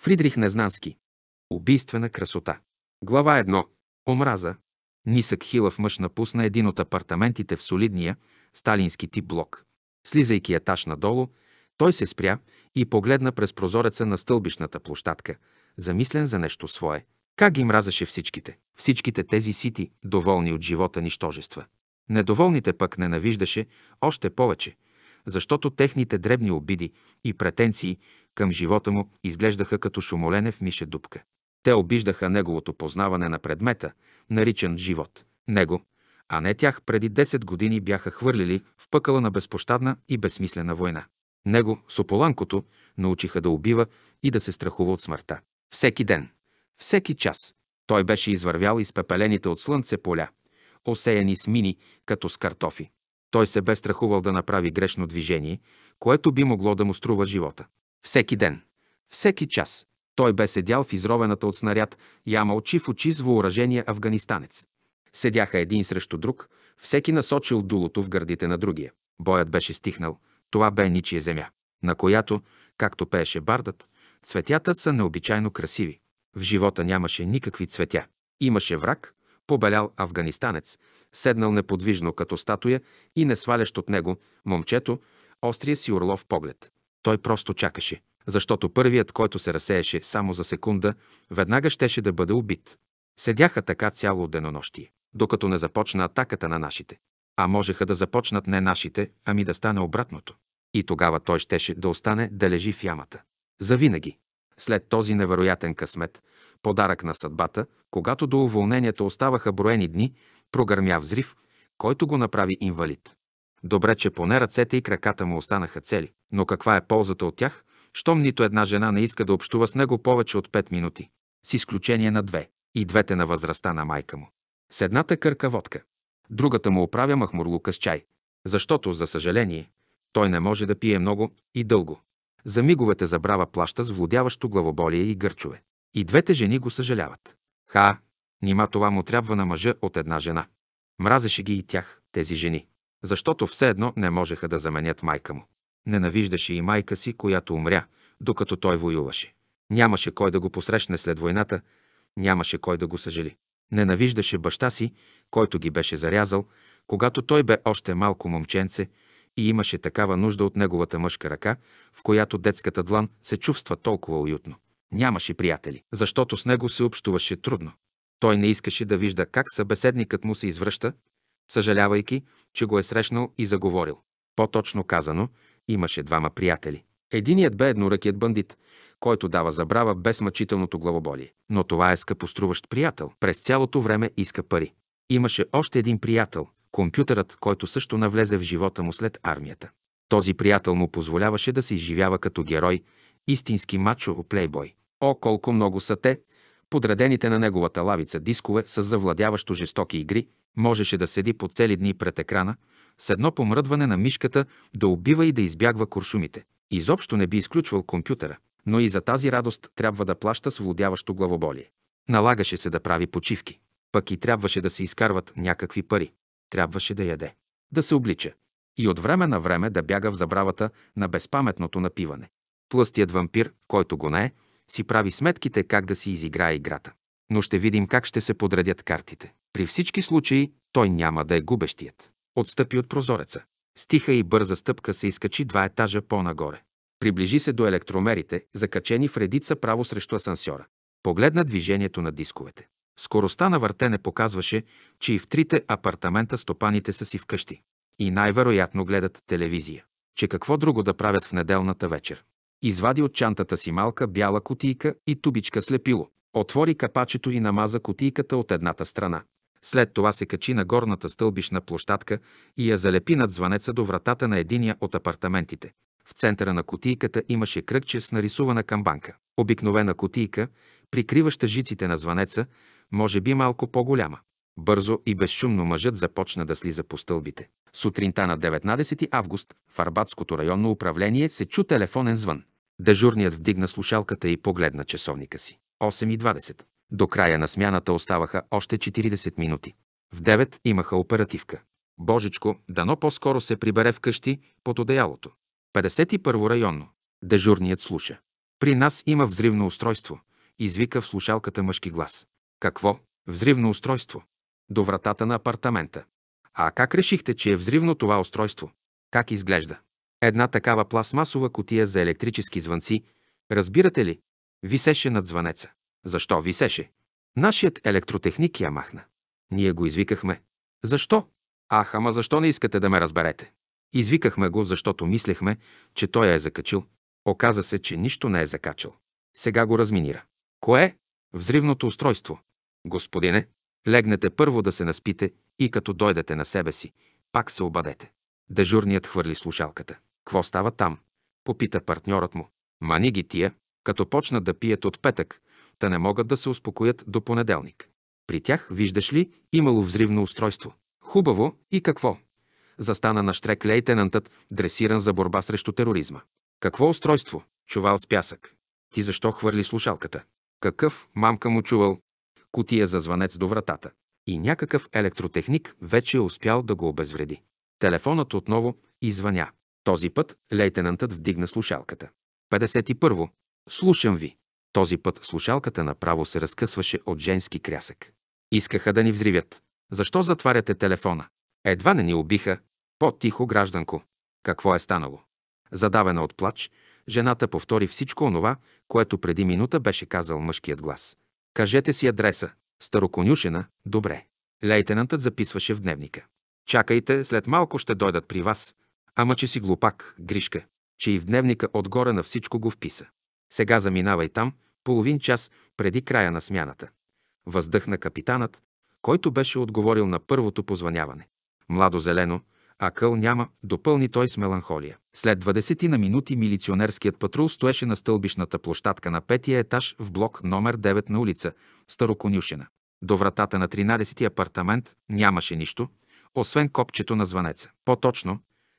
Фридрих Незнански. Убийствена красота. Глава 1. Омраза. Нисък хилав мъж напусна един от апартаментите в солидния, сталински тип блок. Слизайки етаж надолу, той се спря и погледна през прозореца на стълбишната площадка, замислен за нещо свое. Как ги мразаше всичките? Всичките тези сити, доволни от живота нищожества. Недоволните пък ненавиждаше още повече, защото техните дребни обиди и претенции към живота му изглеждаха като шумолене в мише дупка. Те обиждаха неговото познаване на предмета, наричан живот. Него, а не тях преди 10 години бяха хвърлили в пъкала на безпощадна и безсмислена война. Него, Сополанкото, научиха да убива и да се страхува от смъртта. Всеки ден, всеки час, той беше извървял пепелените от слънце поля, осеяни с мини, като с картофи. Той се бе страхувал да направи грешно движение, което би могло да му струва живота. Всеки ден, всеки час, той бе седял в изровената от снаряд яма очи в очи с въоръжения афганистанец. Седяха един срещу друг, всеки насочил дулото в гърдите на другия. Боят беше стихнал. Това бе ничия земя, на която, както пееше бардът, цветята са необичайно красиви. В живота нямаше никакви цветя. Имаше враг, побелял афганистанец, седнал неподвижно като статуя и не свалящ от него, момчето, острия си орлов поглед. Той просто чакаше, защото първият, който се разсеяше само за секунда, веднага щеше да бъде убит. Седяха така цяло денонощие, докато не започна атаката на нашите. А можеха да започнат не нашите, ами да стане обратното. И тогава той щеше да остане да лежи в ямата. Завинаги. След този невероятен късмет, подарък на съдбата, когато до уволнението оставаха броени дни, прогърмя взрив, който го направи инвалид. Добре, че поне ръцете и краката му останаха цели. Но каква е ползата от тях, щом нито една жена не иска да общува с него повече от 5 минути, с изключение на две, и двете на възрастта на майка му. С едната кърка водка, другата му оправя махмурлука с чай, защото, за съжаление, той не може да пие много и дълго. За миговете забрава плаща с владяващо главоболие и гърчове. И двете жени го съжаляват. Ха, нима това му трябва на мъжа от една жена. Мразеше ги и тях, тези жени защото все едно не можеха да заменят майка му. Ненавиждаше и майка си, която умря, докато той воюваше. Нямаше кой да го посрещне след войната, нямаше кой да го съжали. Ненавиждаше баща си, който ги беше зарязал, когато той бе още малко момченце и имаше такава нужда от неговата мъжка ръка, в която детската длан се чувства толкова уютно. Нямаше приятели, защото с него се общуваше трудно. Той не искаше да вижда как събеседникът му се извръща, съжалявайки, че го е срещнал и заговорил. По-точно казано, имаше двама приятели. Единият бе едноръкият бандит, който дава забрава без мъчителното главоболие. Но това е скъпоструващ приятел. През цялото време иска пари. Имаше още един приятел, компютърът, който също навлезе в живота му след армията. Този приятел му позволяваше да се изживява като герой, истински мачо плейбой. О, колко много са те, подредените на неговата лавица дискове с завладяващо жестоки игри, Можеше да седи по цели дни пред екрана, с едно помръдване на мишката да убива и да избягва куршумите. Изобщо не би изключвал компютъра, но и за тази радост трябва да плаща с владяващо главоболие. Налагаше се да прави почивки. Пък и трябваше да се изкарват някакви пари. Трябваше да яде. Да се облича. И от време на време да бяга в забравата на безпаметното напиване. Плъстият вампир, който го не е, си прави сметките как да си изиграе играта. Но ще видим как ще се подредят картите. При всички случаи той няма да е губещият. Отстъпи от прозореца. Стиха и бърза стъпка се изкачи два етажа по-нагоре. Приближи се до електромерите, закачени в редица право срещу асансьора. Погледна движението на дисковете. Скоростта на въртене показваше, че и в трите апартамента стопаните са си вкъщи. И най-вероятно гледат телевизия. Че какво друго да правят в неделната вечер. Извади от чантата си малка бяла кутийка и тубичка слепило. Отвори капачето и намаза кутийката от едната страна. След това се качи на горната стълбишна площадка и я залепи над звънеца до вратата на единия от апартаментите. В центъра на котийката имаше кръгче с нарисувана камбанка. Обикновена котийка, прикриваща жиците на звънеца, може би малко по-голяма. Бързо и безшумно мъжът започна да слиза по стълбите. Сутринта на 19 август в Арбатското районно управление се чу телефонен звън. Дежурният вдигна слушалката и погледна часовника си. 8.20. До края на смяната оставаха още 40 минути. В 9 имаха оперативка. Божичко, дано по-скоро се прибере вкъщи под одеялото. 51 районно. Дежурният слуша. При нас има взривно устройство. Извика в слушалката мъжки глас. Какво? Взривно устройство. До вратата на апартамента. А как решихте, че е взривно това устройство? Как изглежда? Една такава пластмасова котия за електрически звънци, разбирате ли, висеше над звънеца. Защо висеше? Нашият електротехник я махна. Ние го извикахме. Защо? Ах, ама защо не искате да ме разберете? Извикахме го, защото мислехме, че той я е закачил. Оказа се, че нищо не е закачал. Сега го разминира. Кое? Взривното устройство. Господине, легнете първо да се наспите и като дойдете на себе си, пак се обадете. Дежурният хвърли слушалката. Кво става там? Попита партньорът му. Мани ги тия, като почнат да пият от петък, Та не могат да се успокоят до понеделник. При тях, виждаш ли, имало взривно устройство. Хубаво и какво? Застана на штрек лейтенантът, дресиран за борба срещу тероризма. Какво устройство? Чувал с пясък. Ти защо хвърли слушалката? Какъв мамка му чувал? Кутия за звънец до вратата. И някакъв електротехник вече е успял да го обезвреди. Телефонът отново извъня. Този път лейтенантът вдигна слушалката. 51. Слушам ви. Този път слушалката направо се разкъсваше от женски крясък. Искаха да ни взривят. Защо затваряте телефона? Едва не ни убиха. По-тихо, гражданко. Какво е станало? Задавена от плач, жената повтори всичко онова, което преди минута беше казал мъжкият глас. Кажете си адреса. Староконюшена, добре. Лейтенантът записваше в дневника. Чакайте, след малко ще дойдат при вас. Ама че си глупак, Гришка, че и в дневника отгоре на всичко го вписа. Сега заминавай там, половин час преди края на смяната. Въздъхна капитанът, който беше отговорил на първото позваняване. Младо зелено, а къл няма, допълни той с меланхолия. След 20 на минути милиционерският патрул стоеше на стълбишната площадка на петия етаж в блок номер 9 на улица Староконюшена. До вратата на 13-ти апартамент нямаше нищо, освен копчето на звънеца. По-точно,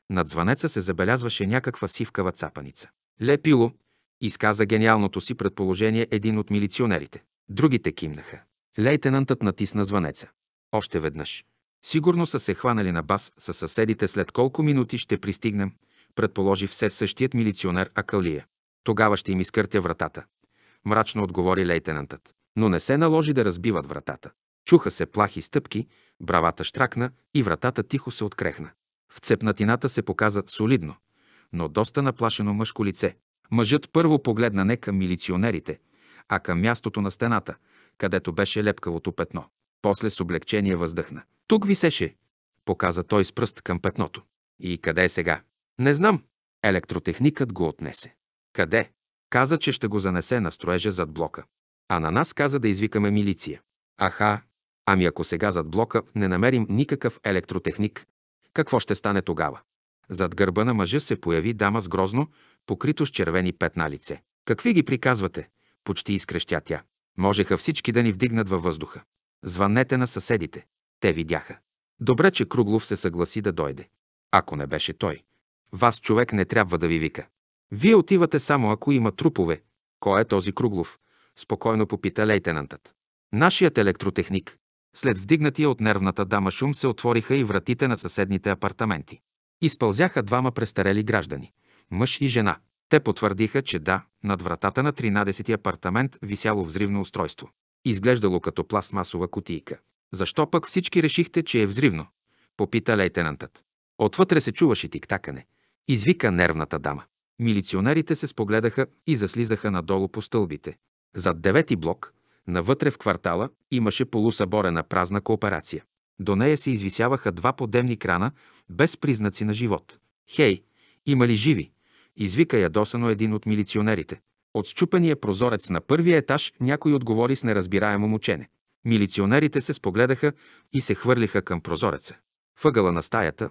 над звънеца се забелязваше някаква сивкава цапаница. Лепило, Изказа гениалното си предположение един от милиционерите. Другите кимнаха. Лейтенантът натисна звънеца. Още веднъж. Сигурно са се хванали на бас с съседите след колко минути ще пристигнем, предположи все същият милиционер Акалия. Тогава ще им изкъртя вратата. Мрачно отговори лейтенантът. Но не се наложи да разбиват вратата. Чуха се плахи стъпки, бравата штракна и вратата тихо се открехна. В цепнатината се показа солидно, но доста наплашено мъжко лице. Мъжът първо погледна не към милиционерите, а към мястото на стената, където беше лепкавото петно. После с облегчение въздъхна. Тук висеше, показа той с пръст към петното. И къде е сега? Не знам. Електротехникът го отнесе. Къде? Каза, че ще го занесе на строежа зад блока. А на нас каза да извикаме милиция. Аха, ами ако сега зад блока не намерим никакъв електротехник, какво ще стане тогава? Зад гърба на мъжа се появи дама с грозно, покрито с червени петна лице. Какви ги приказвате? Почти изкрещя тя. Можеха всички да ни вдигнат във въздуха. Звъннете на съседите. Те видяха. Добре, че Круглов се съгласи да дойде. Ако не беше той, вас човек не трябва да ви вика. Вие отивате само ако има трупове. Кой е този Круглов? Спокойно попита лейтенантът. Нашият електротехник. След вдигнатия от нервната дама шум се отвориха и вратите на съседните апартаменти. Изпълзяха двама престарели граждани мъж и жена. Те потвърдиха, че да, над вратата на 13-ти апартамент висяло взривно устройство. Изглеждало като пластмасова кутийка. Защо пък всички решихте, че е взривно? Попита лейтенантът. Отвътре се чуваше тиктакане. Извика нервната дама. Милиционерите се спогледаха и заслизаха надолу по стълбите. Зад девети блок, навътре в квартала, имаше полусъборена празна кооперация. До нея се извисяваха два подемни крана без признаци на живот. Хей, има ли живи? извика ядосано един от милиционерите. От щупения прозорец на първия етаж някой отговори с неразбираемо мучене. Милиционерите се спогледаха и се хвърлиха към прозореца. Въгъла на стаята,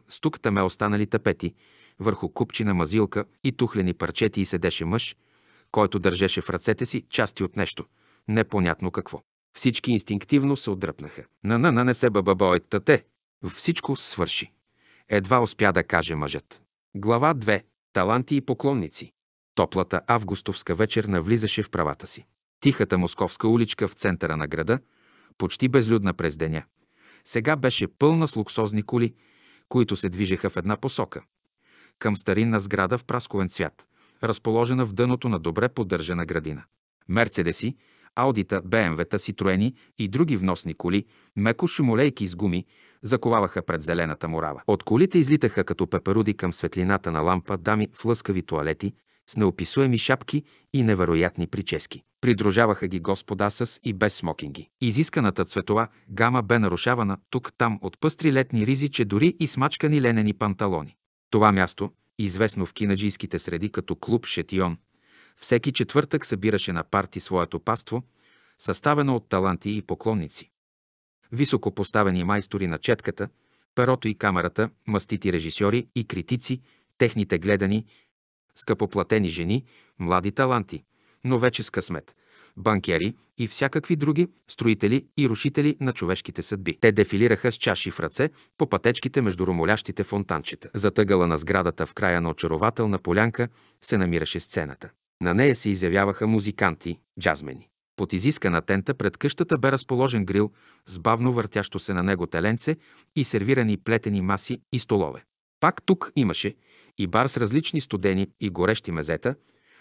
ме останали тапети, върху купчина мазилка и тухлени парчети и седеше мъж, който държеше в ръцете си части от нещо, непонятно какво. Всички инстинктивно се отдръпнаха. На-на-на не се бабабоят тате. Всичко свърши. Едва успя да каже мъжът. Глава 2 таланти и поклонници. Топлата августовска вечер навлизаше в правата си. Тихата московска уличка в центъра на града, почти безлюдна през деня, сега беше пълна с луксозни коли, които се движеха в една посока – към старинна сграда в прасковен цвят, разположена в дъното на добре поддържана градина. Мерцедеси, Аудита, БМВ-та, Ситроени и други вносни коли, меко шумолейки с гуми, заковаваха пред зелената морава. От колите излитаха като пеперуди към светлината на лампа дами в лъскави туалети, с неописуеми шапки и невероятни прически. Придружаваха ги господа с и без смокинги. Изисканата цветова гама бе нарушавана тук-там от пъстри летни ризи, че дори и смачкани ленени панталони. Това място, известно в кинаджийските среди като клуб Шетион, всеки четвъртък събираше на парти своето паство, съставено от таланти и поклонници. Високопоставени майстори на четката, перото и камерата, мастити режисьори и критици, техните гледани, скъпоплатени жени, млади таланти, но вече с късмет, банкери и всякакви други строители и рушители на човешките съдби. Те дефилираха с чаши в ръце по пътечките между ромолящите фонтанчета. Затъгала на сградата в края на очарователна полянка се намираше сцената. На нея се изявяваха музиканти, джазмени. Под изискана тента пред къщата бе разположен грил с бавно въртящо се на него теленце и сервирани плетени маси и столове. Пак тук имаше и бар с различни студени и горещи мезета,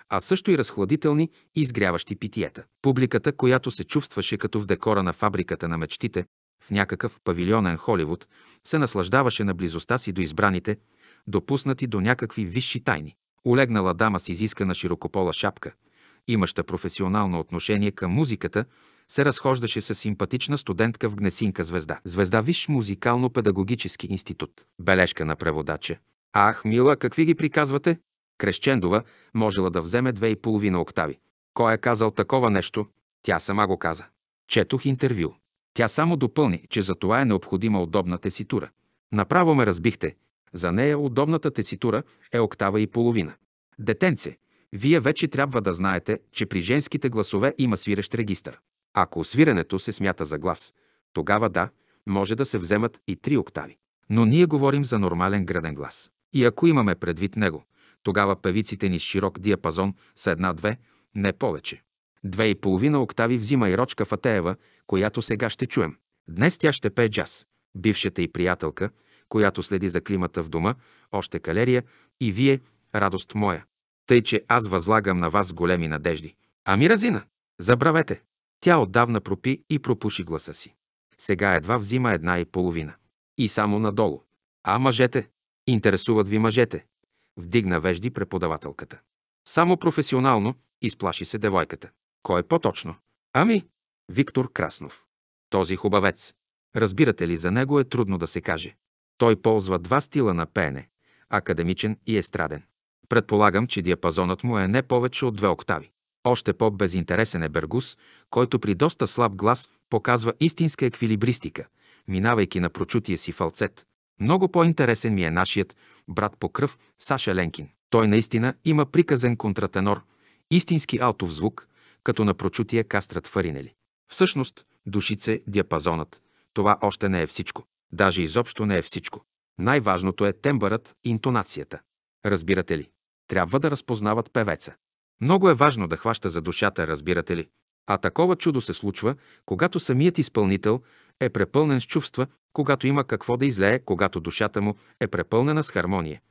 а също и разхладителни и изгряващи питиета. Публиката, която се чувстваше като в декора на фабриката на мечтите, в някакъв павилионен Холивуд, се наслаждаваше на близостта си до избраните, допуснати до някакви висши тайни. Олегнала дама с изискана широкопола шапка, имаща професионално отношение към музиката, се разхождаше с симпатична студентка в Гнесинка Звезда. Звезда Виш музикално-педагогически институт. Бележка на преводача. Ах, мила, какви ги приказвате? Крещендова можела да вземе две и половина октави. Кой е казал такова нещо? Тя сама го каза. Четох интервю. Тя само допълни, че за това е необходима удобна теситура. Направо ме разбихте – за нея удобната теситура е октава и половина. Детенце, вие вече трябва да знаете, че при женските гласове има свирещ регистър. Ако свирането се смята за глас, тогава да, може да се вземат и три октави. Но ние говорим за нормален граден глас. И ако имаме предвид него, тогава певиците ни с широк диапазон са една-две, не повече. Две и половина октави взима и Рочка Фатеева, която сега ще чуем. Днес тя ще пее джаз. Бившата и приятелка – която следи за климата в дома, още калерия и вие, радост моя. Тъй, че аз възлагам на вас големи надежди. Ами разина, забравете. Тя отдавна пропи и пропуши гласа си. Сега едва взима една и половина. И само надолу. А мъжете? Интересуват ви мъжете? Вдигна вежди преподавателката. Само професионално, изплаши се девойката. Кой по-точно? Ами, Виктор Краснов. Този хубавец. Разбирате ли, за него е трудно да се каже. Той ползва два стила на пеене – академичен и естраден. Предполагам, че диапазонът му е не повече от две октави. Още по-безинтересен е Бергус, който при доста слаб глас показва истинска еквилибристика, минавайки на прочутия си фалцет. Много по-интересен ми е нашият брат по кръв Саша Ленкин. Той наистина има приказен контратенор, истински алтов звук, като на прочутия кастрат Фаринели. Всъщност, душице, диапазонът, това още не е всичко. Даже изобщо не е всичко. Най-важното е тембърът, интонацията. Разбирате ли? Трябва да разпознават певеца. Много е важно да хваща за душата, разбирате ли? А такова чудо се случва, когато самият изпълнител е препълнен с чувства, когато има какво да излее, когато душата му е препълнена с хармония.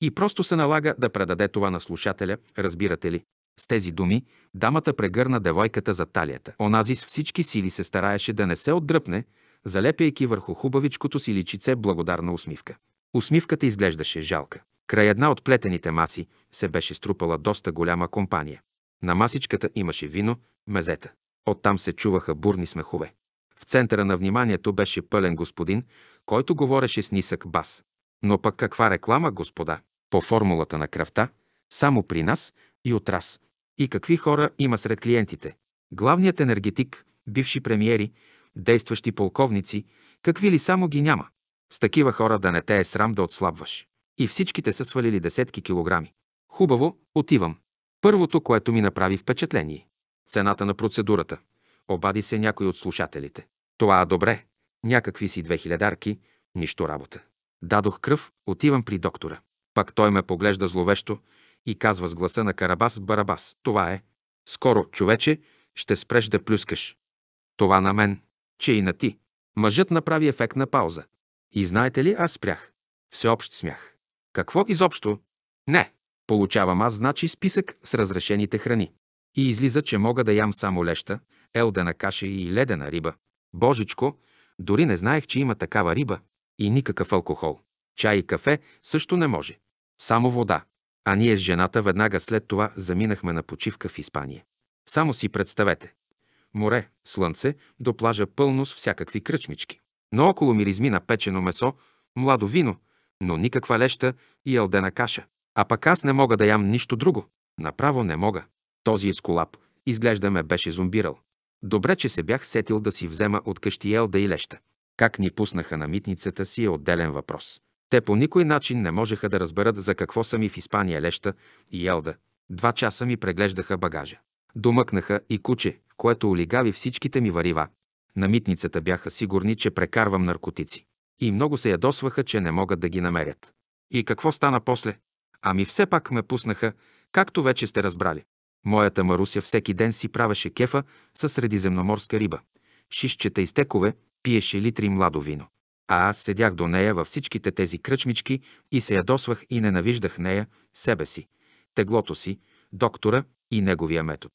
И просто се налага да предаде това на слушателя, разбирате ли? С тези думи дамата прегърна девойката за талията. Онази с всички сили се стараеше да не се отдръпне, залепяйки върху хубавичкото си личице благодарна усмивка. Усмивката изглеждаше жалка. Край една от плетените маси се беше струпала доста голяма компания. На масичката имаше вино, мезета. Оттам се чуваха бурни смехове. В центъра на вниманието беше пълен господин, който говореше с нисък бас. Но пък каква реклама, господа? По формулата на кръвта, само при нас и от раз. И какви хора има сред клиентите? Главният енергетик, бивши премиери, действащи полковници, какви ли само ги няма. С такива хора да не те е срам да отслабваш. И всичките са свалили десетки килограми. Хубаво, отивам. Първото, което ми направи впечатление. Цената на процедурата. Обади се някой от слушателите. Това е добре. Някакви си две хилядарки, нищо работа. Дадох кръв, отивам при доктора. Пак той ме поглежда зловещо и казва с гласа на Карабас Барабас. Това е. Скоро, човече, ще спреш да плюскаш. Това на мен че и на ти. Мъжът направи ефектна пауза. И знаете ли, аз спрях. Всеобщ смях. Какво изобщо? Не. Получавам аз, значи, списък с разрешените храни. И излиза, че мога да ям само леща, елдена каша и ледена риба. Божичко, дори не знаех, че има такава риба. И никакъв алкохол. Чай и кафе също не може. Само вода. А ние с жената веднага след това заминахме на почивка в Испания. Само си представете море, слънце, до плажа пълно с всякакви кръчмички. Но около миризми на печено месо, младо вино, но никаква леща и елдена каша. А пък аз не мога да ям нищо друго. Направо не мога. Този изколап, изглежда ме беше зомбирал. Добре, че се бях сетил да си взема от къщи елда и леща. Как ни пуснаха на митницата си е отделен въпрос. Те по никой начин не можеха да разберат за какво са ми в Испания леща и елда. Два часа ми преглеждаха багажа. Домъкнаха и куче, което олигави всичките ми варива. На митницата бяха сигурни, че прекарвам наркотици. И много се ядосваха, че не могат да ги намерят. И какво стана после? Ами все пак ме пуснаха, както вече сте разбрали. Моята Маруся всеки ден си правеше кефа със средиземноморска риба, шишчета и стекове, пиеше литри младо вино. А аз седях до нея във всичките тези кръчмички и се ядосвах и ненавиждах нея, себе си, теглото си, доктора и неговия метод.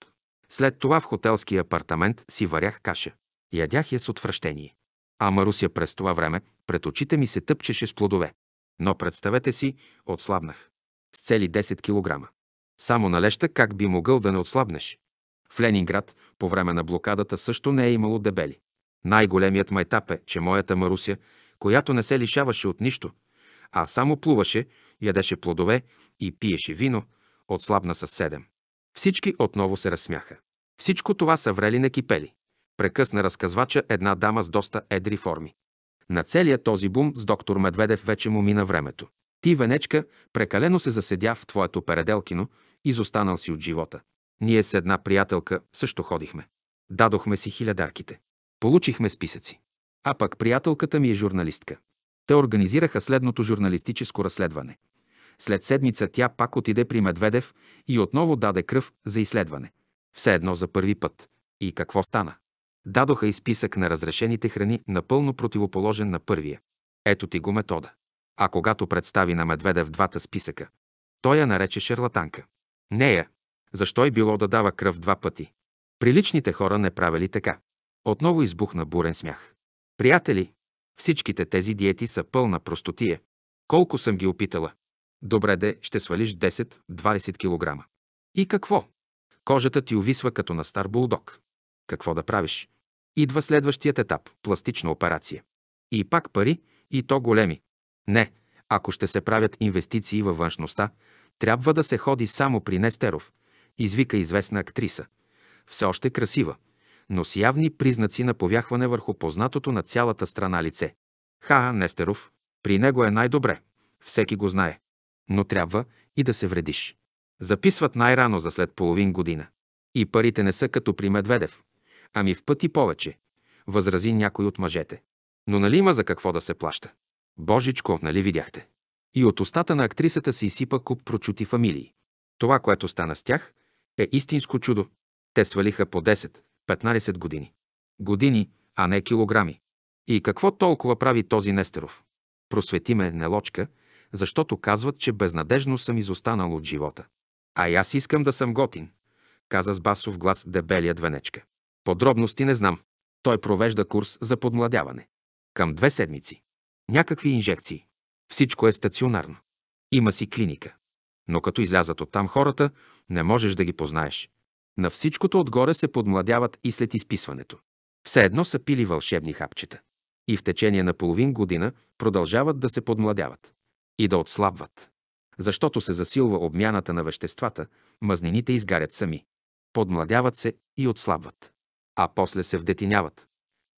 След това в хотелския апартамент си варях каша. Ядях я с отвращение. А Маруся през това време пред очите ми се тъпчеше с плодове. Но представете си, отслабнах. С цели 10 кг. Само налеща как би могъл да не отслабнеш. В Ленинград по време на блокадата също не е имало дебели. Най-големият майтап е, че моята Маруся, която не се лишаваше от нищо, а само плуваше, ядеше плодове и пиеше вино, отслабна с 7. Всички отново се разсмяха. Всичко това са врели на кипели. Прекъсна разказвача една дама с доста едри форми. На целия този бум с доктор Медведев вече му мина времето. Ти, Венечка, прекалено се заседя в твоето переделкино, изостанал си от живота. Ние с една приятелка също ходихме. Дадохме си хилядарките. Получихме списъци. А пък приятелката ми е журналистка. Те организираха следното журналистическо разследване. След седмица тя пак отиде при Медведев и отново даде кръв за изследване. Все едно за първи път. И какво стана? Дадоха и списък на разрешените храни, напълно противоположен на първия. Ето ти го метода. А когато представи на Медведев двата списъка, той я нарече шарлатанка. Нея. Защо е било да дава кръв два пъти? Приличните хора не правили така. Отново избухна бурен смях. Приятели, всичките тези диети са пълна простотия. Колко съм ги опитала. Добре де, ще свалиш 10-20 кг. И какво? Кожата ти увисва като на стар булдог. Какво да правиш? Идва следващият етап – пластична операция. И пак пари, и то големи. Не, ако ще се правят инвестиции във външността, трябва да се ходи само при Нестеров, извика известна актриса. Все още красива, но с явни признаци на повяхване върху познатото на цялата страна лице. Ха, Нестеров, при него е най-добре. Всеки го знае но трябва и да се вредиш. Записват най-рано за след половин година. И парите не са като при Медведев, ами в пъти повече, възрази някой от мъжете. Но нали има за какво да се плаща? Божичко, нали видяхте? И от устата на актрисата се изсипа куп прочути фамилии. Това, което стана с тях, е истинско чудо. Те свалиха по 10-15 години. Години, а не килограми. И какво толкова прави този Нестеров? Просвети ме, Нелочка, защото казват, че безнадежно съм изостанал от живота. А аз искам да съм готин, каза с басов глас дебелият венечка. Подробности не знам. Той провежда курс за подмладяване. Към две седмици. Някакви инжекции. Всичко е стационарно. Има си клиника. Но като излязат оттам хората, не можеш да ги познаеш. На всичкото отгоре се подмладяват и след изписването. Все едно са пили вълшебни хапчета. И в течение на половин година продължават да се подмладяват и да отслабват. Защото се засилва обмяната на веществата, мазнините изгарят сами. Подмладяват се и отслабват. А после се вдетиняват.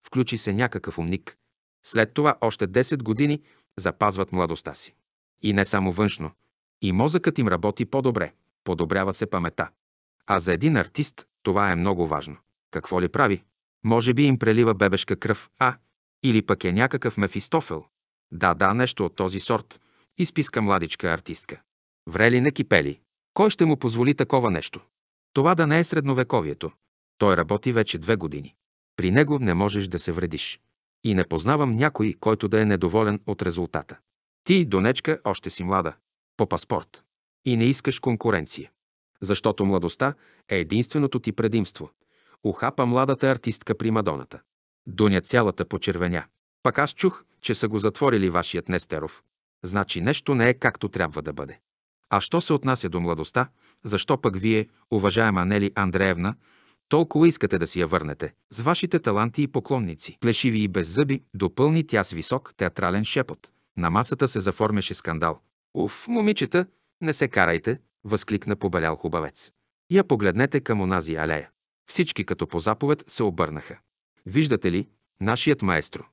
Включи се някакъв умник. След това още 10 години запазват младостта си. И не само външно. И мозъкът им работи по-добре. Подобрява се памета. А за един артист това е много важно. Какво ли прави? Може би им прелива бебешка кръв, а? Или пък е някакъв мефистофел. Да, да, нещо от този сорт – изписка младичка артистка. Врели не кипели. Кой ще му позволи такова нещо? Това да не е средновековието. Той работи вече две години. При него не можеш да се вредиш. И не познавам някой, който да е недоволен от резултата. Ти, Донечка, още си млада. По паспорт. И не искаш конкуренция. Защото младостта е единственото ти предимство. Ухапа младата артистка при Мадоната. Доня цялата почервеня. Пак аз чух, че са го затворили вашият Нестеров значи нещо не е както трябва да бъде. А що се отнася до младостта, защо пък вие, уважаема Нели Андреевна, толкова искате да си я върнете, с вашите таланти и поклонници. Плешиви и без зъби, допълни тя с висок театрален шепот. На масата се заформяше скандал. Уф, момичета, не се карайте, възкликна побелял хубавец. Я погледнете към онази алея. Всички като по заповед се обърнаха. Виждате ли, нашият маестро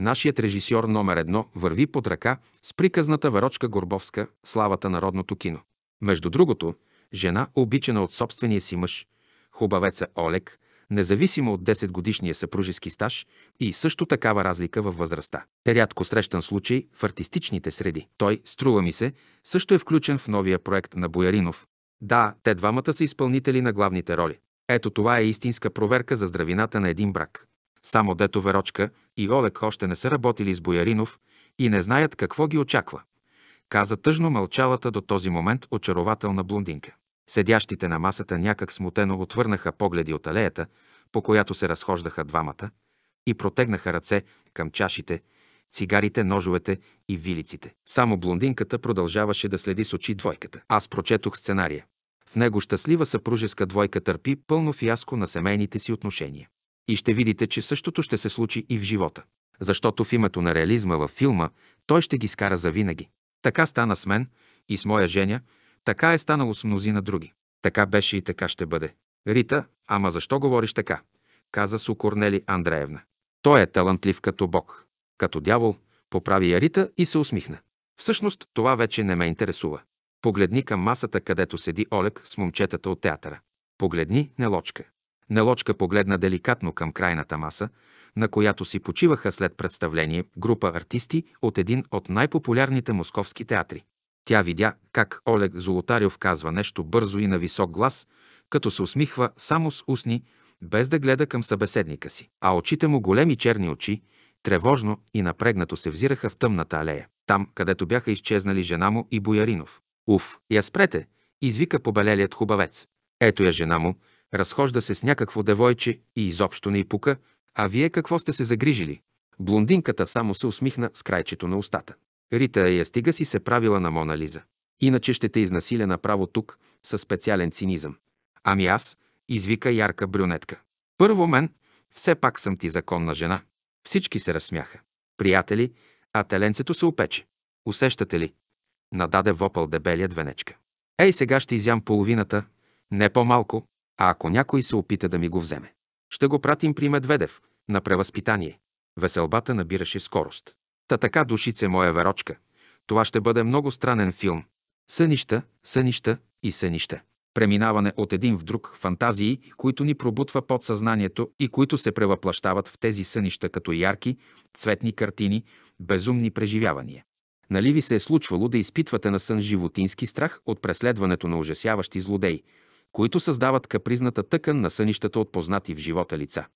нашият режисьор номер едно върви под ръка с приказната Верочка Горбовска славата народното кино. Между другото, жена, обичана от собствения си мъж, хубавеца Олег, независимо от 10 годишния съпружески стаж и също такава разлика във възрастта. Рядко срещан случай в артистичните среди. Той, струва ми се, също е включен в новия проект на Бояринов. Да, те двамата са изпълнители на главните роли. Ето това е истинска проверка за здравината на един брак. Само дето Верочка и Олег още не са работили с Бояринов и не знаят какво ги очаква, каза тъжно мълчалата до този момент очарователна блондинка. Седящите на масата някак смутено отвърнаха погледи от алеята, по която се разхождаха двамата, и протегнаха ръце към чашите, цигарите, ножовете и вилиците. Само блондинката продължаваше да следи с очи двойката. Аз прочетох сценария. В него щастлива съпружеска двойка търпи пълно фиаско на семейните си отношения. И ще видите, че същото ще се случи и в живота. Защото в името на реализма във филма той ще ги скара завинаги. Така стана с мен и с моя Женя, така е станало с мнозина други. Така беше и така ще бъде. Рита, ама защо говориш така? Каза су Корнели Андреевна. Той е талантлив като бог. Като дявол, поправи я Рита и се усмихна. Всъщност, това вече не ме интересува. Погледни към масата, където седи Олег с момчетата от театъра. Погледни, нелочка. Нелочка погледна деликатно към крайната маса, на която си почиваха след представление група артисти от един от най-популярните московски театри. Тя видя как Олег Золотарев казва нещо бързо и на висок глас, като се усмихва само с устни, без да гледа към събеседника си. А очите му големи черни очи, тревожно и напрегнато се взираха в тъмната алея, там, където бяха изчезнали жена му и Бояринов. Уф, я спрете, извика побелелият хубавец. Ето я жена му, разхожда се с някакво девойче и изобщо не й пука, а вие какво сте се загрижили? Блондинката само се усмихна с крайчето на устата. Рита я стига си се правила на Мона Лиза. Иначе ще те изнасиля направо тук със специален цинизъм. Ами аз, извика ярка брюнетка. Първо мен, все пак съм ти законна жена. Всички се разсмяха. Приятели, а теленцето се опече. Усещате ли? Нададе вопъл дебелият венечка. Ей, сега ще изям половината, не по-малко, а ако някой се опита да ми го вземе, ще го пратим при Медведев на превъзпитание. Веселбата набираше скорост. Та така душице моя верочка. Това ще бъде много странен филм. Сънища, сънища и сънища. Преминаване от един в друг фантазии, които ни пробутва подсъзнанието и които се превъплащават в тези сънища като ярки, цветни картини, безумни преживявания. Нали ви се е случвало да изпитвате на сън животински страх от преследването на ужасяващи злодеи, които създават капризната тъкан на сънищата от познати в живота лица.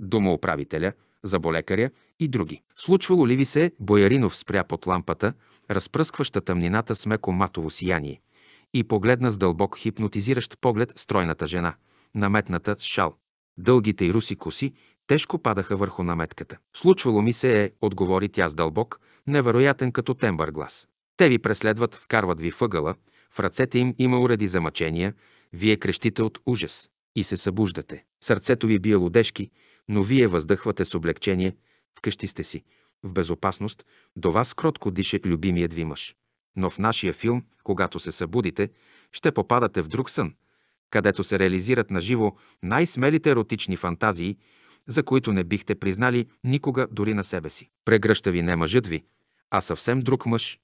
Домоуправителя, заболекаря и други. Случвало ли ви се, Бояринов спря под лампата, разпръскваща тъмнината с меко матово сияние, и погледна с дълбок хипнотизиращ поглед стройната жена, наметната с шал. Дългите и руси коси тежко падаха върху наметката. Случвало ми се е, отговори тя с дълбок, невероятен като тембър глас. Те ви преследват, вкарват ви въгъла, в ръцете им има уреди за мъчения, вие крещите от ужас и се събуждате. Сърцето ви бие лодежки, но вие въздъхвате с облегчение. Вкъщи сте си, в безопасност, до вас кротко дише любимият ви мъж. Но в нашия филм, когато се събудите, ще попадате в друг сън, където се реализират наживо най-смелите еротични фантазии, за които не бихте признали никога дори на себе си. Прегръща ви не мъжът ви, а съвсем друг мъж,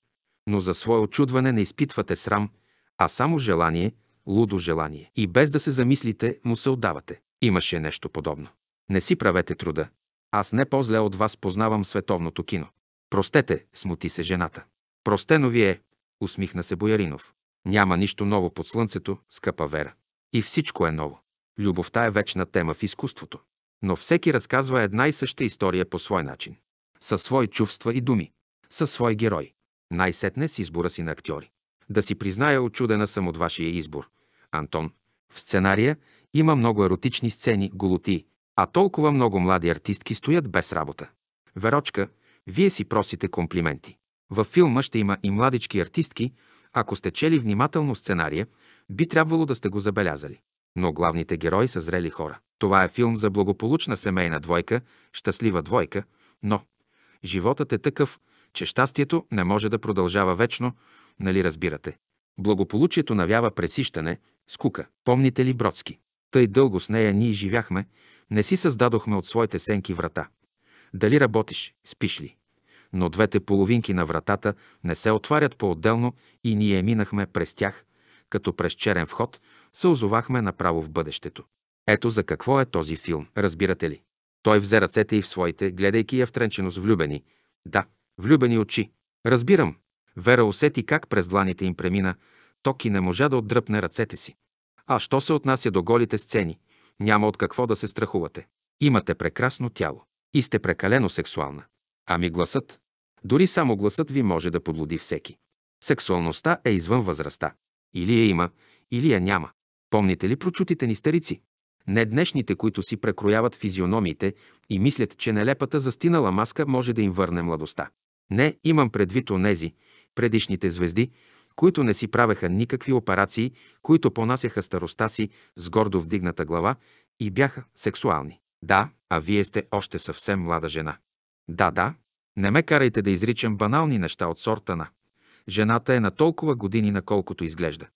но за свое очудване не изпитвате срам, а само желание – лудо желание. И без да се замислите, му се отдавате. Имаше нещо подобно. Не си правете труда. Аз не по-зле от вас познавам световното кино. Простете, смути се жената. Простено ви е, усмихна се Бояринов. Няма нищо ново под слънцето, скъпа Вера. И всичко е ново. Любовта е вечна тема в изкуството. Но всеки разказва една и съща история по свой начин. Със свои чувства и думи. Със свой герой. Най-сетне с избора си на актьори. Да си призная, очудена съм от вашия избор, Антон. В сценария има много еротични сцени, голоти, а толкова много млади артистки стоят без работа. Верочка, вие си просите комплименти. Във филма ще има и младички артистки, ако сте чели внимателно сценария, би трябвало да сте го забелязали. Но главните герои са зрели хора. Това е филм за благополучна семейна двойка, щастлива двойка, но животът е такъв, че щастието не може да продължава вечно, нали разбирате? Благополучието навява пресищане, скука. Помните ли Бродски? Тъй дълго с нея ние живяхме, не си създадохме от своите сенки врата. Дали работиш, спиш ли? Но двете половинки на вратата не се отварят по-отделно и ние минахме през тях, като през черен вход се озовахме направо в бъдещето. Ето за какво е този филм, разбирате ли? Той взе ръцете и в своите, гледайки я втренчено с влюбени. Да, влюбени очи. Разбирам, Вера усети как през дланите им премина ток и не можа да отдръпне ръцете си. А що се отнася до голите сцени, няма от какво да се страхувате. Имате прекрасно тяло и сте прекалено сексуална. Ами гласът? Дори само гласът ви може да подлоди всеки. Сексуалността е извън възрастта. Или я има, или я няма. Помните ли прочутите ни старици? Не днешните, които си прекрояват физиономиите и мислят, че нелепата застинала маска може да им върне младостта. Не, имам предвид онези, предишните звезди, които не си правеха никакви операции, които понасяха староста си с гордо вдигната глава и бяха сексуални. Да, а вие сте още съвсем млада жена. Да, да, не ме карайте да изричам банални неща от сорта на. Жената е на толкова години, наколкото изглежда.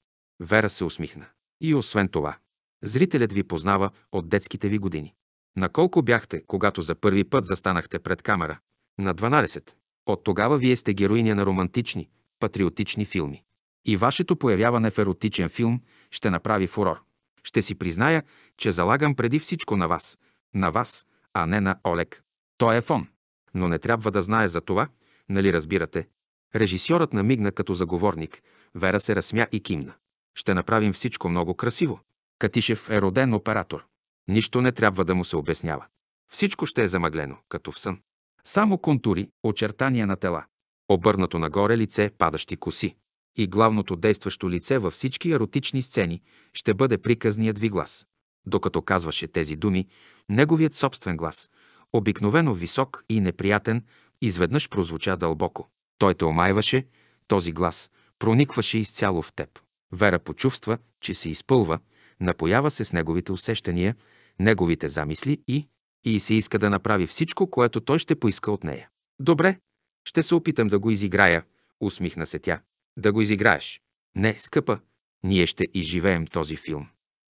Вера се усмихна. И освен това, зрителят ви познава от детските ви години. Наколко бяхте, когато за първи път застанахте пред камера? На 12. От тогава вие сте героиня на романтични, патриотични филми. И вашето появяване в еротичен филм ще направи фурор. Ще си призная, че залагам преди всичко на вас. На вас, а не на Олег. Той е фон. Но не трябва да знае за това, нали разбирате? Режисьорът намигна като заговорник. Вера се разсмя и кимна. Ще направим всичко много красиво. Катишев е роден оператор. Нищо не трябва да му се обяснява. Всичко ще е замъглено, като в сън. Само контури, очертания на тела, обърнато нагоре лице, падащи коси. И главното действащо лице във всички еротични сцени ще бъде приказният ви глас. Докато казваше тези думи, неговият собствен глас, обикновено висок и неприятен, изведнъж прозвуча дълбоко. Той те омайваше, този глас проникваше изцяло в теб. Вера почувства, че се изпълва, напоява се с неговите усещания, неговите замисли и, и се иска да направи всичко, което той ще поиска от нея. Добре, ще се опитам да го изиграя, усмихна се тя. Да го изиграеш. Не, скъпа, ние ще изживеем този филм.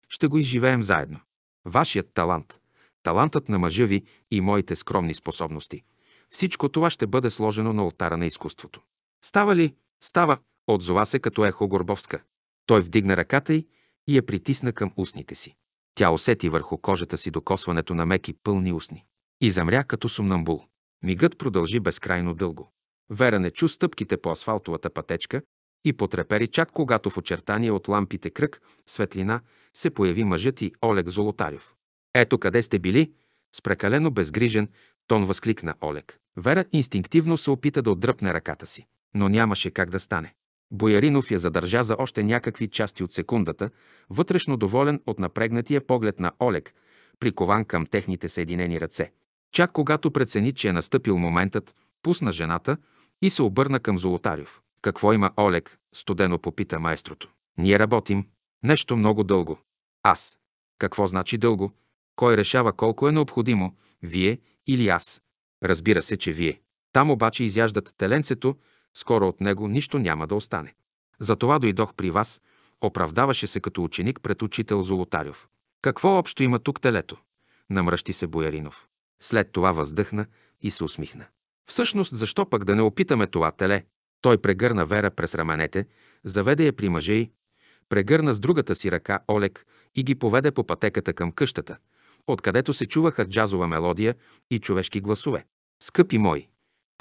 Ще го изживеем заедно. Вашият талант, талантът на мъжа ви и моите скромни способности. Всичко това ще бъде сложено на алтара на изкуството. Става ли? Става, отзова се като ехо Горбовска. Той вдигна ръката й и я притисна към устните си. Тя усети върху кожата си докосването на меки пълни устни. И замря като сумнамбул. Мигът продължи безкрайно дълго. Вера не чу стъпките по асфалтовата пътечка и потрепери чак когато в очертания от лампите кръг, светлина, се появи мъжът и Олег Золотарев. «Ето къде сте били!» С прекалено безгрижен тон възкликна Олег. Вера инстинктивно се опита да отдръпне ръката си, но нямаше как да стане. Бояринов я задържа за още някакви части от секундата, вътрешно доволен от напрегнатия поглед на Олег, прикован към техните съединени ръце. Чак когато прецени, че е настъпил моментът, пусна жената и се обърна към Золотарев. Какво има Олег? Студено попита майстрото. Ние работим. Нещо много дълго. Аз. Какво значи дълго? Кой решава колко е необходимо? Вие или аз? Разбира се, че вие. Там обаче изяждат теленцето скоро от него нищо няма да остане. Затова дойдох при вас, оправдаваше се като ученик пред учител Золотарев. Какво общо има тук телето? Намръщи се Бояринов. След това въздъхна и се усмихна. Всъщност, защо пък да не опитаме това теле? Той прегърна Вера през раменете, заведе я при мъже й, прегърна с другата си ръка Олег и ги поведе по пътеката към къщата, откъдето се чуваха джазова мелодия и човешки гласове. Скъпи мои,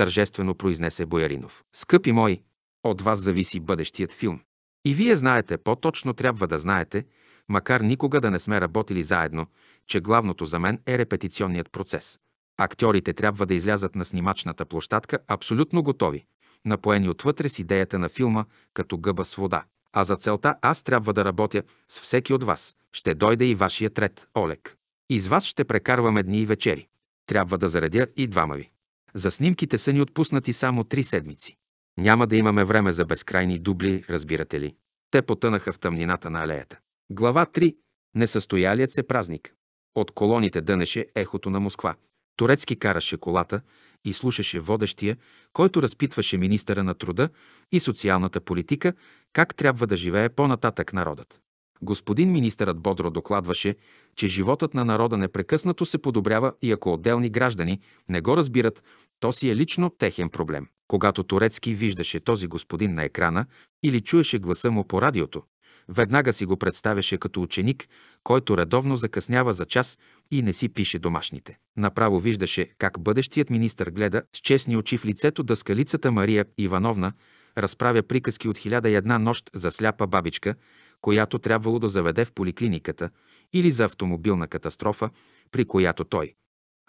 тържествено произнесе Бояринов. Скъпи мои, от вас зависи бъдещият филм. И вие знаете, по-точно трябва да знаете, макар никога да не сме работили заедно, че главното за мен е репетиционният процес. Актьорите трябва да излязат на снимачната площадка абсолютно готови, напоени отвътре с идеята на филма като гъба с вода. А за целта аз трябва да работя с всеки от вас. Ще дойде и вашият ред, Олег. Из вас ще прекарваме дни и вечери. Трябва да заредя и двама ви. За снимките са ни отпуснати само три седмици. Няма да имаме време за безкрайни дубли, разбирате ли. Те потънаха в тъмнината на алеята. Глава 3. Несъстоялият се празник. От колоните дънеше ехото на Москва. Турецки караше колата и слушаше водещия, който разпитваше министъра на труда и социалната политика как трябва да живее по-нататък народът. Господин министърът бодро докладваше, че животът на народа непрекъснато се подобрява и ако отделни граждани не го разбират, то си е лично техен проблем. Когато Турецки виждаше този господин на екрана или чуеше гласа му по радиото, веднага си го представяше като ученик, който редовно закъснява за час и не си пише домашните. Направо виждаше как бъдещият министър гледа с честни очи в лицето дъскалицата Мария Ивановна, разправя приказки от 1001 една нощ за сляпа бабичка, която трябвало да заведе в поликлиниката или за автомобилна катастрофа, при която той,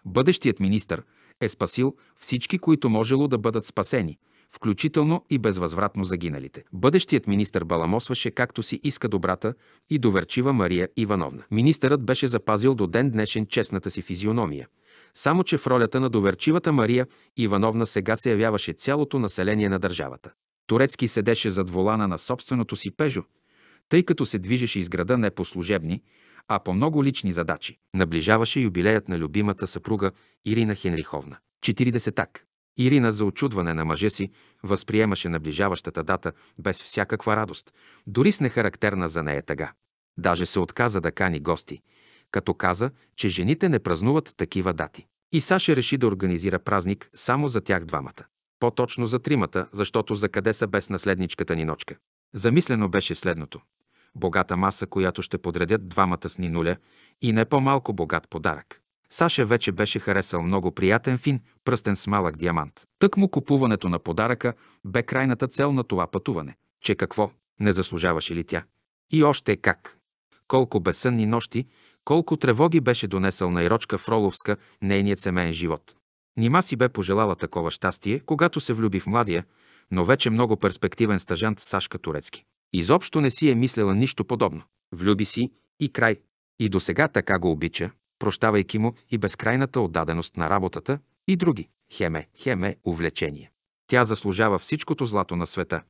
бъдещият министър, е спасил всички, които можело да бъдат спасени, включително и безвъзвратно загиналите. Бъдещият министър баламосваше както си иска добрата и доверчива Мария Ивановна. Министърът беше запазил до ден днешен честната си физиономия – само че в ролята на доверчивата Мария Ивановна сега се явяваше цялото население на държавата. Турецки седеше зад волана на собственото си пежо, тъй като се движеше из града не по служебни, а по много лични задачи. Наближаваше юбилеят на любимата съпруга Ирина Хенриховна. 40-так. Ирина за очудване на мъжа си възприемаше наближаващата дата без всякаква радост, дори с нехарактерна за нея тъга. Даже се отказа да кани гости, като каза, че жените не празнуват такива дати. И Саше реши да организира празник само за тях двамата. По-точно за тримата, защото за къде са без наследничката ни ночка. Замислено беше следното богата маса, която ще подредят двамата с Нинуля и не по-малко богат подарък. Саша вече беше харесал много приятен фин пръстен с малък диамант. Тък му купуването на подаръка бе крайната цел на това пътуване. Че какво? Не заслужаваше ли тя? И още как! Колко безсънни нощи, колко тревоги беше донесъл на Ирочка Фроловска нейният семейен живот. Нима си бе пожелала такова щастие, когато се влюби в младия, но вече много перспективен стажант Сашка Турецки. Изобщо не си е мислела нищо подобно. Влюби си и край. И до сега така го обича, прощавайки му и безкрайната отдаденост на работата и други. Хеме, хеме, увлечение. Тя заслужава всичкото злато на света.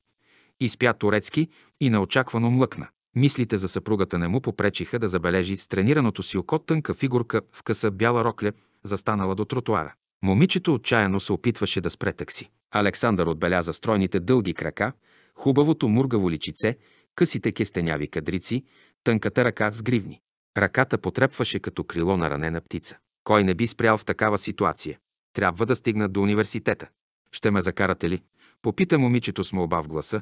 Изпя турецки и неочаквано млъкна. Мислите за съпругата не му попречиха да забележи с тренираното си око тънка фигурка в къса бяла рокля, застанала до тротуара. Момичето отчаяно се опитваше да спре такси. Александър отбеляза стройните дълги крака, Хубавото мургаво личице, късите кестеняви кадрици, тънката ръка с гривни. Ръката потрепваше като крило на ранена птица. Кой не би спрял в такава ситуация? Трябва да стигна до университета. Ще ме закарате ли? Попита момичето с молба в гласа,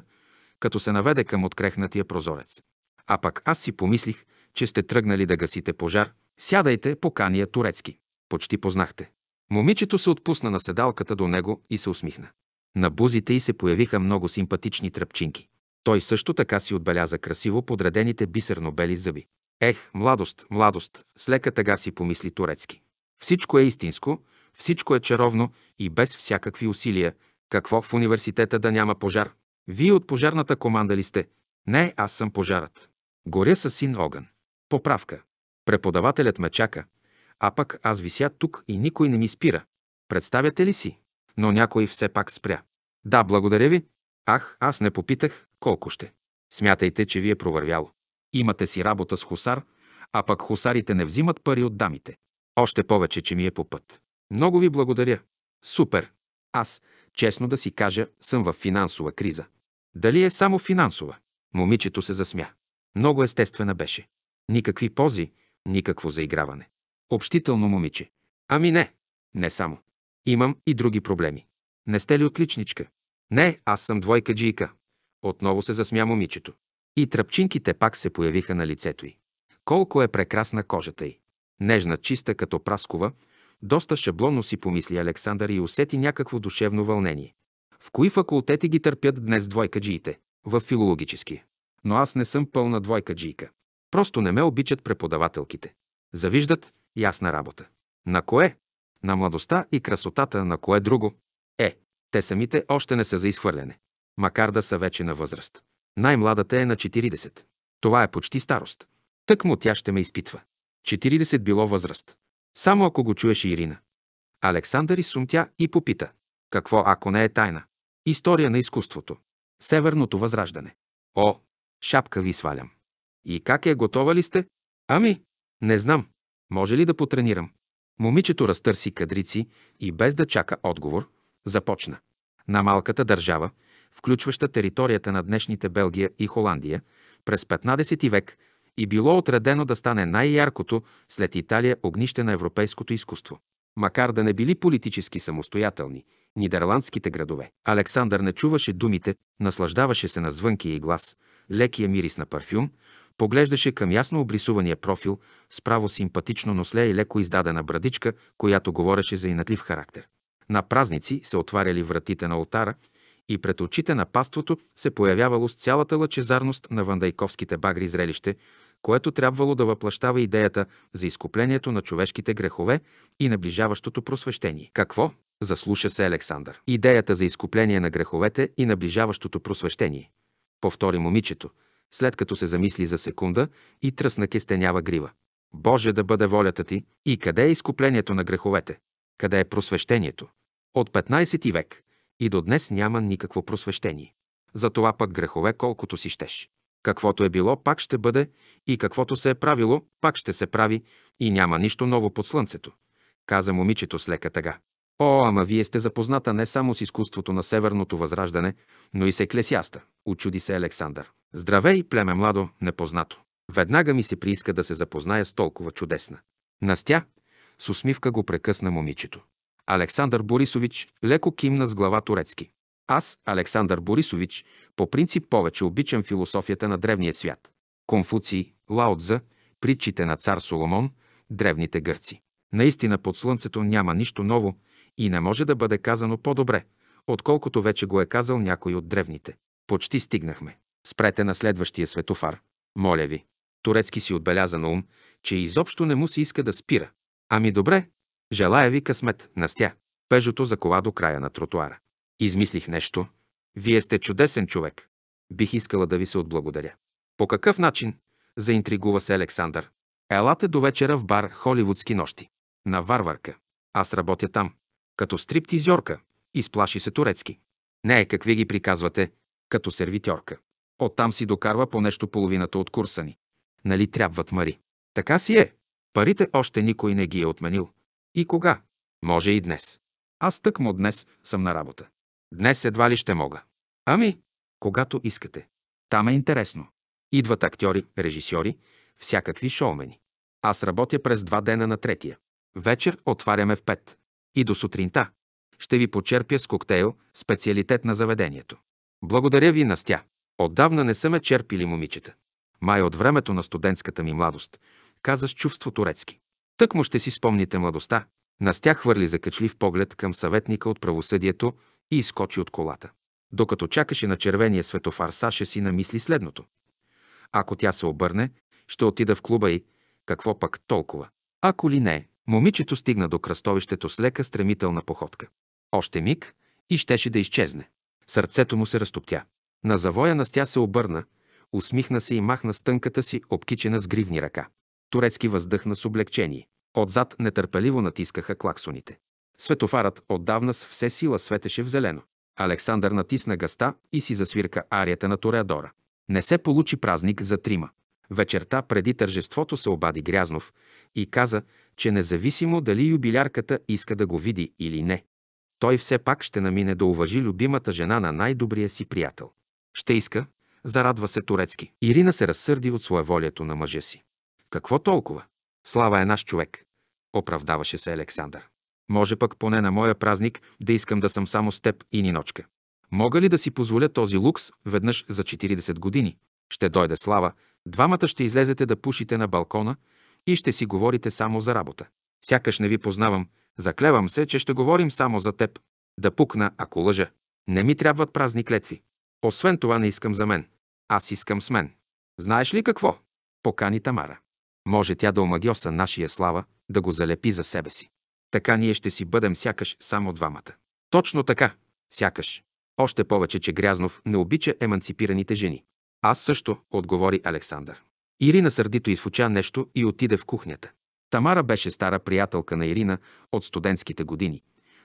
като се наведе към открехнатия прозорец. А пък аз си помислих, че сте тръгнали да гасите пожар. Сядайте, покания турецки. Почти познахте. Момичето се отпусна на седалката до него и се усмихна. На бузите й се появиха много симпатични тръпчинки. Той също така си отбеляза красиво подредените бисерно-бели зъби. Ех, младост, младост, с лека тъга си помисли турецки. Всичко е истинско, всичко е чаровно и без всякакви усилия. Какво в университета да няма пожар? Вие от пожарната команда ли сте? Не, аз съм пожарът. Горя със син огън. Поправка. Преподавателят ме чака, а пък аз вися тук и никой не ми спира. Представяте ли си? но някой все пак спря. Да, благодаря ви. Ах, аз не попитах колко ще. Смятайте, че ви е провървяло. Имате си работа с хусар, а пък хусарите не взимат пари от дамите. Още повече, че ми е по път. Много ви благодаря. Супер. Аз, честно да си кажа, съм в финансова криза. Дали е само финансова? Момичето се засмя. Много естествена беше. Никакви пози, никакво заиграване. Общително момиче. Ами не, не само. Имам и други проблеми. Не сте ли отличничка? Не, аз съм двойка джийка. Отново се засмя момичето. И тръпчинките пак се появиха на лицето й. Колко е прекрасна кожата й. Нежна, чиста като праскова, доста шаблонно си помисли Александър и усети някакво душевно вълнение. В кои факултети ги търпят днес двойка джиите? В филологически. Но аз не съм пълна двойка джийка. Просто не ме обичат преподавателките. Завиждат ясна работа. На кое? на младостта и красотата на кое друго? Е, те самите още не са за изхвърляне, макар да са вече на възраст. Най-младата е на 40. Това е почти старост. Тък му тя ще ме изпитва. 40 било възраст. Само ако го чуеше Ирина. Александър изсумтя и попита. Какво ако не е тайна? История на изкуството. Северното възраждане. О, шапка ви свалям. И как е, готова ли сте? Ами, не знам. Може ли да потренирам? Момичето разтърси кадрици и без да чака отговор, започна. На малката държава, включваща територията на днешните Белгия и Холандия, през 15 век и било отредено да стане най-яркото след Италия огнище на европейското изкуство. Макар да не били политически самостоятелни, нидерландските градове. Александър не чуваше думите, наслаждаваше се на звънки и глас, лекия мирис на парфюм, Поглеждаше към ясно обрисувания профил, справо симпатично носле и леко издадена брадичка, която говореше за инатлив характер. На празници се отваряли вратите на алтара, и пред очите на паството се появявало с цялата лъчезарност на вандайковските багри зрелище, което трябвало да въплащава идеята за изкуплението на човешките грехове и наближаващото просвещение. Какво? Заслуша се Александър. Идеята за изкупление на греховете и наближаващото просвещение. Повтори момичето – след като се замисли за секунда и тръсна кестенява грива. Боже да бъде волята ти и къде е изкуплението на греховете? Къде е просвещението? От 15 век и до днес няма никакво просвещение. За това пък грехове колкото си щеш. Каквото е било, пак ще бъде и каквото се е правило, пак ще се прави и няма нищо ново под слънцето, каза момичето с лека тъга. О, ама вие сте запозната не само с изкуството на Северното възраждане, но и с еклесиаста, очуди се Александър. Здравей, племе младо, непознато. Веднага ми се прииска да се запозная с толкова чудесна. Настя, с усмивка го прекъсна момичето. Александър Борисович леко кимна с глава турецки. Аз, Александър Борисович, по принцип повече обичам философията на древния свят. Конфуций, Лаотза, притчите на цар Соломон, древните гърци. Наистина под слънцето няма нищо ново и не може да бъде казано по-добре, отколкото вече го е казал някой от древните. Почти стигнахме. Спрете на следващия светофар. Моля ви. Турецки си отбеляза на ум, че изобщо не му се иска да спира. Ами добре, желая ви късмет, Настя. Пежото кола до края на тротуара. Измислих нещо. Вие сте чудесен човек. Бих искала да ви се отблагодаря. По какъв начин? Заинтригува се Александър. Елате до вечера в бар Холивудски нощи. На варварка. Аз работя там. Като стриптизьорка. Изплаши се турецки. Не, какви ги приказвате? Като сервитьорка. Оттам си докарва по нещо половината от курса ни. Нали трябват мари? Така си е. Парите още никой не ги е отменил. И кога? Може и днес. Аз тъкмо днес съм на работа. Днес едва ли ще мога. Ами, когато искате. Там е интересно. Идват актьори, режисьори, всякакви шоумени. Аз работя през два дена на третия. Вечер отваряме в пет. И до сутринта. Ще ви почерпя с коктейл, специалитет на заведението. Благодаря ви, Настя. Отдавна не са ме черпили момичета. Май от времето на студентската ми младост, каза с чувство турецки. Тък му ще си спомните младостта. Настя хвърли закачлив поглед към съветника от правосъдието и изкочи от колата. Докато чакаше на червения светофар, Саша си намисли следното. Ако тя се обърне, ще отида в клуба и какво пък толкова. Ако ли не, момичето стигна до кръстовището с лека стремителна походка. Още миг и щеше да изчезне. Сърцето му се разтоптя. На завоя Настя се обърна, усмихна се и махна с тънката си, обкичена с гривни ръка. Турецки въздъхна с облегчение. Отзад нетърпеливо натискаха клаксоните. Светофарът отдавна с все сила светеше в зелено. Александър натисна гъста и си засвирка арията на Тореадора. Не се получи празник за трима. Вечерта преди тържеството се обади Грязнов и каза, че независимо дали юбилярката иска да го види или не, той все пак ще намине да уважи любимата жена на най-добрия си приятел. Ще иска, зарадва се Турецки. Ирина се разсърди от своеволието на мъжа си. Какво толкова? Слава е наш човек, оправдаваше се Александър. Може пък поне на моя празник да искам да съм само с теб и ниночка. Мога ли да си позволя този лукс веднъж за 40 години? Ще дойде слава, двамата ще излезете да пушите на балкона и ще си говорите само за работа. Сякаш не ви познавам, заклевам се, че ще говорим само за теб. Да пукна, ако лъжа. Не ми трябват празни клетви. Освен това не искам за мен. Аз искам с мен. Знаеш ли какво? Покани Тамара. Може тя да омагиоса нашия слава, да го залепи за себе си. Така ние ще си бъдем сякаш само двамата. Точно така, сякаш. Още повече, че Грязнов не обича еманципираните жени. Аз също, отговори Александър. Ирина сърдито изфуча нещо и отиде в кухнята. Тамара беше стара приятелка на Ирина от студентските години.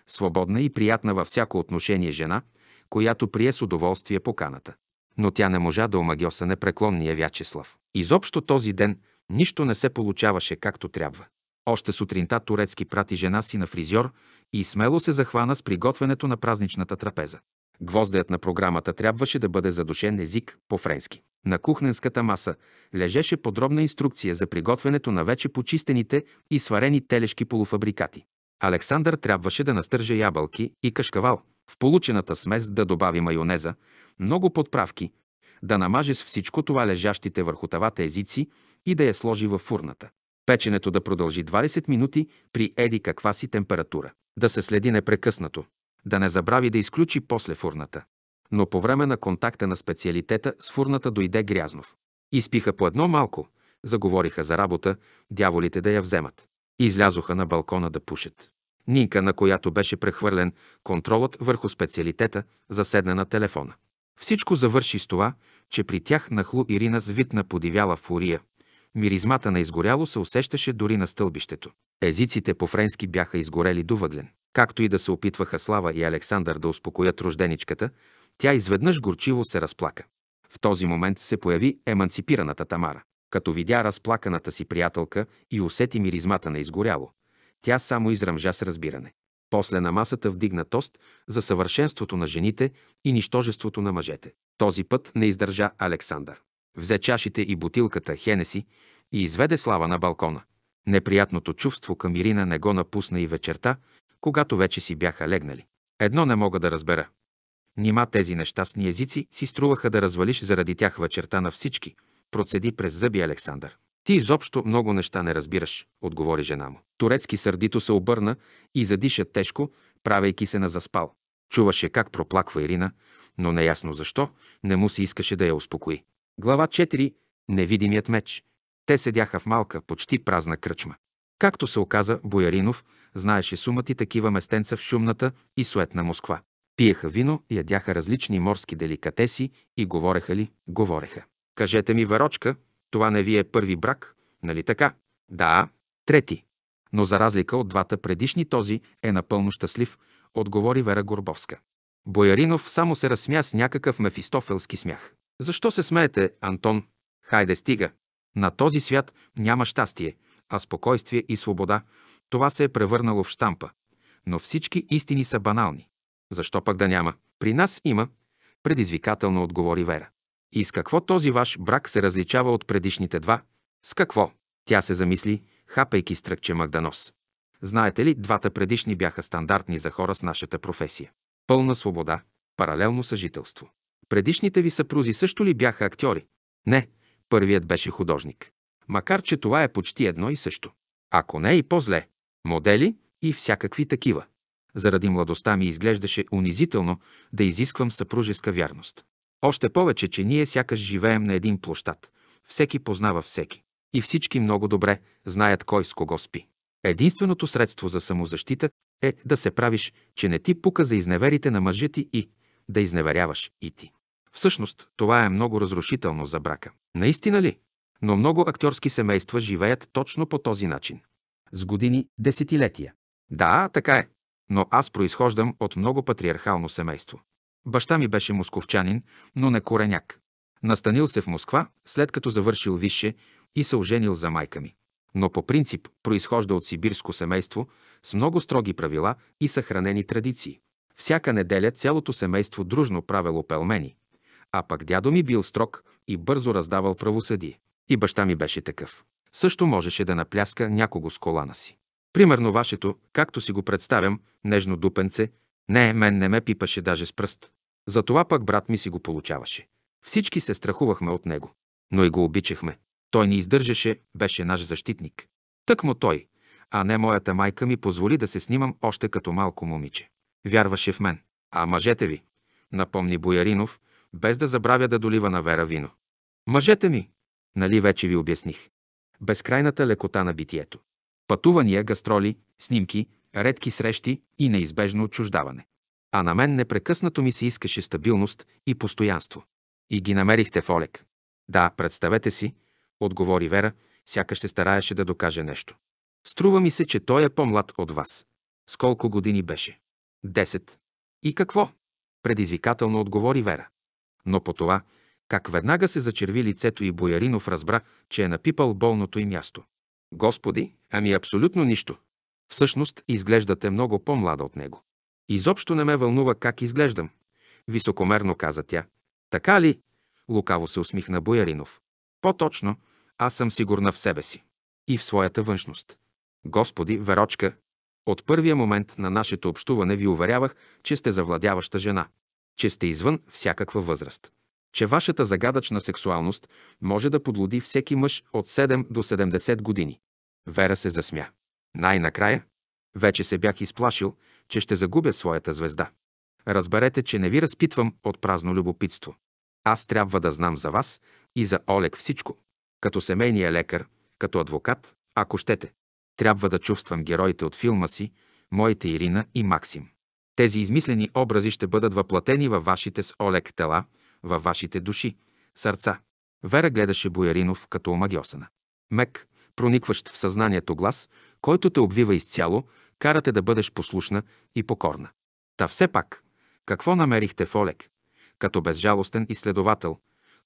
Свободна и приятна във всяко отношение жена – която прие с удоволствие поканата. Но тя не можа да омагиоса непреклонния Вячеслав. Изобщо този ден нищо не се получаваше както трябва. Още сутринта Турецки прати жена си на фризьор и смело се захвана с приготвянето на празничната трапеза. Гвоздеят на програмата трябваше да бъде задушен език по-френски. На кухненската маса лежеше подробна инструкция за приготвянето на вече почистените и сварени телешки полуфабрикати. Александър трябваше да настърже ябълки и кашкавал, в получената смес да добави майонеза, много подправки, да намаже с всичко това лежащите върху тавата езици и да я сложи във фурната. Печенето да продължи 20 минути при еди каква си температура. Да се следи непрекъснато. Да не забрави да изключи после фурната. Но по време на контакта на специалитета с фурната дойде Грязнов. Изпиха по едно малко, заговориха за работа, дяволите да я вземат и излязоха на балкона да пушат. Нинка, на която беше прехвърлен контролът върху специалитета, заседна на телефона. Всичко завърши с това, че при тях нахлу Ирина с вид на подивяла фурия. Миризмата на изгоряло се усещаше дори на стълбището. Езиците по-френски бяха изгорели до въглен. Както и да се опитваха Слава и Александър да успокоят рожденичката, тя изведнъж горчиво се разплака. В този момент се появи еманципираната Тамара. Като видя разплаканата си приятелка и усети миризмата на изгоряло, тя само изръмжа с разбиране. После на масата вдигна тост за съвършенството на жените и нищожеството на мъжете. Този път не издържа Александър. Взе чашите и бутилката Хенеси и изведе слава на балкона. Неприятното чувство към Ирина не го напусна и вечерта, когато вече си бяха легнали. Едно не мога да разбера. Нима тези нещастни езици си струваха да развалиш заради тях вечерта на всички – процеди през зъби Александър. Ти изобщо много неща не разбираш, отговори жена му. Турецки сърдито се обърна и задиша тежко, правейки се на заспал. Чуваше как проплаква Ирина, но неясно защо не му се искаше да я успокои. Глава 4. Невидимият меч. Те седяха в малка, почти празна кръчма. Както се оказа, Бояринов знаеше сумата и такива местенца в шумната и суетна Москва. Пиеха вино, ядяха различни морски деликатеси и говореха ли? Говореха. Кажете ми, Верочка, това не ви е първи брак, нали така? Да, трети. Но за разлика от двата предишни, този е напълно щастлив, отговори Вера Горбовска. Бояринов само се разсмя с някакъв мефистофелски смях. Защо се смеете, Антон? Хайде, стига. На този свят няма щастие, а спокойствие и свобода. Това се е превърнало в штампа. Но всички истини са банални. Защо пък да няма? При нас има, предизвикателно отговори Вера. И с какво този ваш брак се различава от предишните два? С какво? Тя се замисли, хапайки стръкче магданос. Знаете ли, двата предишни бяха стандартни за хора с нашата професия. Пълна свобода, паралелно съжителство. Предишните ви съпрузи също ли бяха актьори? Не, първият беше художник. Макар, че това е почти едно и също. Ако не и по-зле. Модели и всякакви такива. Заради младостта ми изглеждаше унизително да изисквам съпружеска вярност. Още повече, че ние сякаш живеем на един площад. Всеки познава всеки. И всички много добре знаят кой с кого спи. Единственото средство за самозащита е да се правиш, че не ти пука за изневерите на мъжа ти и да изневеряваш и ти. Всъщност, това е много разрушително за брака. Наистина ли? Но много актьорски семейства живеят точно по този начин. С години, десетилетия. Да, така е. Но аз произхождам от много патриархално семейство. Баща ми беше московчанин, но не кореняк. Настанил се в Москва, след като завършил висше и се оженил за майка ми. Но по принцип произхожда от сибирско семейство с много строги правила и съхранени традиции. Всяка неделя цялото семейство дружно правило пелмени, а пък дядо ми бил строг и бързо раздавал правосъдие. И баща ми беше такъв. Също можеше да напляска някого с колана си. Примерно вашето, както си го представям, нежно дупенце, не, мен не ме пипаше даже с пръст. Затова пък брат ми си го получаваше. Всички се страхувахме от него, но и го обичахме. Той ни издържаше, беше наш защитник. Тък му той, а не моята майка ми позволи да се снимам още като малко момиче. Вярваше в мен. А мъжете ви, напомни Бояринов, без да забравя да долива на Вера вино. Мъжете ми, нали вече ви обясних. Безкрайната лекота на битието. Пътувания, гастроли, снимки, редки срещи и неизбежно отчуждаване а на мен непрекъснато ми се искаше стабилност и постоянство. И ги намерихте в Олег. Да, представете си, отговори Вера, сякаш се стараеше да докаже нещо. Струва ми се, че той е по-млад от вас. С колко години беше? Десет. И какво? Предизвикателно отговори Вера. Но по това, как веднага се зачерви лицето и Бояринов разбра, че е напипал болното и място. Господи, ами абсолютно нищо. Всъщност изглеждате много по-млада от него. Изобщо не ме вълнува как изглеждам, високомерно каза тя. Така ли? Лукаво се усмихна Бояринов. По-точно, аз съм сигурна в себе си и в своята външност. Господи, Верочка, от първия момент на нашето общуване ви уверявах, че сте завладяваща жена, че сте извън всякаква възраст, че вашата загадъчна сексуалност може да подлоди всеки мъж от 7 до 70 години. Вера се засмя. Най-накрая, вече се бях изплашил, че ще загубя своята звезда. Разберете, че не ви разпитвам от празно любопитство. Аз трябва да знам за вас и за Олег всичко. Като семейния лекар, като адвокат, ако щете. Трябва да чувствам героите от филма си, моите Ирина и Максим. Тези измислени образи ще бъдат въплатени във вашите с Олег тела, във вашите души, сърца. Вера гледаше Бояринов като омагиосана. Мек, проникващ в съзнанието глас, който те обвива изцяло, Карате да бъдеш послушна и покорна. Та все пак, какво намерихте в Олег? Като безжалостен изследовател,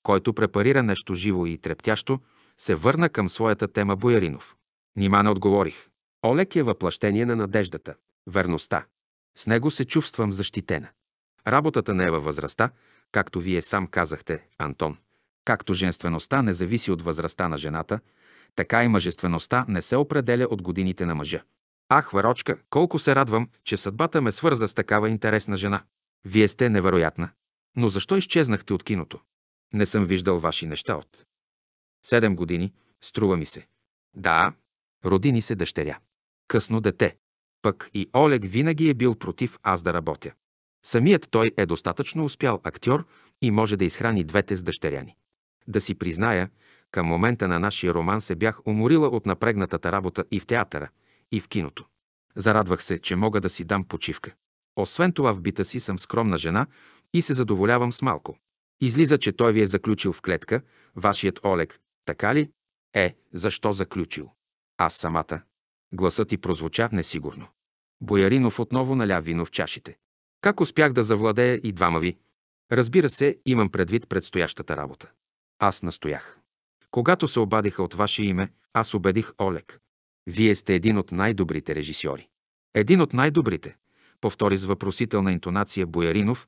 който препарира нещо живо и трептящо, се върна към своята тема Бояринов. Нима не отговорих. Олег е въплащение на надеждата, верността. С него се чувствам защитена. Работата не е във възрастта, както вие сам казахте, Антон. Както женствеността не зависи от възрастта на жената, така и мъжествеността не се определя от годините на мъжа. Ах, Варочка, колко се радвам, че съдбата ме свърза с такава интересна жена. Вие сте невероятна. Но защо изчезнахте от киното? Не съм виждал ваши неща от. Седем години, струва ми се. Да, роди ни се дъщеря. Късно дете. Пък и Олег винаги е бил против аз да работя. Самият той е достатъчно успял актьор и може да изхрани двете с дъщеряни. Да си призная, към момента на нашия роман се бях уморила от напрегнатата работа и в театъра – и в киното. Зарадвах се, че мога да си дам почивка. Освен това в бита си съм скромна жена и се задоволявам с малко. Излиза, че той ви е заключил в клетка, вашият Олег, така ли? Е, защо заключил? Аз самата. Гласът ти прозвуча несигурно. Бояринов отново наля вино в чашите. Как успях да завладея и двама ви? Разбира се, имам предвид предстоящата работа. Аз настоях. Когато се обадиха от ваше име, аз убедих Олег. Вие сте един от най-добрите режисьори. Един от най-добрите, повтори с въпросителна интонация Бояринов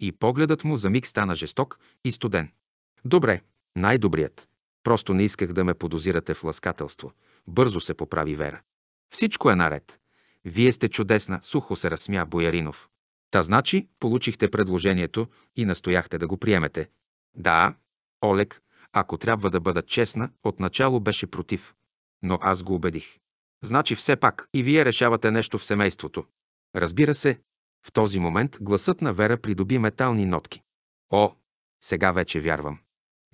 и погледът му за миг стана жесток и студен. Добре, най-добрият. Просто не исках да ме подозирате в ласкателство. Бързо се поправи Вера. Всичко е наред. Вие сте чудесна, сухо се разсмя Бояринов. Та значи, получихте предложението и настояхте да го приемете. Да, Олег, ако трябва да бъда честна, отначало беше против. Но аз го убедих. Значи все пак и вие решавате нещо в семейството. Разбира се, в този момент гласът на Вера придоби метални нотки. О, сега вече вярвам.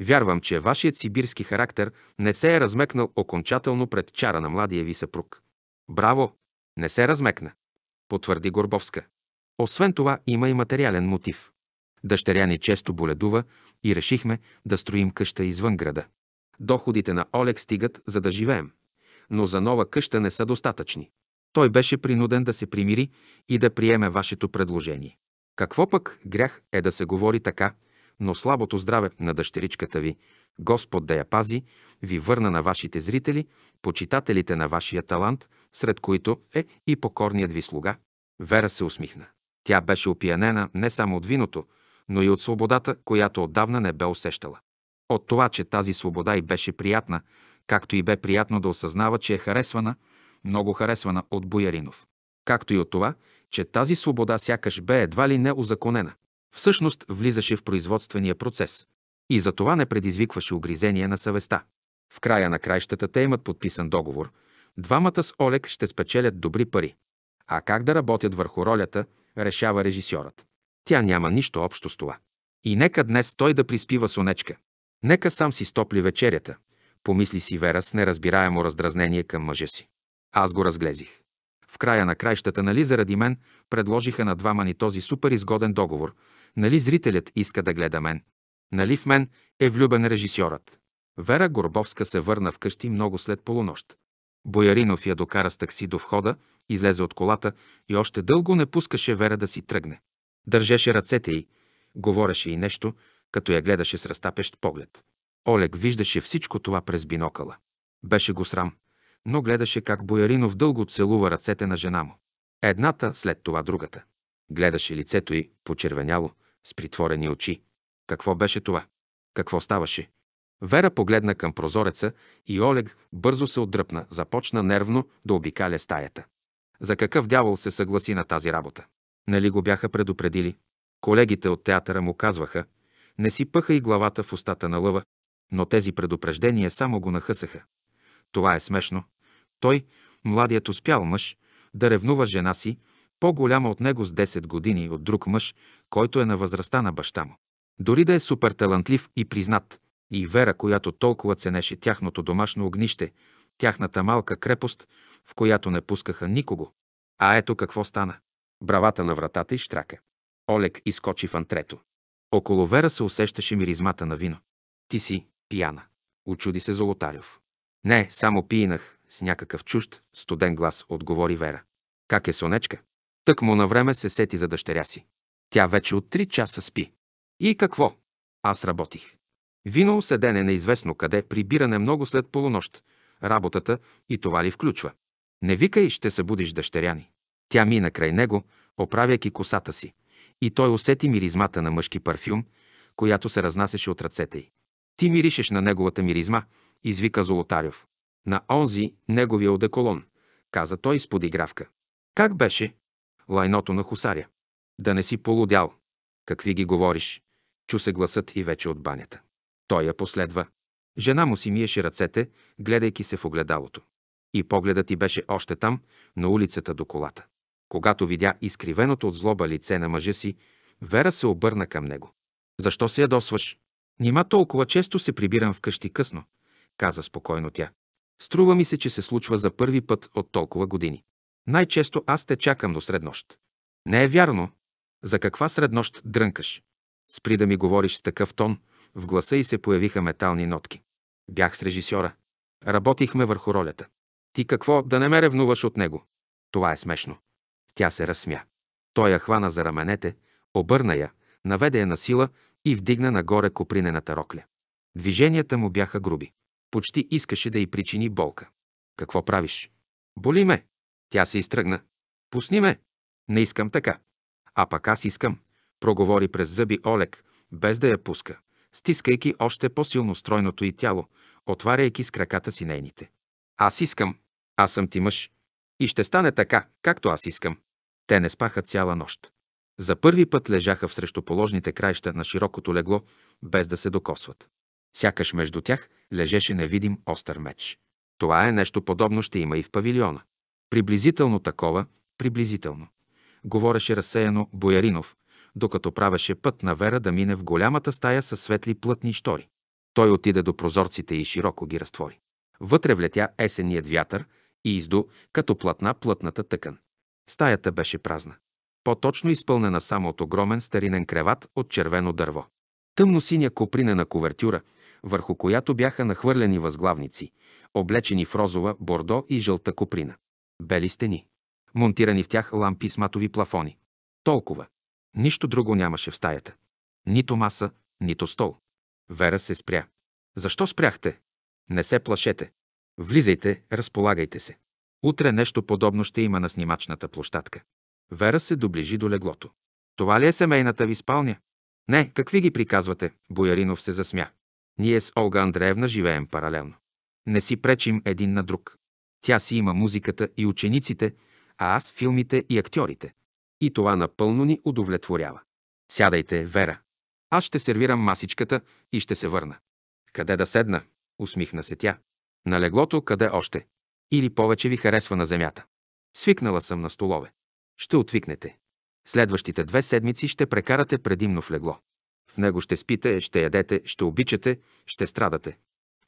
Вярвам, че вашият сибирски характер не се е размекнал окончателно пред чара на младия ви съпруг. Браво! Не се размекна, потвърди Горбовска. Освен това има и материален мотив. Дъщеря ни често боледува и решихме да строим къща извън града. Доходите на Олег стигат, за да живеем но за нова къща не са достатъчни. Той беше принуден да се примири и да приеме вашето предложение. Какво пък грях е да се говори така, но слабото здраве на дъщеричката ви, Господ да я пази, ви върна на вашите зрители, почитателите на вашия талант, сред които е и покорният ви слуга. Вера се усмихна. Тя беше опиянена не само от виното, но и от свободата, която отдавна не бе усещала. От това, че тази свобода и беше приятна, както и бе приятно да осъзнава, че е харесвана, много харесвана от Бояринов. Както и от това, че тази свобода сякаш бе едва ли не узаконена. Всъщност влизаше в производствения процес. И за това не предизвикваше огризение на съвестта. В края на краищата те имат подписан договор. Двамата с Олег ще спечелят добри пари. А как да работят върху ролята, решава режисьорът. Тя няма нищо общо с това. И нека днес той да приспива сонечка. Нека сам си стопли вечерята помисли си Вера с неразбираемо раздразнение към мъжа си. Аз го разглезих. В края на краищата, нали заради мен, предложиха на двама ни този супер изгоден договор, нали зрителят иска да гледа мен, нали в мен е влюбен режисьорът. Вера Горбовска се върна вкъщи много след полунощ. Бояринов я докара с такси до входа, излезе от колата и още дълго не пускаше Вера да си тръгне. Държеше ръцете й, говореше и нещо, като я гледаше с разтапещ поглед. Олег виждаше всичко това през бинокъла. Беше го срам, но гледаше как Бояринов дълго целува ръцете на жена му. Едната след това другата. Гледаше лицето й, почервеняло, с притворени очи. Какво беше това? Какво ставаше? Вера погледна към прозореца и Олег бързо се отдръпна, започна нервно да обикаля стаята. За какъв дявол се съгласи на тази работа? Нали го бяха предупредили? Колегите от театъра му казваха, не си пъха и главата в устата на лъва, но тези предупреждения само го нахъсаха. Това е смешно. Той, младият успял мъж, да ревнува жена си, по-голяма от него с 10 години от друг мъж, който е на възрастта на баща му. Дори да е суперталантлив и признат, и Вера, която толкова ценеше тяхното домашно огнище, тяхната малка крепост, в която не пускаха никого. А ето какво стана. Бравата на вратата и штрака. Олег изкочи в антрето. Около Вера се усещаше миризмата на вино. Ти си, пияна. Очуди се Золотарев. Не, само пиинах, с някакъв чужд, студен глас отговори Вера. Как е сонечка? Тък му навреме се сети за дъщеря си. Тя вече от три часа спи. И какво? Аз работих. Вино седене неизвестно къде, прибиране много след полунощ. Работата и това ли включва? Не викай, ще събудиш дъщеря ни. Тя мина край него, оправяйки косата си. И той усети миризмата на мъжки парфюм, която се разнасяше от ръцете й. Ти миришеш на неговата миризма, извика Золотарев. На онзи неговия одеколон, каза той с подигравка. Как беше? Лайното на хусаря. Да не си полудял. Какви ги говориш? Чу се гласът и вече от банята. Той я последва. Жена му си миеше ръцете, гледайки се в огледалото. И погледът ти беше още там, на улицата до колата. Когато видя изкривеното от злоба лице на мъжа си, Вера се обърна към него. Защо се ядосваш? Нима толкова често се прибирам вкъщи късно, каза спокойно тя. Струва ми се, че се случва за първи път от толкова години. Най-често аз те чакам до среднощ. Не е вярно. За каква среднощ дрънкаш? Спри да ми говориш с такъв тон, в гласа й се появиха метални нотки. Бях с режисьора. Работихме върху ролята. Ти какво, да не ме ревнуваш от него? Това е смешно. Тя се разсмя. Той я хвана за раменете, обърна я, наведе я на сила, и вдигна нагоре копринената рокля. Движенията му бяха груби. Почти искаше да й причини болка. Какво правиш? Боли ме. Тя се изтръгна. Пусни ме. Не искам така. А пък аз искам. Проговори през зъби Олег, без да я пуска, стискайки още по-силно стройното й тяло, отваряйки с краката си нейните. Аз искам. Аз съм ти мъж. И ще стане така, както аз искам. Те не спаха цяла нощ. За първи път лежаха в срещуположните краища на широкото легло, без да се докосват. Сякаш между тях лежеше невидим остър меч. Това е нещо подобно ще има и в павилиона. Приблизително такова, приблизително. Говореше разсеяно Бояринов, докато правеше път на Вера да мине в голямата стая със светли плътни штори. Той отиде до прозорците и широко ги разтвори. Вътре влетя есенният вятър и изду като платна плътната тъкан. Стаята беше празна по-точно изпълнена само от огромен старинен креват от червено дърво. Тъмно-синя копринена ковертюра, върху която бяха нахвърлени възглавници, облечени в розова, бордо и жълта коприна. Бели стени. Монтирани в тях лампи с матови плафони. Толкова. Нищо друго нямаше в стаята. Нито маса, нито стол. Вера се спря. Защо спряхте? Не се плашете. Влизайте, разполагайте се. Утре нещо подобно ще има на снимачната площадка. Вера се доближи до леглото. Това ли е семейната ви спалня? Не, какви ги приказвате? Бояринов се засмя. Ние с Олга Андреевна живеем паралелно. Не си пречим един на друг. Тя си има музиката и учениците, а аз филмите и актьорите. И това напълно ни удовлетворява. Сядайте, Вера. Аз ще сервирам масичката и ще се върна. Къде да седна? Усмихна се тя. На леглото къде още? Или повече ви харесва на земята? Свикнала съм на столове. Ще отвикнете. Следващите две седмици ще прекарате предимно в легло. В него ще спите, ще ядете, ще обичате, ще страдате.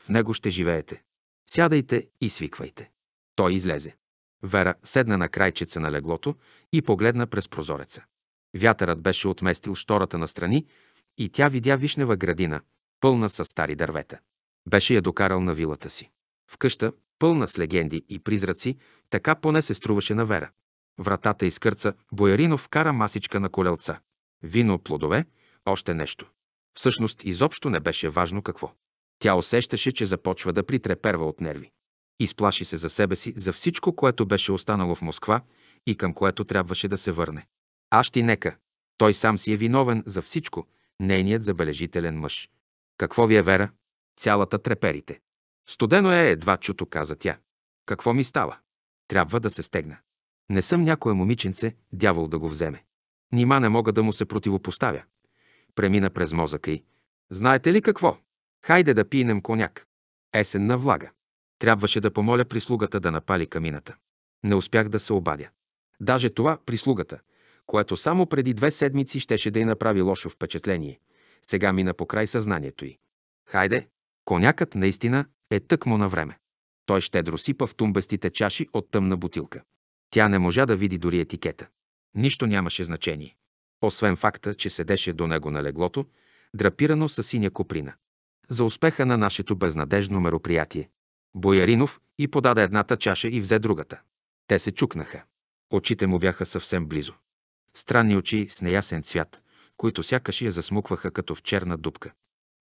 В него ще живеете. Сядайте и свиквайте. Той излезе. Вера седна на крайчеца на леглото и погледна през прозореца. Вятърът беше отместил штората настрани и тя видя вишнева градина, пълна с стари дървета. Беше я докарал на вилата си. В къща, пълна с легенди и призраци, така поне се струваше на Вера. Вратата изкърца, Бояринов кара масичка на колелца. Вино, плодове, още нещо. Всъщност изобщо не беше важно какво. Тя усещаше, че започва да притреперва от нерви. Изплаши се за себе си, за всичко, което беше останало в Москва и към което трябваше да се върне. Аз ти нека. Той сам си е виновен за всичко, нейният забележителен мъж. Какво ви е вера? Цялата треперите. Студено е едва чуто, каза тя. Какво ми става? Трябва да се стегна. Не съм някое момиченце, дявол да го вземе. Нима не мога да му се противопоставя. Премина през мозъка й. Знаете ли какво? Хайде да пинем коняк. Есенна влага. Трябваше да помоля прислугата да напали камината. Не успях да се обадя. Даже това прислугата, което само преди две седмици щеше да й направи лошо впечатление, сега мина по край съзнанието й. Хайде, конякът наистина е тъкмо на време. Той щедро сипа в тумбестите чаши от тъмна бутилка. Тя не можа да види дори етикета. Нищо нямаше значение. Освен факта, че седеше до него на леглото, драпирано с синя куприна. За успеха на нашето безнадежно мероприятие. Бояринов и подаде едната чаша и взе другата. Те се чукнаха. Очите му бяха съвсем близо. Странни очи с неясен цвят, които сякаш я засмукваха като в черна дупка.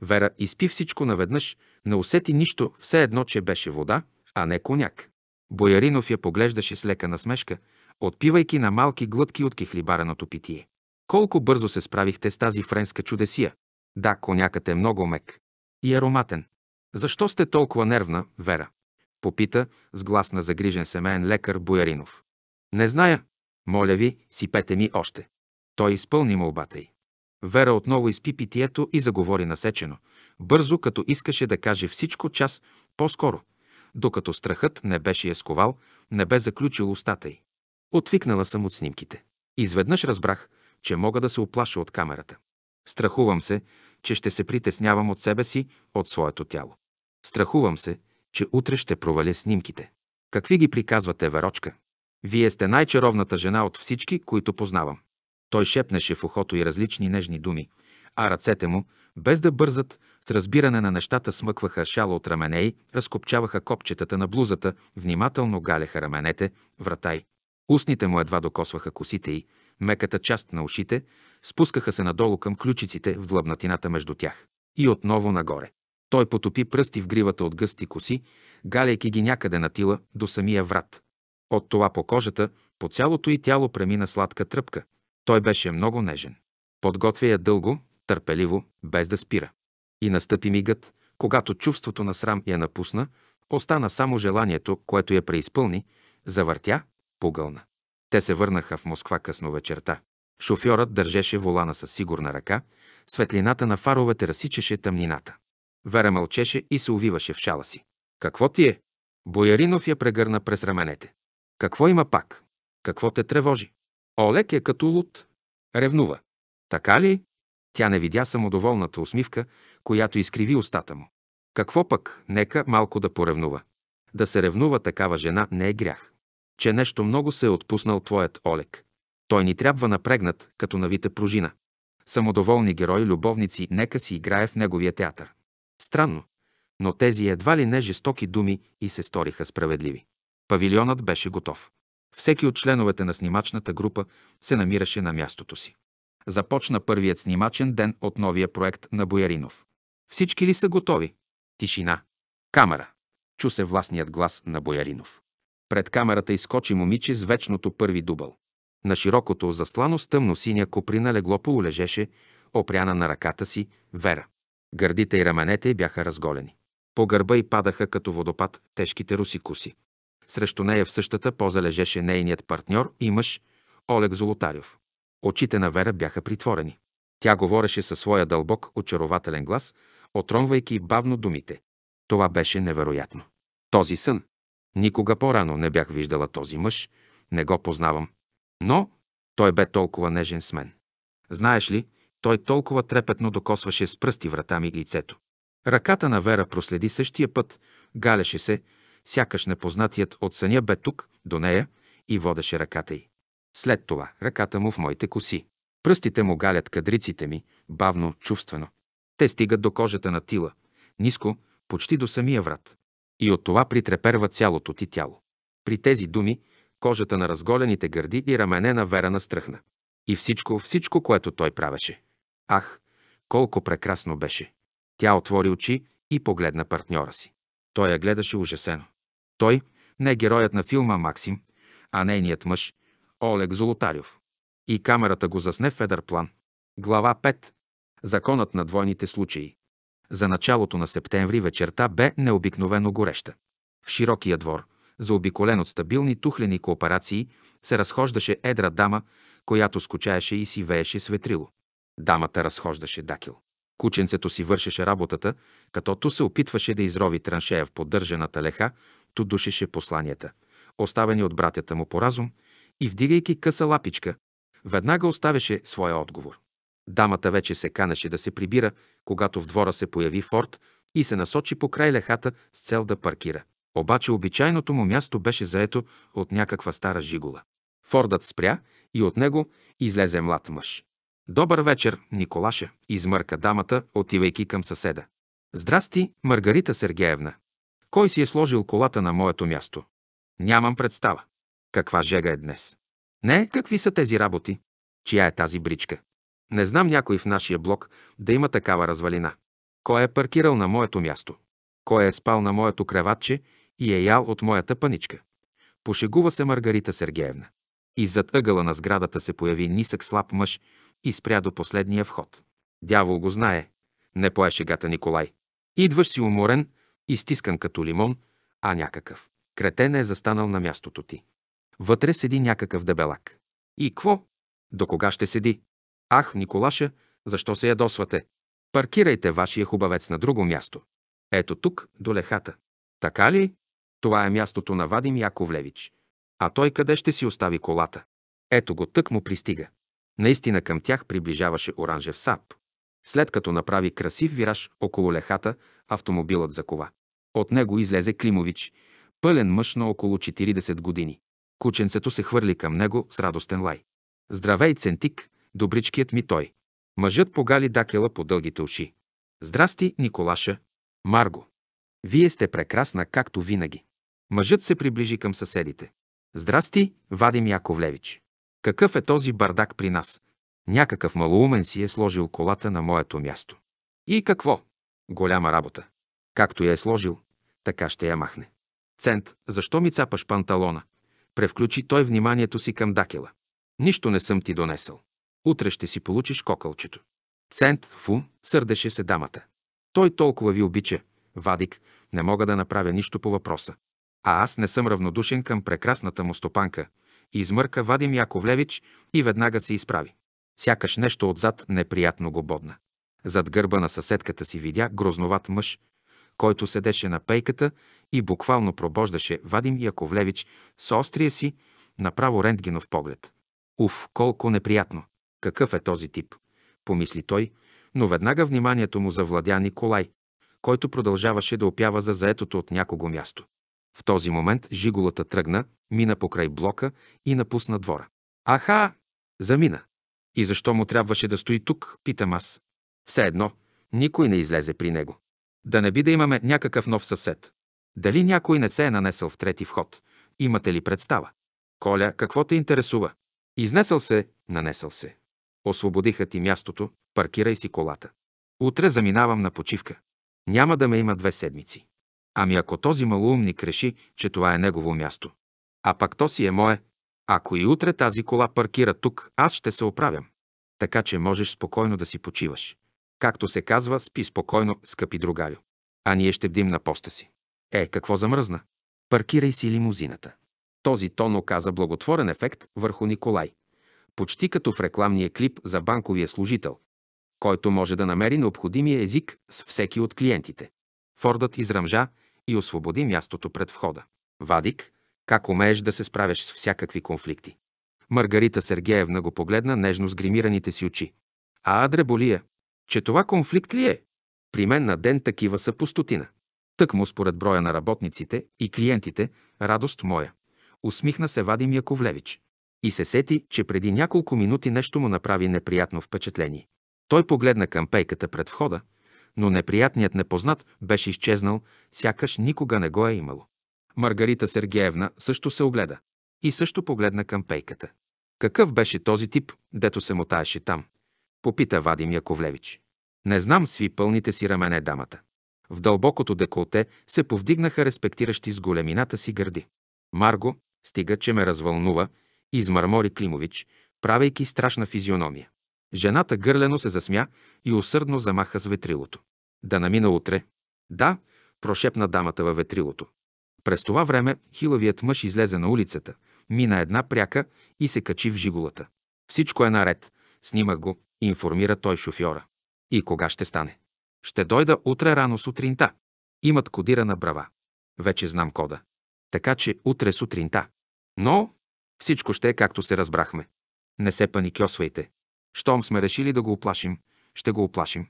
Вера изпи всичко наведнъж, не усети нищо, все едно, че беше вода, а не коняк. Бояринов я поглеждаше с лека насмешка, отпивайки на малки глътки от кихлибареното питие. Колко бързо се справихте с тази френска чудесия. Да, конякът е много мек и ароматен. Защо сте толкова нервна, Вера? Попита с глас на загрижен семейен лекар Бояринов. Не зная. Моля ви, сипете ми още. Той изпълни молбата й. Вера отново изпи питието и заговори насечено, бързо, като искаше да каже всичко час по-скоро – докато страхът не беше я сковал, не бе заключил устата й. Отвикнала съм от снимките. Изведнъж разбрах, че мога да се оплаша от камерата. Страхувам се, че ще се притеснявам от себе си, от своето тяло. Страхувам се, че утре ще проваля снимките. Какви ги приказвате, Верочка? Вие сте най-чаровната жена от всички, които познавам. Той шепнеше в ухото и различни нежни думи, а ръцете му, без да бързат, с разбиране на нещата смъкваха шала от рамене й, разкопчаваха копчетата на блузата, внимателно галяха раменете, врата й. Устните му едва докосваха косите й, меката част на ушите, спускаха се надолу към ключиците в длъбнатината между тях. И отново нагоре. Той потопи пръсти в гривата от гъсти коси, галяйки ги някъде на тила до самия врат. От това по кожата, по цялото и тяло премина сладка тръпка. Той беше много нежен. Подготвя я дълго, търпеливо, без да спира. И настъпи мигът, когато чувството на срам я напусна, остана само желанието, което я преизпълни, завъртя, погълна. Те се върнаха в Москва късно вечерта. Шофьорът държеше волана със сигурна ръка, светлината на фаровете разсичаше тъмнината. Вера мълчеше и се увиваше в шала си. «Какво ти е?» Бояринов я прегърна през раменете. «Какво има пак? Какво те тревожи?» Олег е като луд. Ревнува. Така ли? Тя не видя самодоволната усмивка, която изкриви устата му. Какво пък, нека малко да поревнува. Да се ревнува такава жена не е грях. Че нещо много се е отпуснал твоят Олег. Той ни трябва напрегнат, като навита пружина. Самодоволни герои, любовници, нека си играе в неговия театър. Странно, но тези едва ли не жестоки думи и се сториха справедливи. Павилионът беше готов. Всеки от членовете на снимачната група се намираше на мястото си. Започна първият снимачен ден от новия проект на Бояринов. Всички ли са готови? Тишина. Камера. Чу се властният глас на Бояринов. Пред камерата изкочи момиче с вечното първи дубъл. На широкото заслано с тъмно-синя коприна легло полулежеше, опряна на ръката си, Вера. Гърдите и раменете бяха разголени. По гърба й падаха като водопад тежките руси куси. Срещу нея в същата поза лежеше нейният партньор и мъж Олег Золотарев. Очите на Вера бяха притворени. Тя говореше със своя дълбок, очарователен глас, отронвайки бавно думите. Това беше невероятно. Този сън. Никога по-рано не бях виждала този мъж, не го познавам. Но той бе толкова нежен с мен. Знаеш ли, той толкова трепетно докосваше с пръсти врата ми лицето. Ръката на Вера проследи същия път, галеше се, сякаш непознатият от съня бе тук, до нея, и водеше ръката й. След това ръката му в моите коси. Пръстите му галят кадриците ми, бавно, чувствено. Те стигат до кожата на тила, ниско, почти до самия врат. И от това притреперва цялото ти тяло. При тези думи, кожата на разголените гърди и рамене на Вера настръхна. И всичко, всичко, което той правеше. Ах, колко прекрасно беше! Тя отвори очи и погледна партньора си. Той я гледаше ужасено. Той не е героят на филма Максим, а нейният мъж – Олег Золотарев. И камерата го засне в едър план. Глава 5. Законът на двойните случаи. За началото на септември вечерта бе необикновено гореща. В широкия двор, заобиколен от стабилни тухлени кооперации, се разхождаше едра дама, която скучаеше и си вееше светрило. Дамата разхождаше дакил. Кученцето си вършеше работата, като се опитваше да изрови траншея в поддържаната леха, то душеше посланията, оставени от братята му по разум, и вдигайки къса лапичка, веднага оставяше своя отговор. Дамата вече се канеше да се прибира, когато в двора се появи форт и се насочи по край лехата с цел да паркира. Обаче обичайното му място беше заето от някаква стара жигула. Фордът спря и от него излезе млад мъж. Добър вечер, Николаша, измърка дамата, отивайки към съседа. Здрасти, Маргарита Сергеевна. Кой си е сложил колата на моето място? Нямам представа. Каква жега е днес? Не, какви са тези работи? Чия е тази бричка? Не знам някой в нашия блок да има такава развалина. Кой е паркирал на моето място? Кой е спал на моето креватче и е ял от моята паничка? Пошегува се Маргарита Сергеевна. И зад ъгъла на сградата се появи нисък слаб мъж и спря до последния вход. Дявол го знае. Не пое шегата Николай. Идваш си уморен, изтискан като лимон, а някакъв. Кретен е застанал на мястото ти. Вътре седи някакъв дебелак. И кво? До кога ще седи? Ах, Николаша, защо се ядосвате? Паркирайте вашия хубавец на друго място. Ето тук, до лехата. Така ли? Това е мястото на Вадим Яковлевич. А той къде ще си остави колата? Ето го тък му пристига. Наистина към тях приближаваше оранжев сап. След като направи красив вираж около лехата, автомобилът закова. От него излезе Климович, пълен мъж на около 40 години. Кученцето се хвърли към него с радостен лай. Здравей, Центик! добричкият ми той. Мъжът погали дакела по дългите уши. Здрасти, Николаша. Марго. Вие сте прекрасна, както винаги. Мъжът се приближи към съседите. Здрасти, Вадим Яковлевич. Какъв е този бардак при нас? Някакъв малоумен си е сложил колата на моето място. И какво? Голяма работа. Както я е сложил, така ще я махне. Цент, защо ми цапаш панталона? Превключи той вниманието си към дакела. Нищо не съм ти донесъл. Утре ще си получиш кокълчето. Цент, фу, сърдеше се дамата. Той толкова ви обича. Вадик, не мога да направя нищо по въпроса. А аз не съм равнодушен към прекрасната му стопанка. Измърка Вадим Яковлевич и веднага се изправи. Сякаш нещо отзад неприятно го бодна. Зад гърба на съседката си видя грозноват мъж, който седеше на пейката и буквално пробождаше Вадим Яковлевич с острия си, направо рентгенов поглед. Уф, колко неприятно! Какъв е този тип? Помисли той, но веднага вниманието му завладя Николай, който продължаваше да опява за заетото от някого място. В този момент жигулата тръгна, мина покрай блока и напусна двора. Аха! Замина! И защо му трябваше да стои тук, питам аз. Все едно, никой не излезе при него. Да не би да имаме някакъв нов съсед. Дали някой не се е нанесъл в трети вход? Имате ли представа? Коля, какво те интересува? Изнесъл се, нанесъл се. Освободиха ти мястото, паркирай си колата. Утре заминавам на почивка. Няма да ме има две седмици. Ами ако този малоумник реши, че това е негово място. А пак то си е мое. Ако и утре тази кола паркира тук, аз ще се оправям. Така че можеш спокойно да си почиваш. Както се казва, спи спокойно, скъпи другарю. А ние ще бдим на поста си. Е, какво замръзна? Паркирай си лимузината. Този тон оказа благотворен ефект върху Николай почти като в рекламния клип за банковия служител, който може да намери необходимия език с всеки от клиентите. Фордът изръмжа и освободи мястото пред входа. Вадик, как умееш да се справяш с всякакви конфликти? Маргарита Сергеевна го погледна нежно с гримираните си очи. А Адре Болия, че това конфликт ли е? При мен на ден такива са пустотина. Тък му според броя на работниците и клиентите, радост моя. Усмихна се Вадим Яковлевич и се сети, че преди няколко минути нещо му направи неприятно впечатление. Той погледна към пейката пред входа, но неприятният непознат беше изчезнал, сякаш никога не го е имало. Маргарита Сергеевна също се огледа и също погледна към пейката. Какъв беше този тип, дето се мотаеше там? Попита Вадим Яковлевич. Не знам, сви пълните си рамене дамата. В дълбокото деколте се повдигнаха респектиращи с големината си гърди. Марго, стига, че ме развълнува, измърмори Климович, правейки страшна физиономия. Жената гърлено се засмя и усърдно замаха с ветрилото. Да намина утре. Да, прошепна дамата във ветрилото. През това време хилавият мъж излезе на улицата, мина една пряка и се качи в жигулата. Всичко е наред. Снимах го, информира той шофьора. И кога ще стане? Ще дойда утре рано сутринта. Имат кодирана брава. Вече знам кода. Така че утре сутринта. Но всичко ще е както се разбрахме. Не се паникьосвайте. Щом сме решили да го оплашим, ще го оплашим.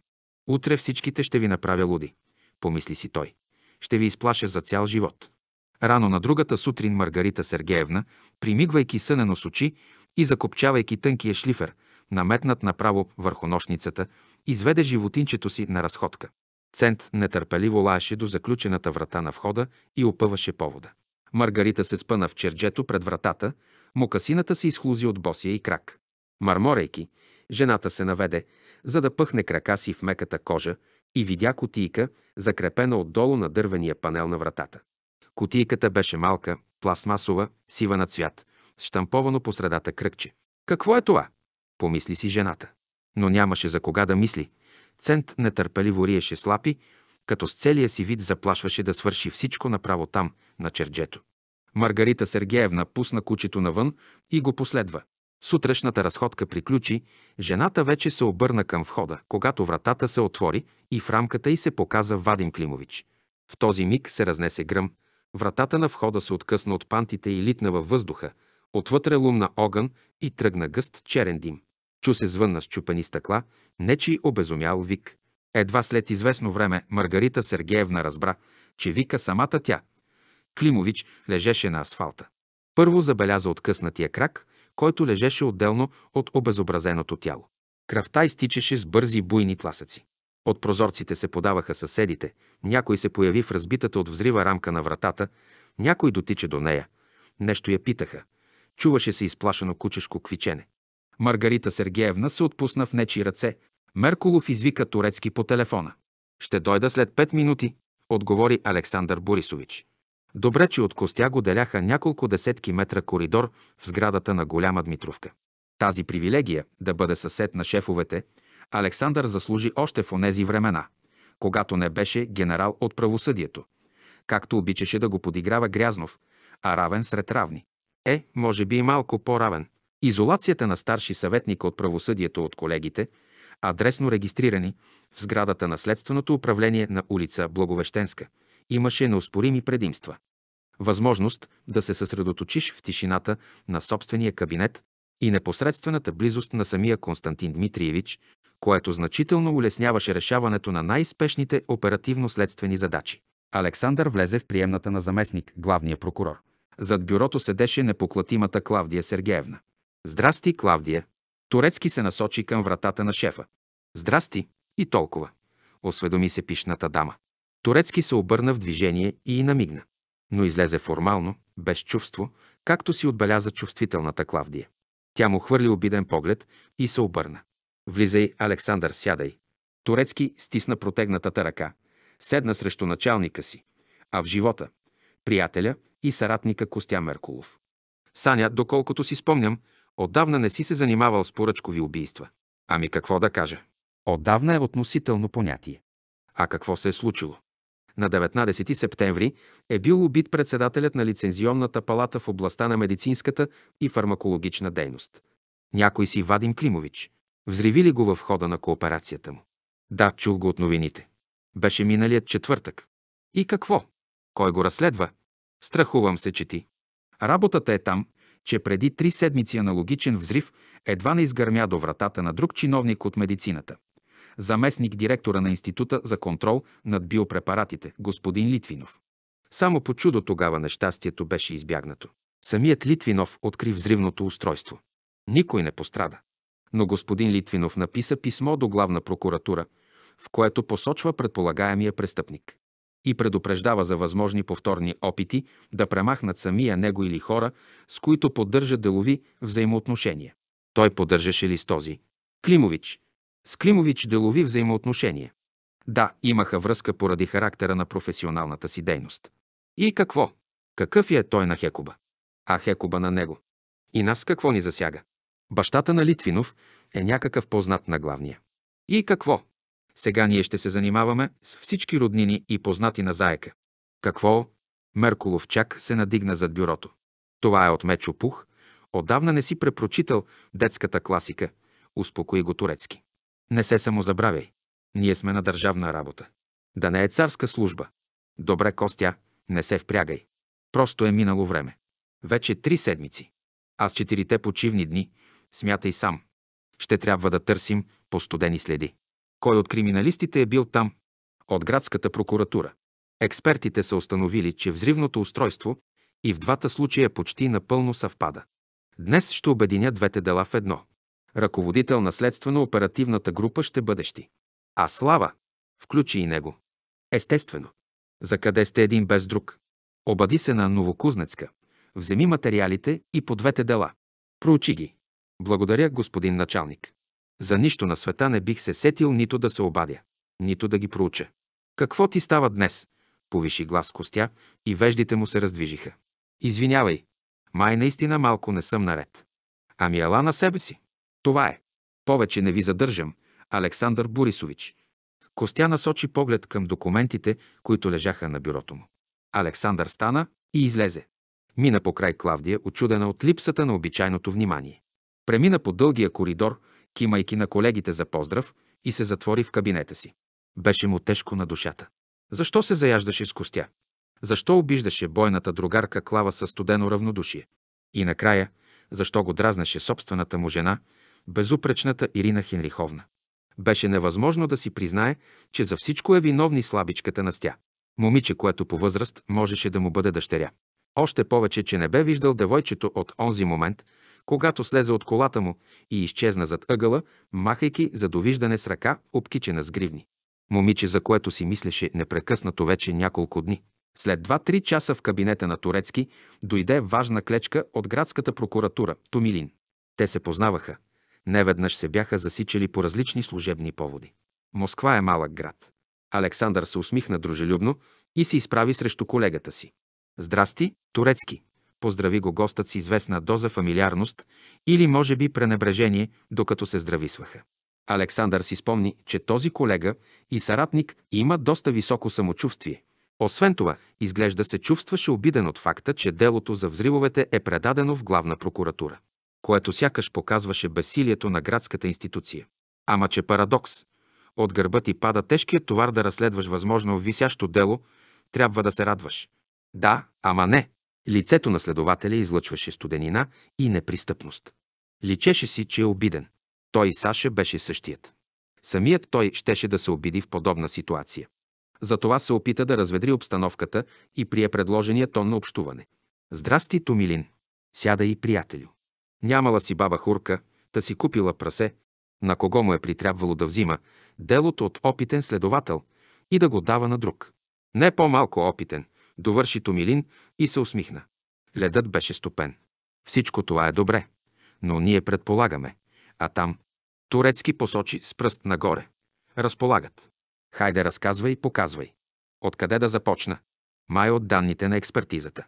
Утре всичките ще ви направя луди, помисли си той. Ще ви изплаша за цял живот. Рано на другата сутрин Маргарита Сергеевна, примигвайки сънено с очи и закопчавайки тънкия шлифер, наметнат направо върху нощницата, изведе животинчето си на разходка. Цент нетърпеливо лаеше до заключената врата на входа и опъваше повода. Маргарита се спъна в черджето пред вратата Мокасината се изхлузи от босия и крак. Марморейки, жената се наведе, за да пъхне крака си в меката кожа и видя котийка, закрепена отдолу на дървения панел на вратата. Котийката беше малка, пластмасова, сива на цвят, штамповано по средата кръгче. Какво е това? Помисли си жената. Но нямаше за кога да мисли. Цент нетърпеливо риеше слапи, като с целия си вид заплашваше да свърши всичко направо там, на черджето. Маргарита Сергеевна пусна кучето навън и го последва. Сутрешната разходка приключи, жената вече се обърна към входа, когато вратата се отвори и в рамката й се показа Вадим Климович. В този миг се разнесе гръм, вратата на входа се откъсна от пантите и литна във въздуха, отвътре лумна огън и тръгна гъст черен дим. Чу се звън на чупени стъкла, нечи обезумял вик. Едва след известно време Маргарита Сергеевна разбра, че вика самата тя, Климович лежеше на асфалта. Първо забеляза откъснатия крак, който лежеше отделно от обезобразеното тяло. Кръвта изтичаше с бързи буйни тласъци. От прозорците се подаваха съседите, някой се появи в разбитата от взрива рамка на вратата, някой дотича до нея. Нещо я питаха. Чуваше се изплашено кучешко квичене. Маргарита Сергеевна се отпусна в нечи ръце. Меркулов извика Турецки по телефона. «Ще дойда след пет минути», отговори Александър Борисович. Добре, че от костя го деляха няколко десетки метра коридор в сградата на голяма Дмитровка. Тази привилегия да бъде съсед на шефовете, Александър заслужи още в онези времена, когато не беше генерал от правосъдието, както обичаше да го подиграва Грязнов, а равен сред равни. Е, може би и малко по-равен. Изолацията на старши съветник от правосъдието от колегите, адресно регистрирани в сградата на Следственото управление на улица Благовещенска – имаше неоспорими предимства. Възможност да се съсредоточиш в тишината на собствения кабинет и непосредствената близост на самия Константин Дмитриевич, което значително улесняваше решаването на най-спешните оперативно-следствени задачи. Александър влезе в приемната на заместник, главния прокурор. Зад бюрото седеше непоклатимата Клавдия Сергеевна. Здрасти, Клавдия! Турецки се насочи към вратата на шефа. Здрасти! И толкова! Осведоми се пишната дама. Турецки се обърна в движение и намигна, но излезе формално, без чувство, както си отбеляза чувствителната Клавдия. Тя му хвърли обиден поглед и се обърна. Влизай, Александър, сядай. Турецки стисна протегнатата ръка, седна срещу началника си, а в живота – приятеля и саратника Костя Меркулов. Саня, доколкото си спомням, отдавна не си се занимавал с поръчкови убийства. Ами какво да кажа? Отдавна е относително понятие. А какво се е случило? На 19 септември е бил убит председателят на лицензионната палата в областта на медицинската и фармакологична дейност. Някой си Вадим Климович. Взривили го в хода на кооперацията му. Да, чух го от новините. Беше миналият четвъртък. И какво? Кой го разследва? Страхувам се, че ти. Работата е там, че преди три седмици аналогичен взрив едва не изгърмя до вратата на друг чиновник от медицината заместник-директора на Института за контрол над биопрепаратите, господин Литвинов. Само по чудо тогава нещастието беше избягнато. Самият Литвинов откри взривното устройство. Никой не пострада. Но господин Литвинов написа писмо до главна прокуратура, в което посочва предполагаемия престъпник и предупреждава за възможни повторни опити да премахнат самия него или хора, с които поддържа делови взаимоотношения. Той поддържаше ли с този Климович, с Климович делови взаимоотношения. Да, имаха връзка поради характера на професионалната си дейност. И какво? Какъв е той на Хекуба? А Хекуба на него. И нас какво ни засяга? Бащата на Литвинов е някакъв познат на главния. И какво? Сега ние ще се занимаваме с всички роднини и познати на заека. Какво? Меркулов чак се надигна зад бюрото. Това е от Мечо Пух. Отдавна не си препрочитал детската класика. Успокои го турецки. Не се самозабравяй. Ние сме на държавна работа. Да не е царска служба. Добре, Костя, не се впрягай. Просто е минало време. Вече три седмици. А с четирите почивни дни, смятай сам. Ще трябва да търсим по студени следи. Кой от криминалистите е бил там? От градската прокуратура. Експертите са установили, че взривното устройство и в двата случая почти напълно съвпада. Днес ще обединя двете дела в едно. Ръководител на следствено-оперативната група ще бъдеш ти. А Слава? Включи и него. Естествено. За къде сте един без друг? Обади се на Новокузнецка. Вземи материалите и по двете дела. Проучи ги. Благодаря, господин началник. За нищо на света не бих се сетил нито да се обадя, нито да ги проуча. Какво ти става днес? Повиши глас Костя и веждите му се раздвижиха. Извинявай, май наистина малко не съм наред. Ами ела на себе си. Това е. Повече не ви задържам, Александър Борисович. Костя насочи поглед към документите, които лежаха на бюрото му. Александър стана и излезе. Мина по край Клавдия, очудена от липсата на обичайното внимание. Премина по дългия коридор, кимайки на колегите за поздрав и се затвори в кабинета си. Беше му тежко на душата. Защо се заяждаше с Костя? Защо обиждаше бойната другарка Клава със студено равнодушие? И накрая, защо го дразнаше собствената му жена – безупречната Ирина Хенриховна. Беше невъзможно да си признае, че за всичко е виновни слабичката Настя. Момиче, което по възраст можеше да му бъде дъщеря. Още повече, че не бе виждал девойчето от онзи момент, когато слезе от колата му и изчезна зад ъгъла, махайки за довиждане с ръка, обкичена с гривни. Момиче, за което си мислеше непрекъснато вече няколко дни. След 2-3 часа в кабинета на Турецки дойде важна клечка от градската прокуратура, Томилин. Те се познаваха. Неведнъж се бяха засичали по различни служебни поводи. Москва е малък град. Александър се усмихна дружелюбно и се изправи срещу колегата си. Здрасти, турецки! Поздрави го гостът с известна доза фамилиарност или може би пренебрежение, докато се здрависваха. Александър си спомни, че този колега и саратник има доста високо самочувствие. Освен това, изглежда се чувстваше обиден от факта, че делото за взривовете е предадено в главна прокуратура което сякаш показваше безсилието на градската институция. Ама че парадокс! От гърба ти пада тежкият товар да разследваш възможно висящо дело, трябва да се радваш. Да, ама не! Лицето на следователя излъчваше студенина и непристъпност. Личеше си, че е обиден. Той и Саше беше същият. Самият той щеше да се обиди в подобна ситуация. Затова се опита да разведри обстановката и прие предложения тон на общуване. Здрасти, Томилин. Сяда и приятелю. Нямала си баба Хурка, та си купила прасе, на кого му е притрябвало да взима делото от опитен следовател и да го дава на друг. Не по-малко опитен, довърши Томилин и се усмихна. Ледът беше стопен. Всичко това е добре, но ние предполагаме, а там Турецки посочи с пръст нагоре. Разполагат. Хайде, разказвай, показвай. Откъде да започна? Май от данните на експертизата.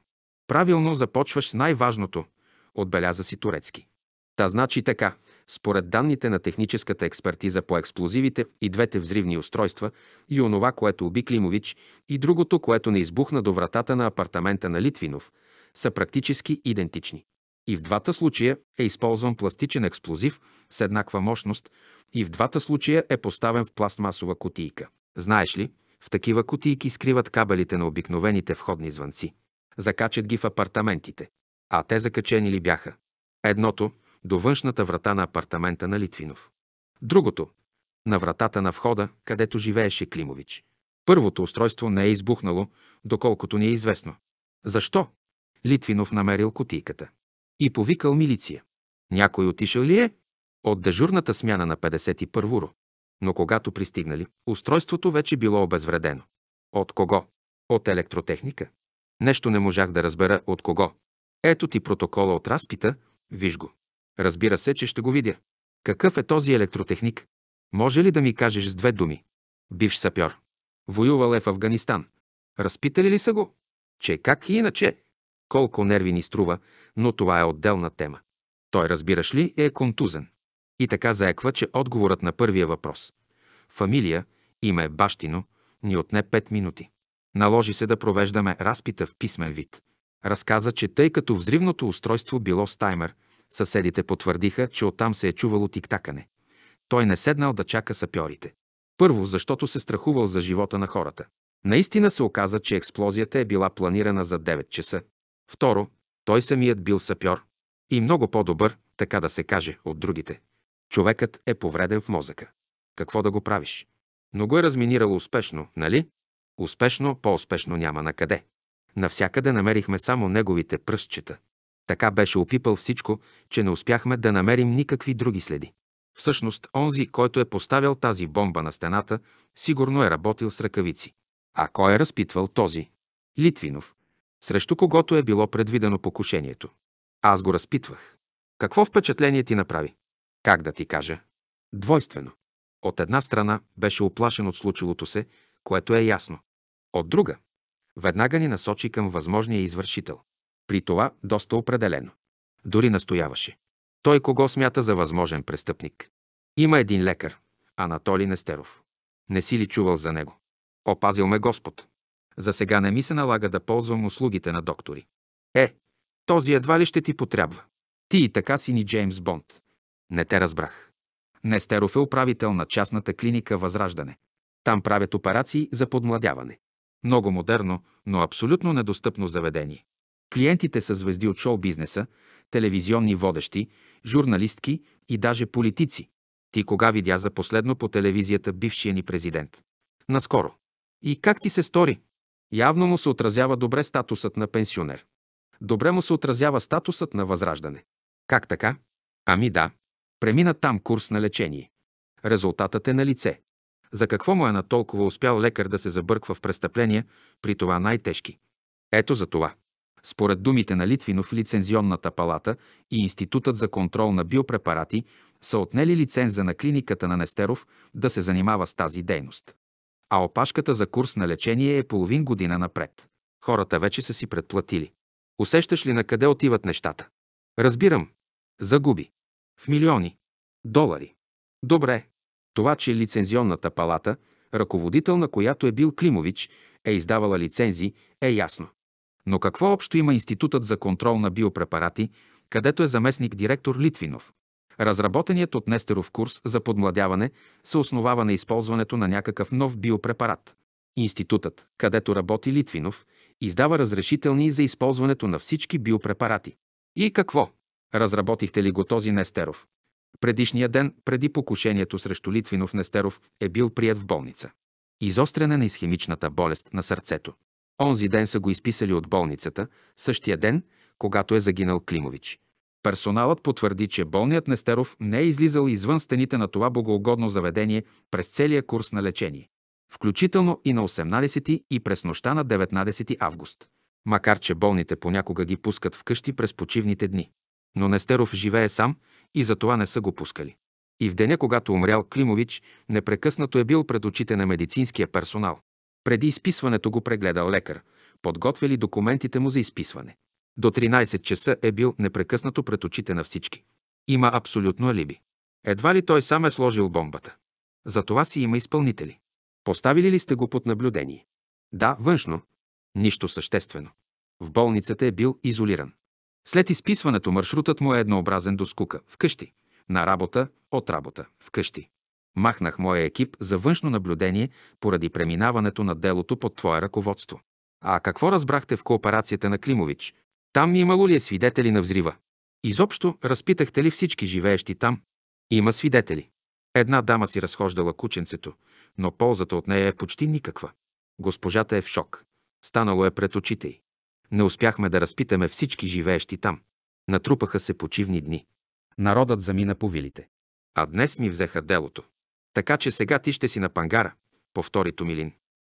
Правилно започваш с най-важното – отбеляза си Турецки. Та значи така, според данните на техническата експертиза по експлозивите и двете взривни устройства, и онова, което уби Климович, и другото, което не избухна до вратата на апартамента на Литвинов, са практически идентични. И в двата случая е използван пластичен експлозив с еднаква мощност, и в двата случая е поставен в пластмасова кутийка. Знаеш ли, в такива кутийки скриват кабелите на обикновените входни звънци. Закачат ги в апартаментите а те закачени ли бяха. Едното – до външната врата на апартамента на Литвинов. Другото – на вратата на входа, където живееше Климович. Първото устройство не е избухнало, доколкото ни е известно. Защо? Литвинов намерил котийката. И повикал милиция. Някой отишъл ли е? От дежурната смяна на 51-ро. Но когато пристигнали, устройството вече било обезвредено. От кого? От електротехника. Нещо не можах да разбера от кого. Ето ти протокола от разпита, виж го. Разбира се, че ще го видя. Какъв е този електротехник? Може ли да ми кажеш с две думи? Бивш сапьор. Воювал е в Афганистан. Разпитали ли са го? Че как и иначе? Колко нерви ни струва, но това е отделна тема. Той, разбираш ли, е контузен. И така заеква, че отговорът на първия въпрос. Фамилия, име е бащино, ни отне пет минути. Наложи се да провеждаме разпита в писмен вид. Разказа, че тъй като взривното устройство било с таймер, съседите потвърдиха, че оттам се е чувало тиктакане. Той не седнал да чака сапьорите. Първо, защото се страхувал за живота на хората. Наистина се оказа, че експлозията е била планирана за 9 часа. Второ, той самият бил сапьор. И много по-добър, така да се каже, от другите. Човекът е повреден в мозъка. Какво да го правиш? Но го е разминирало успешно, нали? Успешно, по-успешно няма на къде. Навсякъде намерихме само неговите пръстчета. Така беше опипал всичко, че не успяхме да намерим никакви други следи. Всъщност, онзи, който е поставил тази бомба на стената, сигурно е работил с ръкавици. А кой е разпитвал този? Литвинов, срещу когото е било предвидено покушението. Аз го разпитвах. Какво впечатление ти направи? Как да ти кажа? Двойствено. От една страна беше оплашен от случилото се, което е ясно. От друга веднага ни насочи към възможния извършител. При това доста определено. Дори настояваше. Той кого смята за възможен престъпник? Има един лекар, Анатолий Нестеров. Не си ли чувал за него? Опазил ме Господ. За сега не ми се налага да ползвам услугите на доктори. Е, този едва ли ще ти потрябва. Ти и така си ни Джеймс Бонд. Не те разбрах. Нестеров е управител на частната клиника Възраждане. Там правят операции за подмладяване. Много модерно, но абсолютно недостъпно заведение. Клиентите са звезди от шоу-бизнеса, телевизионни водещи, журналистки и даже политици. Ти кога видя за последно по телевизията бившия ни президент? Наскоро. И как ти се стори? Явно му се отразява добре статусът на пенсионер. Добре му се отразява статусът на възраждане. Как така? Ами да. Премина там курс на лечение. Резултатът е на лице. За какво му е на толкова успял лекар да се забърква в престъпления, при това най-тежки? Ето за това. Според думите на Литвинов, лицензионната палата и Институтът за контрол на биопрепарати са отнели лиценза на клиниката на Нестеров да се занимава с тази дейност. А опашката за курс на лечение е половин година напред. Хората вече са си предплатили. Усещаш ли на къде отиват нещата? Разбирам. Загуби. В милиони. Долари. Добре, това, че лицензионната палата, ръководител на която е бил Климович, е издавала лицензи, е ясно. Но какво общо има Институтът за контрол на биопрепарати, където е заместник директор Литвинов? Разработеният от Нестеров курс за подмладяване се основава на използването на някакъв нов биопрепарат. Институтът, където работи Литвинов, издава разрешителни за използването на всички биопрепарати. И какво? Разработихте ли го този Нестеров? Предишния ден, преди покушението срещу Литвинов Нестеров, е бил прият в болница. Изостряне на изхимичната болест на сърцето. Онзи ден са го изписали от болницата, същия ден, когато е загинал Климович. Персоналът потвърди, че болният Нестеров не е излизал извън стените на това богоугодно заведение през целия курс на лечение, включително и на 18 и през нощта на 19 август. Макар, че болните понякога ги пускат вкъщи през почивните дни но Нестеров живее сам и за това не са го пускали. И в деня, когато умрял Климович, непрекъснато е бил пред очите на медицинския персонал. Преди изписването го прегледал лекар, подготвили документите му за изписване. До 13 часа е бил непрекъснато пред очите на всички. Има абсолютно алиби. Едва ли той сам е сложил бомбата. За това си има изпълнители. Поставили ли сте го под наблюдение? Да, външно. Нищо съществено. В болницата е бил изолиран. След изписването маршрутът му е еднообразен до скука – вкъщи, на работа, от работа, вкъщи. Махнах моя екип за външно наблюдение поради преминаването на делото под твое ръководство. А какво разбрахте в кооперацията на Климович? Там имало ли е свидетели на взрива? Изобщо, разпитахте ли всички живеещи там? Има свидетели. Една дама си разхождала кученцето, но ползата от нея е почти никаква. Госпожата е в шок. Станало е пред очите й. Не успяхме да разпитаме всички живеещи там. Натрупаха се почивни дни. Народът замина по вилите. А днес ми взеха делото. Така че сега ти ще си на пангара, повтори Томилин.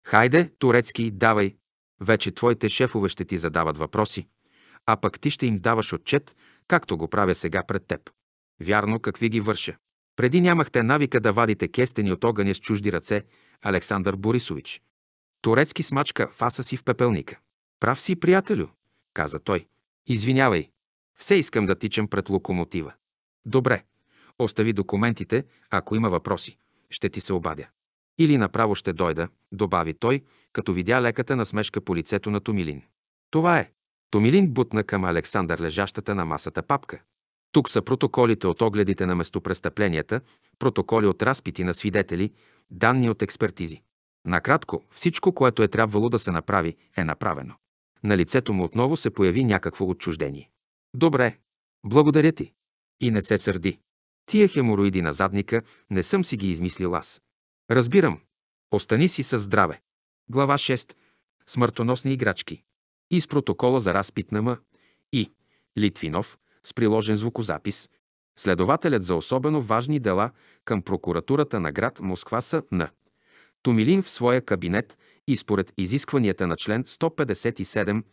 Хайде, турецки, давай. Вече твоите шефове ще ти задават въпроси, а пък ти ще им даваш отчет, както го правя сега пред теб. Вярно, какви ги върша. Преди нямахте навика да вадите кестени от огъня с чужди ръце, Александър Борисович. Турецки смачка фаса си в пепелника. Прав си, приятелю, каза той. Извинявай. Все искам да тичам пред локомотива. Добре. Остави документите, ако има въпроси. Ще ти се обадя. Или направо ще дойда, добави той, като видя леката насмешка по лицето на Томилин. Това е. Томилин бутна към Александър лежащата на масата папка. Тук са протоколите от огледите на местопрестъпленията, протоколи от разпити на свидетели, данни от експертизи. Накратко, всичко, което е трябвало да се направи, е направено. На лицето му отново се появи някакво отчуждение. Добре, благодаря ти. И не се сърди. Тия хемороиди на задника не съм си ги измислил аз. Разбирам. Остани си със здраве. Глава 6. Смъртоносни играчки. И с протокола за разпит на М. И. Литвинов с приложен звукозапис. Следователят за особено важни дела към прокуратурата на град Москва са на. Томилин в своя кабинет и според изискванията на член 157,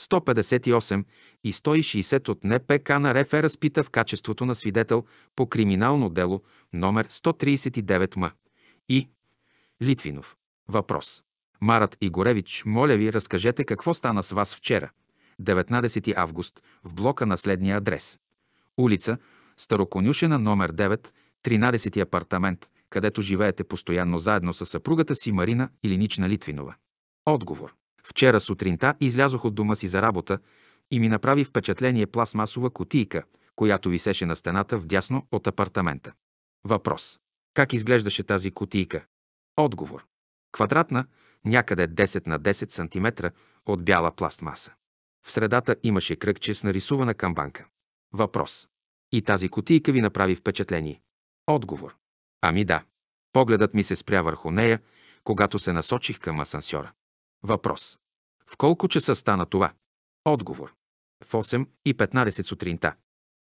158 и 160 от НПК на РФ е разпита в качеството на свидетел по криминално дело номер 139М и Литвинов. Въпрос. Марат Игоревич, моля ви, разкажете какво стана с вас вчера, 19 август, в блока на следния адрес. Улица Староконюшена номер 9, 13 апартамент, където живеете постоянно заедно с съпругата си Марина или нична Литвинова? Отговор. Вчера сутринта излязох от дома си за работа и ми направи впечатление пластмасова кутийка, която висеше на стената в дясно от апартамента. Въпрос. Как изглеждаше тази кутийка? Отговор. Квадратна, някъде 10 на 10 см от бяла пластмаса. В средата имаше кръгче с нарисувана камбанка. Въпрос. И тази кутийка ви направи впечатление. Отговор. Ами да. Погледът ми се спря върху нея, когато се насочих към асансьора. Въпрос. В колко часа стана това? Отговор. В 8 и 15 сутринта.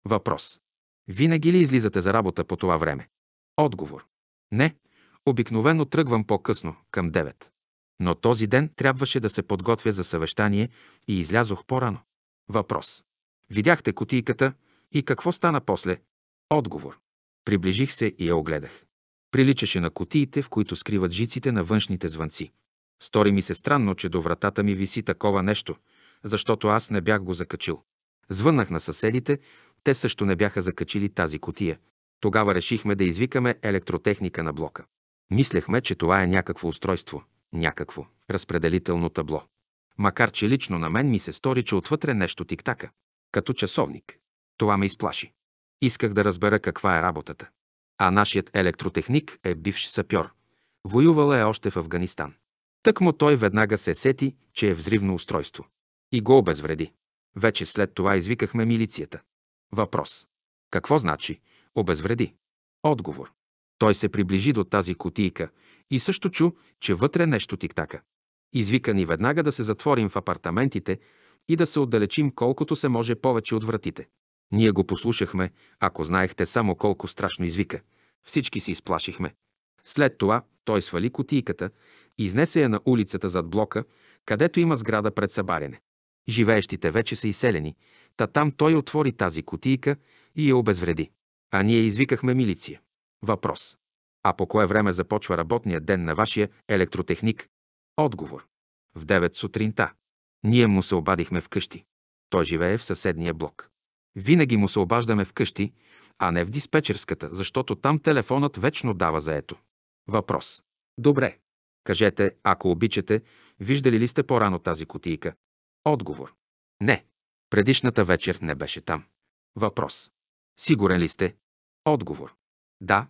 Въпрос. Винаги ли излизате за работа по това време? Отговор. Не, обикновено тръгвам по-късно, към 9. Но този ден трябваше да се подготвя за съвещание и излязох по-рано. Въпрос. Видяхте котийката и какво стана после? Отговор. Приближих се и я огледах. Приличаше на кутиите, в които скриват жиците на външните звънци. Стори ми се странно, че до вратата ми виси такова нещо, защото аз не бях го закачил. Звъннах на съседите, те също не бяха закачили тази котия. Тогава решихме да извикаме електротехника на блока. Мислехме, че това е някакво устройство, някакво разпределително табло. Макар че лично на мен ми се стори, че отвътре нещо тиктака, като часовник. Това ме изплаши. Исках да разбера каква е работата. А нашият електротехник е бивш сапьор. Воювал е още в Афганистан. Тък му той веднага се сети, че е взривно устройство. И го обезвреди. Вече след това извикахме милицията. Въпрос. Какво значи обезвреди? Отговор. Той се приближи до тази кутийка и също чу, че вътре нещо тиктака. Извика ни веднага да се затворим в апартаментите и да се отдалечим колкото се може повече от вратите. Ние го послушахме, ако знаехте само колко страшно извика. Всички се изплашихме. След това той свали котийката и изнесе я на улицата зад блока, където има сграда пред събаряне. Живеещите вече са изселени, та там той отвори тази котийка и я обезвреди. А ние извикахме милиция. Въпрос. А по кое време започва работния ден на вашия електротехник? Отговор. В 9 сутринта. Ние му се обадихме вкъщи. Той живее в съседния блок. Винаги му се обаждаме вкъщи, а не в диспетчерската, защото там телефонът вечно дава заето. Въпрос. Добре. Кажете, ако обичате, виждали ли сте по-рано тази котийка? Отговор. Не. Предишната вечер не беше там. Въпрос. Сигурен ли сте? Отговор. Да.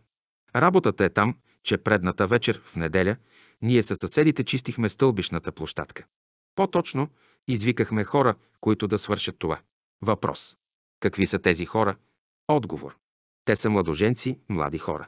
Работата е там, че предната вечер, в неделя, ние със съседите чистихме стълбишната площадка. По-точно, извикахме хора, които да свършат това. Въпрос. Какви са тези хора? Отговор. Те са младоженци, млади хора.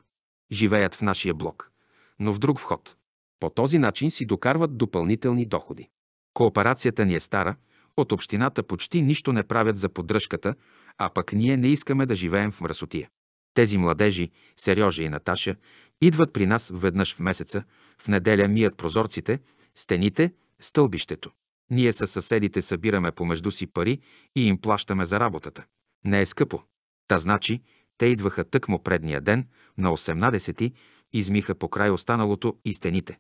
Живеят в нашия блок, но в друг вход. По този начин си докарват допълнителни доходи. Кооперацията ни е стара, от общината почти нищо не правят за поддръжката, а пък ние не искаме да живеем в мръсотия. Тези младежи, Сережа и Наташа, идват при нас веднъж в месеца, в неделя мият прозорците, стените, стълбището. Ние със съседите събираме помежду си пари и им плащаме за работата. Не е скъпо. Та значи, те идваха тъкмо предния ден, на 18-ти, измиха по край останалото и стените.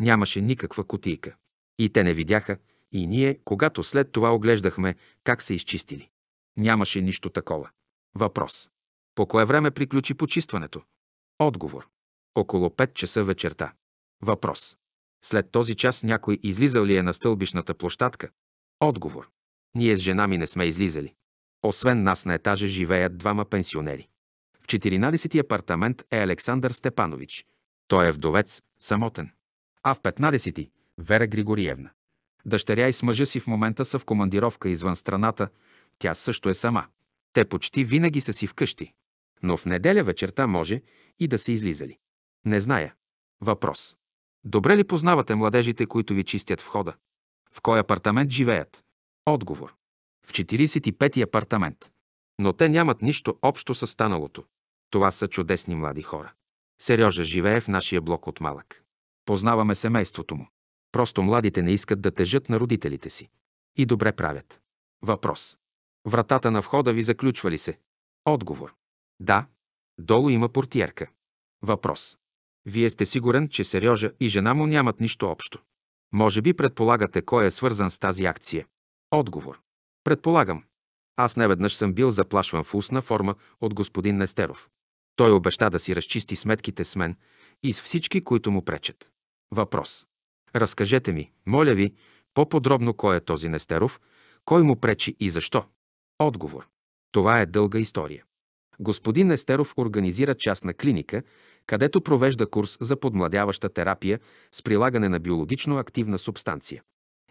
Нямаше никаква кутийка. И те не видяха, и ние, когато след това оглеждахме, как се изчистили. Нямаше нищо такова. Въпрос. По кое време приключи почистването? Отговор. Около 5 часа вечерта. Въпрос. След този час някой излизал ли е на стълбишната площадка? Отговор. Ние с жена ми не сме излизали. Освен нас на етажа живеят двама пенсионери. В 14-ти апартамент е Александър Степанович. Той е вдовец, самотен. А в 15-ти – Вера Григориевна. Дъщеря и с мъжа си в момента са в командировка извън страната, тя също е сама. Те почти винаги са си вкъщи. Но в неделя вечерта може и да се излизали. Не зная. Въпрос. Добре ли познавате младежите, които ви чистят входа? В кой апартамент живеят? Отговор в 45-ти апартамент. Но те нямат нищо общо с станалото. Това са чудесни млади хора. Сережа живее в нашия блок от малък. Познаваме семейството му. Просто младите не искат да тежат на родителите си. И добре правят. Въпрос. Вратата на входа ви заключва ли се? Отговор. Да. Долу има портиерка. Въпрос. Вие сте сигурен, че Сережа и жена му нямат нищо общо. Може би предполагате кой е свързан с тази акция. Отговор. Предполагам. Аз неведнъж съм бил заплашван в устна форма от господин Нестеров. Той обеща да си разчисти сметките с мен и с всички, които му пречат. Въпрос. Разкажете ми, моля ви, по-подробно кой е този Нестеров, кой му пречи и защо? Отговор. Това е дълга история. Господин Нестеров организира частна клиника, където провежда курс за подмладяваща терапия с прилагане на биологично активна субстанция.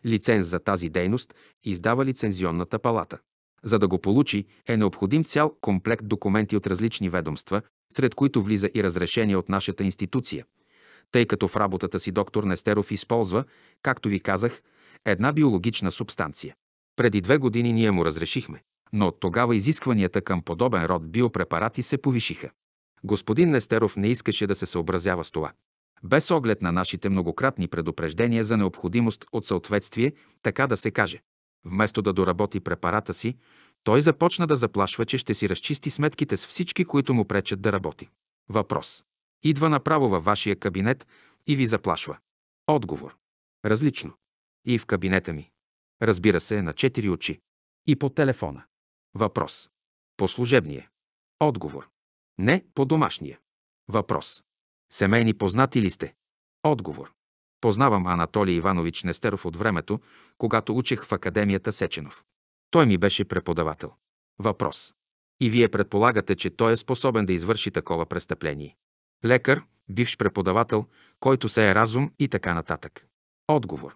Лиценз за тази дейност издава лицензионната палата. За да го получи, е необходим цял комплект документи от различни ведомства, сред които влиза и разрешение от нашата институция. Тъй като в работата си доктор Нестеров използва, както ви казах, една биологична субстанция. Преди две години ние му разрешихме, но от тогава изискванията към подобен род биопрепарати се повишиха. Господин Нестеров не искаше да се съобразява с това без оглед на нашите многократни предупреждения за необходимост от съответствие, така да се каже. Вместо да доработи препарата си, той започна да заплашва, че ще си разчисти сметките с всички, които му пречат да работи. Въпрос. Идва направо във вашия кабинет и ви заплашва. Отговор. Различно. И в кабинета ми. Разбира се, на четири очи. И по телефона. Въпрос. По служебния. Отговор. Не, по домашния. Въпрос. Семейни познати ли сте? Отговор. Познавам Анатолий Иванович Нестеров от времето, когато учех в Академията Сеченов. Той ми беше преподавател. Въпрос. И вие предполагате, че той е способен да извърши такова престъпление. Лекар, бивш преподавател, който се е разум и така нататък. Отговор.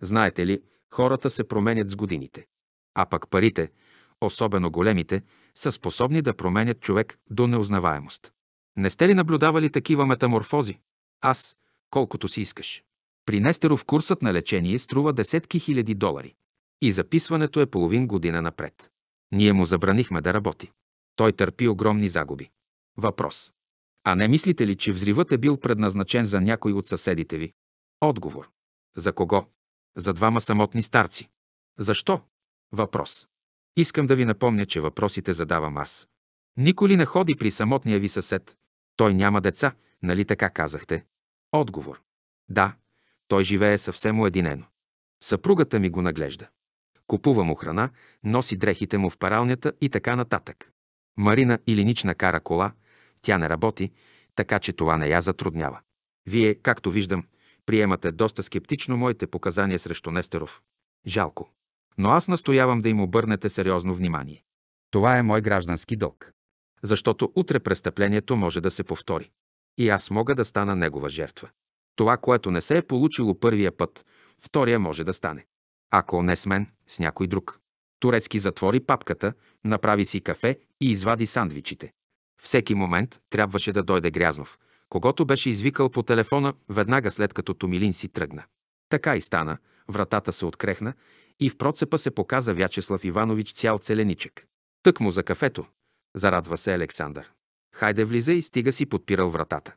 Знаете ли, хората се променят с годините. А пък парите, особено големите, са способни да променят човек до неузнаваемост. Не сте ли наблюдавали такива метаморфози? Аз, колкото си искаш. При Нестеров курсът на лечение струва десетки хиляди долари. И записването е половин година напред. Ние му забранихме да работи. Той търпи огромни загуби. Въпрос. А не мислите ли, че взривът е бил предназначен за някой от съседите ви? Отговор. За кого? За двама самотни старци. Защо? Въпрос. Искам да ви напомня, че въпросите задавам аз. Николи не ходи при самотния ви съсед, той няма деца, нали така казахте? Отговор. Да, той живее съвсем уединено. Съпругата ми го наглежда. Купува му храна, носи дрехите му в паралнята и така нататък. Марина Илинична кара кола, тя не работи, така че това не я затруднява. Вие, както виждам, приемате доста скептично моите показания срещу Нестеров. Жалко. Но аз настоявам да им обърнете сериозно внимание. Това е мой граждански дълг защото утре престъплението може да се повтори. И аз мога да стана негова жертва. Това, което не се е получило първия път, втория може да стане. Ако не с мен, с някой друг. Турецки затвори папката, направи си кафе и извади сандвичите. Всеки момент трябваше да дойде Грязнов, когато беше извикал по телефона веднага след като Томилин си тръгна. Така и стана, вратата се открехна и в процепа се показа Вячеслав Иванович цял целеничек. Тък му за кафето, Зарадва се Александър. Хайде влиза и стига си подпирал вратата.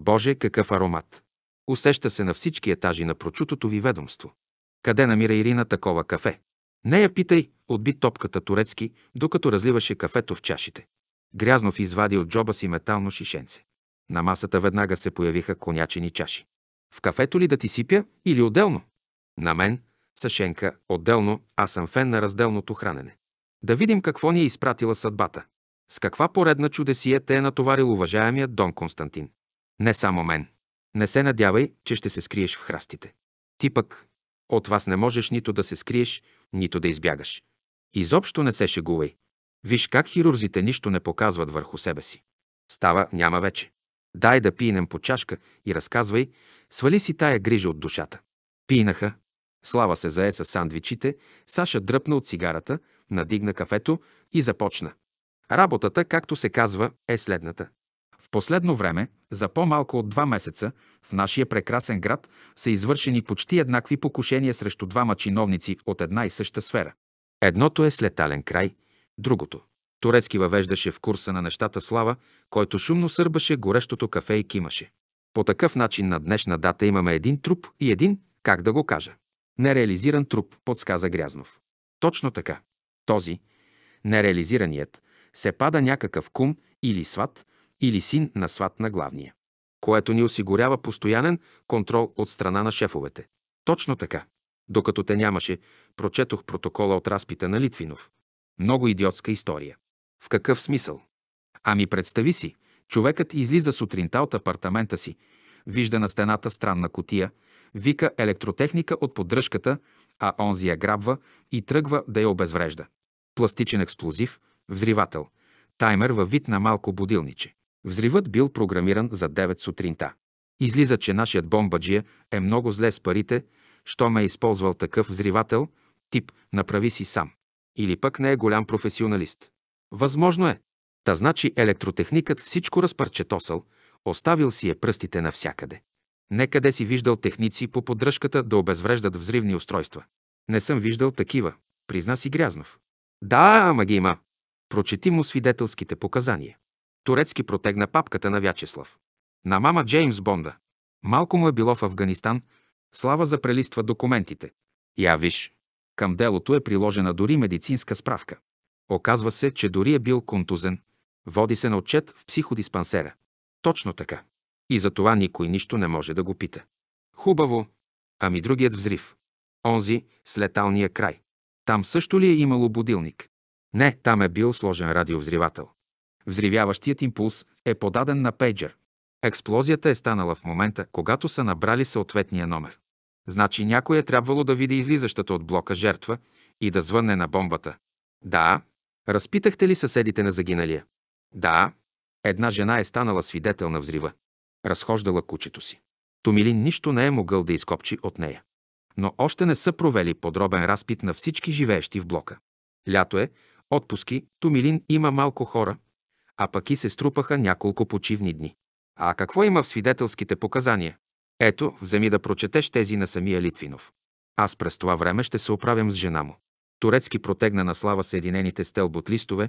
Боже, какъв аромат! Усеща се на всички етажи на прочутото ви ведомство. Къде намира Ирина такова кафе? Не я питай, отби топката турецки, докато разливаше кафето в чашите. Грязнов извади от джоба си метално шишенце. На масата веднага се появиха конячени чаши. В кафето ли да ти сипя или отделно? На мен, Сашенка, отделно, аз съм фен на разделното хранене. Да видим какво ни е изпратила съдбата. С каква поредна чудесие те е натоварил уважаемия Дон Константин? Не само мен. Не се надявай, че ще се скриеш в храстите. Ти пък от вас не можеш нито да се скриеш, нито да избягаш. Изобщо не се шегувай. Виж как хирурзите нищо не показват върху себе си. Става няма вече. Дай да пийнем по чашка и разказвай, свали си тая грижа от душата. Пинаха. Слава се зае с сандвичите, Саша дръпна от цигарата, надигна кафето и започна. Работата, както се казва, е следната. В последно време, за по-малко от два месеца, в нашия прекрасен град са извършени почти еднакви покушения срещу двама чиновници от една и съща сфера. Едното е с летален край, другото. Турецки въвеждаше в курса на нещата Слава, който шумно сърбаше горещото кафе и кимаше. По такъв начин на днешна дата имаме един труп и един, как да го кажа, нереализиран труп, подсказа Грязнов. Точно така. Този, нереализираният, се пада някакъв кум или сват, или син на сват на главния, което ни осигурява постоянен контрол от страна на шефовете. Точно така. Докато те нямаше, прочетох протокола от разпита на Литвинов. Много идиотска история. В какъв смисъл? Ами представи си, човекът излиза сутринта от апартамента си, вижда на стената странна котия, вика електротехника от поддръжката, а онзи я грабва и тръгва да я обезврежда. Пластичен експлозив, Взривател. Таймер във вид на малко будилниче. Взривът бил програмиран за 9 сутринта. Излиза, че нашият бомбаджия е много зле с парите, що ме е използвал такъв взривател, тип «направи си сам». Или пък не е голям професионалист. Възможно е. Та значи електротехникът всичко разпарчетосал, оставил си е пръстите навсякъде. Некъде си виждал техници по поддръжката да обезвреждат взривни устройства. Не съм виждал такива, призна си Грязнов. Да, ама ги има. Прочети му свидетелските показания. Турецки протегна папката на Вячеслав. На мама Джеймс Бонда. Малко му е било в Афганистан. Слава прелиства документите. Я виж. Към делото е приложена дори медицинска справка. Оказва се, че дори е бил контузен. Води се на отчет в психодиспансера. Точно така. И за това никой нищо не може да го пита. Хубаво. Ами другият взрив. Онзи с леталния край. Там също ли е имало будилник? Не, там е бил сложен радиовзривател. Взривяващият импулс е подаден на пейджер. Експлозията е станала в момента, когато са набрали съответния номер. Значи някой е трябвало да види излизащата от блока жертва и да звънне на бомбата. Да. Разпитахте ли съседите на загиналия? Да. Една жена е станала свидетел на взрива. Разхождала кучето си. Томилин нищо не е могъл да изкопчи от нея. Но още не са провели подробен разпит на всички живеещи в блока. Лято е, отпуски, Томилин има малко хора, а пък и се струпаха няколко почивни дни. А какво има в свидетелските показания? Ето, вземи да прочетеш тези на самия Литвинов. Аз през това време ще се оправям с жена му. Турецки протегна на слава съединените стелбот листове,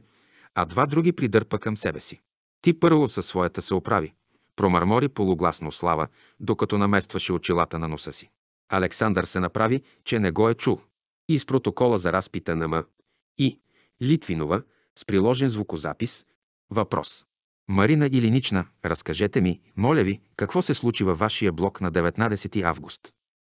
а два други придърпа към себе си. Ти първо със своята се оправи, промърмори полугласно слава, докато наместваше очилата на носа си. Александър се направи, че не го е чул. И с протокола за разпита на М. И Литвинова, с приложен звукозапис. Въпрос. Марина Илинична, разкажете ми, моля ви, какво се случи във вашия блок на 19 август?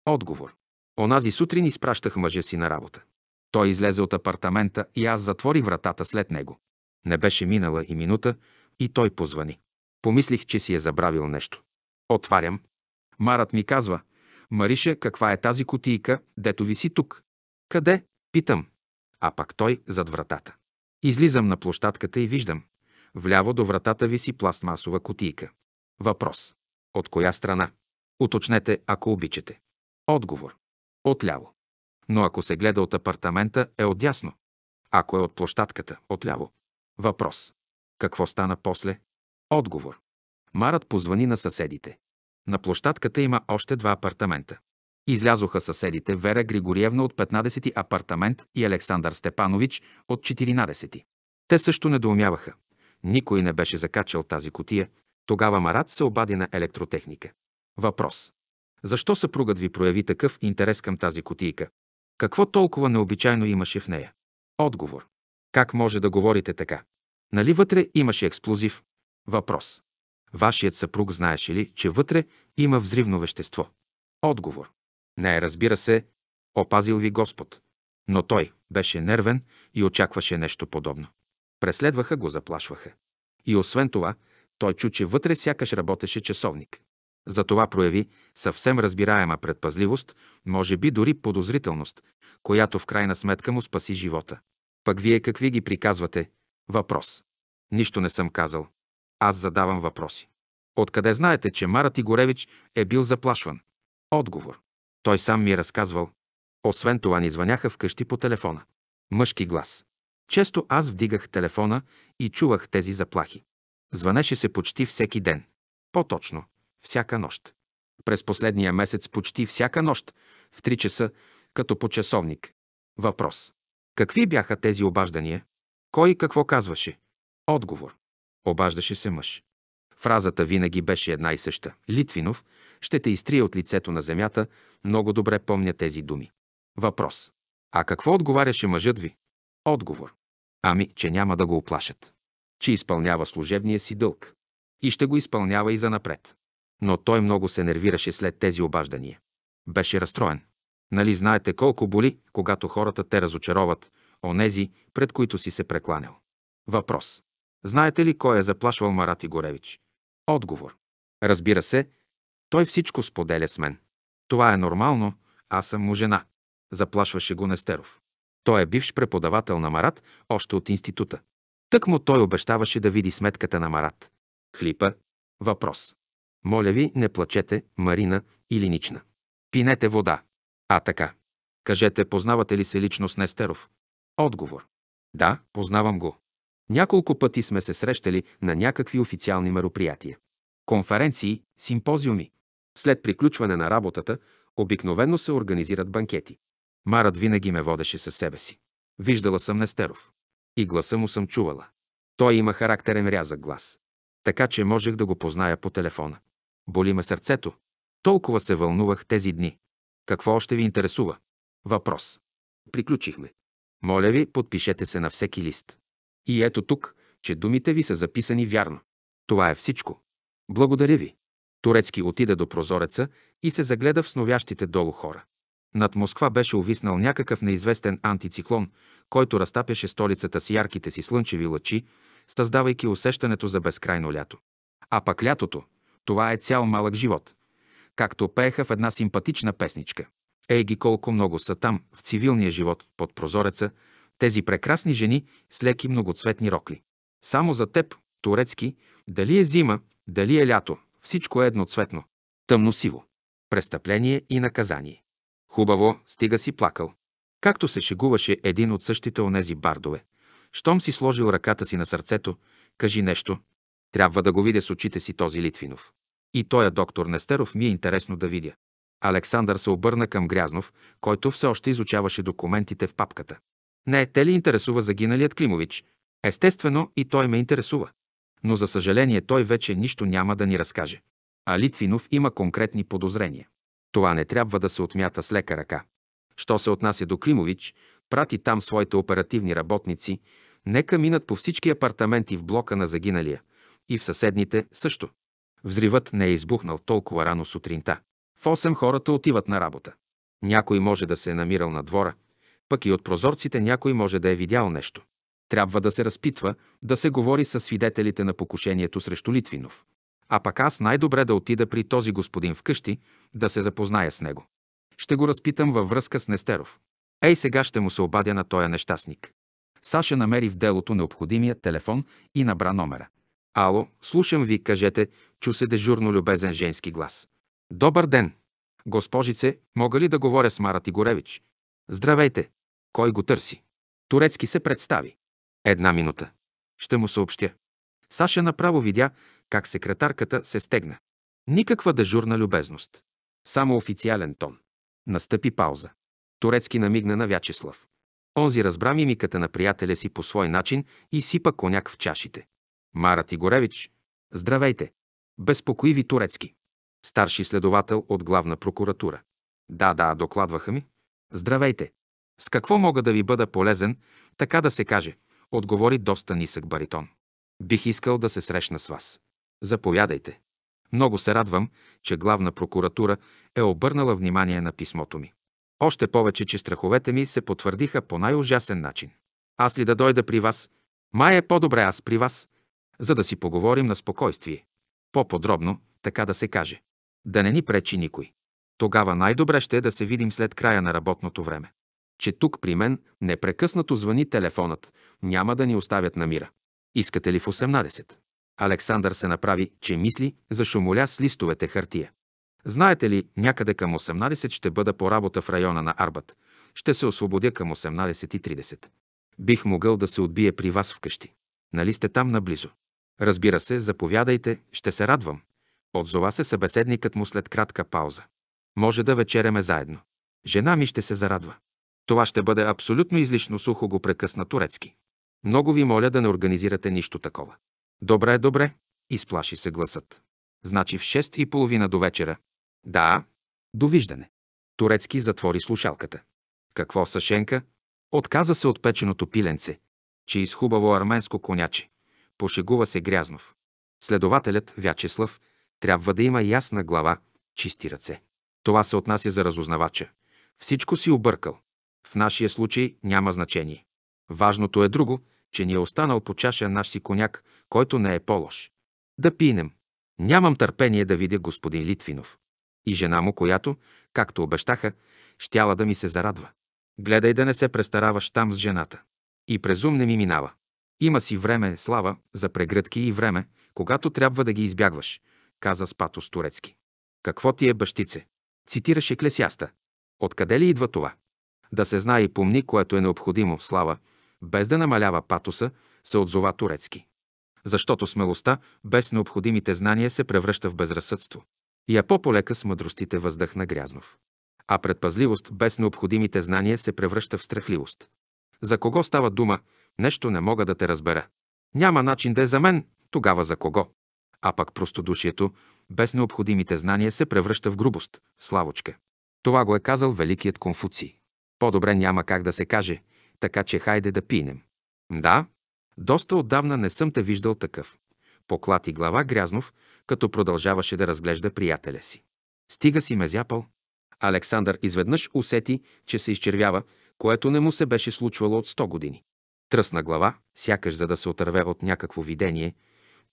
Отговор. Онази сутрин изпращах мъжа си на работа. Той излезе от апартамента и аз затворих вратата след него. Не беше минала и минута, и той позвани. Помислих, че си е забравил нещо. Отварям. Марат ми казва, Мариша, каква е тази кутийка, дето виси тук? Къде? Питам а пак той зад вратата. Излизам на площадката и виждам. Вляво до вратата виси пластмасова кутийка. Въпрос. От коя страна? Уточнете, ако обичате. Отговор. Отляво. Но ако се гледа от апартамента, е отясно. Ако е от площадката, отляво. Въпрос. Какво стана после? Отговор. Марат позвани на съседите. На площадката има още два апартамента. Излязоха съседите Вера Григориевна от 15-ти апартамент и Александър Степанович от 14-ти. Те също недоумяваха. Никой не беше закачал тази котия. Тогава Марат се обади на електротехника. Въпрос. Защо съпругът ви прояви такъв интерес към тази котийка? Какво толкова необичайно имаше в нея? Отговор. Как може да говорите така? Нали вътре имаше експлозив? Въпрос. Вашият съпруг знаеше ли, че вътре има взривно вещество? Отговор. Не, разбира се, опазил ви Господ. Но той беше нервен и очакваше нещо подобно. Преследваха го, заплашваха. И освен това, той чу, че вътре сякаш работеше часовник. Затова прояви съвсем разбираема предпазливост, може би дори подозрителност, която в крайна сметка му спаси живота. Пък вие какви ги приказвате? Въпрос. Нищо не съм казал. Аз задавам въпроси. Откъде знаете, че Марат Игоревич е бил заплашван? Отговор. Той сам ми е разказвал. Освен това ни звъняха вкъщи по телефона. Мъжки глас. Често аз вдигах телефона и чувах тези заплахи. Звънеше се почти всеки ден. По-точно, всяка нощ. През последния месец почти всяка нощ, в 3 часа, като по часовник. Въпрос. Какви бяха тези обаждания? Кой какво казваше? Отговор. Обаждаше се мъж. Фразата винаги беше една и съща. Литвинов ще те изтрие от лицето на земята, много добре помня тези думи. Въпрос. А какво отговаряше мъжът ви? Отговор. Ами, че няма да го оплашат. Че изпълнява служебния си дълг. И ще го изпълнява и занапред. Но той много се нервираше след тези обаждания. Беше разстроен. Нали знаете колко боли, когато хората те разочароват, онези, пред които си се прекланял. Въпрос. Знаете ли кой е заплашвал Марат Горевич? Отговор. Разбира се, той всичко споделя с мен. Това е нормално, аз съм му жена. Заплашваше го Нестеров. Той е бивш преподавател на Марат още от института. Тък му той обещаваше да види сметката на Марат. Хлипа. Въпрос. Моля ви, не плачете, Марина или Нична. Пинете вода. А така. Кажете, познавате ли се лично с Нестеров? Отговор. Да, познавам го. Няколко пъти сме се срещали на някакви официални мероприятия. Конференции, симпозиуми. След приключване на работата, обикновено се организират банкети. Марът винаги ме водеше със себе си. Виждала съм Нестеров. И гласа му съм чувала. Той има характерен рязък глас. Така че можех да го позная по телефона. Боли ме сърцето. Толкова се вълнувах тези дни. Какво още ви интересува? Въпрос. Приключихме. Моля ви, подпишете се на всеки лист. И ето тук, че думите ви са записани вярно. Това е всичко. Благодаря ви. Турецки отида до прозореца и се загледа в сновящите долу хора. Над Москва беше увиснал някакъв неизвестен антициклон, който разтапяше столицата с ярките си слънчеви лъчи, създавайки усещането за безкрайно лято. А пък лятото, това е цял малък живот. Както пееха в една симпатична песничка. Ей ги колко много са там, в цивилния живот, под прозореца, тези прекрасни жени с леки многоцветни рокли. Само за теб, турецки, дали е зима, дали е лято, всичко е едноцветно. Тъмносиво. Престъпление и наказание. Хубаво, стига си плакал. Както се шегуваше един от същите онези бардове. Щом си сложил ръката си на сърцето, кажи нещо. Трябва да го видя с очите си този Литвинов. И тоя доктор Нестеров ми е интересно да видя. Александър се обърна към Грязнов, който все още изучаваше документите в папката. Не, те ли интересува загиналият Климович? Естествено, и той ме интересува. Но за съжаление той вече нищо няма да ни разкаже. А Литвинов има конкретни подозрения. Това не трябва да се отмята с лека ръка. Що се отнася до Климович, прати там своите оперативни работници, нека минат по всички апартаменти в блока на загиналия и в съседните също. Взривът не е избухнал толкова рано сутринта. В 8 хората отиват на работа. Някой може да се е намирал на двора, пък и от прозорците някой може да е видял нещо. Трябва да се разпитва, да се говори с свидетелите на покушението срещу Литвинов. А пък аз най-добре да отида при този господин вкъщи, да се запозная с него. Ще го разпитам във връзка с Нестеров. Ей, сега ще му се обадя на този нещастник. Саша намери в делото необходимия телефон и набра номера. Ало, слушам ви, кажете, чу се дежурно любезен женски глас. Добър ден! Госпожице, мога ли да говоря с Мара Тигоревич? Здравейте! Кой го търси? Турецки се представи. Една минута. Ще му съобщя. Саша направо видя как секретарката се стегна. Никаква дежурна любезност. Само официален тон. Настъпи пауза. Турецки намигна на Вячеслав. Онзи разбра мимиката на приятеля си по свой начин и сипа коняк в чашите. Марат Игоревич, здравейте. Безпокои ви Турецки. Старши следовател от главна прокуратура. Да, да, докладваха ми. Здравейте. С какво мога да ви бъда полезен, така да се каже, отговори доста нисък баритон. Бих искал да се срещна с вас. Заповядайте. Много се радвам, че главна прокуратура е обърнала внимание на писмото ми. Още повече, че страховете ми се потвърдиха по най-ужасен начин. Аз ли да дойда при вас? Май е по-добре аз при вас, за да си поговорим на спокойствие. По-подробно, така да се каже. Да не ни пречи никой. Тогава най-добре ще е да се видим след края на работното време че тук при мен непрекъснато звъни телефонът, няма да ни оставят на мира. Искате ли в 18? Александър се направи, че мисли, шумоля с листовете хартия. Знаете ли, някъде към 18 ще бъда по работа в района на Арбат. Ще се освободя към 18.30. Бих могъл да се отбие при вас вкъщи. Нали сте там наблизо? Разбира се, заповядайте, ще се радвам. Отзова се събеседникът му след кратка пауза. Може да вечеряме заедно. Жена ми ще се зарадва. Това ще бъде абсолютно излишно сухо го прекъсна турецки. Много ви моля да не организирате нищо такова. Добре, добре, изплаши се гласът. Значи в 6 и половина до вечера. Да, довиждане. Турецки затвори слушалката. Какво Сашенка? Отказа се от печеното пиленце, че изхубаво арменско коняче. Пошегува се Грязнов. Следователят Вячеслав трябва да има ясна глава, чисти ръце. Това се отнася за разузнавача. Всичко си объркал. В нашия случай няма значение. Важното е друго, че ни е останал по чаша наш си коняк, който не е по-лош. Да пинем. Нямам търпение да видя господин Литвинов. И жена му, която, както обещаха, щяла да ми се зарадва. Гледай да не се престараваш там с жената. И презум не ми минава. Има си време, слава, за прегръдки и време, когато трябва да ги избягваш, каза Спатос Турецки. Какво ти е бащице? Цитираше Клесяста. Откъде ли идва това? да се знае и помни, което е необходимо в слава, без да намалява патоса, се отзова турецки. Защото смелостта без необходимите знания се превръща в безразсъдство. Я по-полека с мъдростите въздъхна Грязнов. А предпазливост без необходимите знания се превръща в страхливост. За кого става дума? Нещо не мога да те разбера. Няма начин да е за мен, тогава за кого? А пък простодушието без необходимите знания се превръща в грубост, славочка. Това го е казал великият Конфуций. По-добре няма как да се каже, така че хайде да пинем. Да, доста отдавна не съм те виждал такъв. Поклати глава Грязнов, като продължаваше да разглежда приятеля си. Стига си ме зяпал. Александър изведнъж усети, че се изчервява, което не му се беше случвало от 100 години. Тръсна глава, сякаш за да се отърве от някакво видение,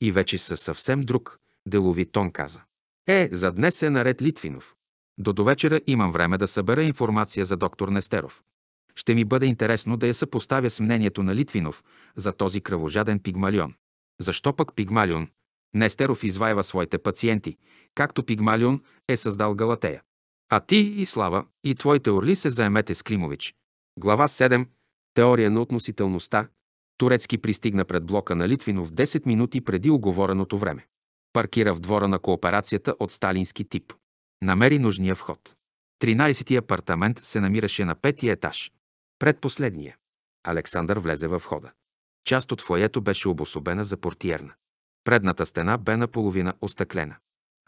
и вече със съвсем друг, делови тон каза. Е, за днес е наред Литвинов. До довечера имам време да събера информация за доктор Нестеров. Ще ми бъде интересно да я съпоставя с мнението на Литвинов за този кръвожаден пигмалион. Защо пък пигмалион? Нестеров изваева своите пациенти, както пигмалион е създал Галатея. А ти и Слава и твоите орли се заемете с Климович. Глава 7. Теория на относителността. Турецки пристигна пред блока на Литвинов 10 минути преди оговореното време. Паркира в двора на кооперацията от сталински тип намери нужния вход. 13-ти апартамент се намираше на петия етаж. Предпоследния. Александър влезе във входа. Част от фоето беше обособена за портиерна. Предната стена бе наполовина остъклена.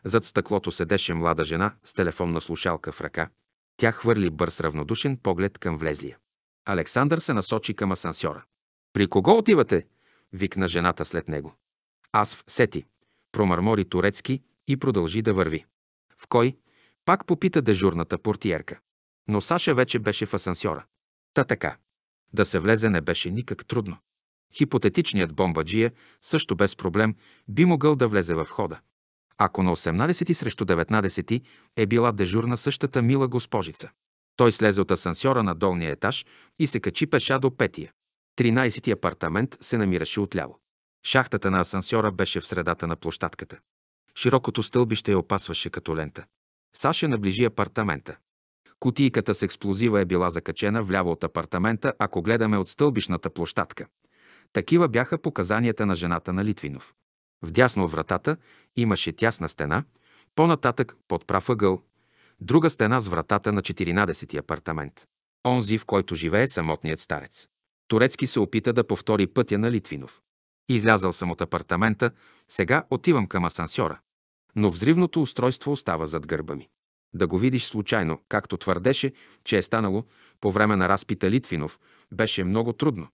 Зад стъклото седеше млада жена с телефонна слушалка в ръка. Тя хвърли бърз равнодушен поглед към влезлия. Александър се насочи към асансьора. «При кого отивате?» викна жената след него. Аз в сети, промърмори турецки и продължи да върви. В кой? Пак попита дежурната портиерка. Но Саша вече беше в асансьора. Та така. Да се влезе не беше никак трудно. Хипотетичният бомбаджия също без проблем би могъл да влезе в хода. Ако на 18 срещу 19 е била дежурна същата мила госпожица. Той слезе от асансьора на долния етаж и се качи пеша до петия. 13-ти апартамент се намираше отляво. Шахтата на асансьора беше в средата на площадката. Широкото стълбище я опасваше като лента. Саша наближи апартамента. Кутийката с експлозива е била закачена вляво от апартамента, ако гледаме от стълбишната площадка. Такива бяха показанията на жената на Литвинов. Вдясно от вратата имаше тясна стена, по-нататък под прав ъгъл, друга стена с вратата на 14-ти апартамент. Онзи, в който живее самотният старец. Турецки се опита да повтори пътя на Литвинов. Излязал съм от апартамента, сега отивам към асансьора но взривното устройство остава зад гърба ми. Да го видиш случайно, както твърдеше, че е станало по време на разпита Литвинов, беше много трудно.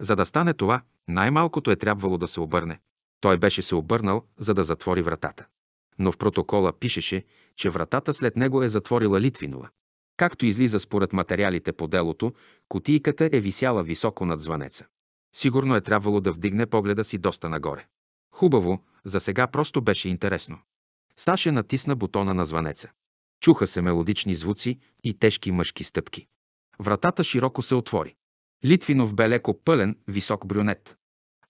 За да стане това, най-малкото е трябвало да се обърне. Той беше се обърнал, за да затвори вратата. Но в протокола пишеше, че вратата след него е затворила Литвинова. Както излиза според материалите по делото, кутийката е висяла високо над звънеца. Сигурно е трябвало да вдигне погледа си доста нагоре. Хубаво, за сега просто беше интересно. Саша натисна бутона на звънеца. Чуха се мелодични звуци и тежки мъжки стъпки. Вратата широко се отвори. Литвинов бе леко пълен, висок брюнет.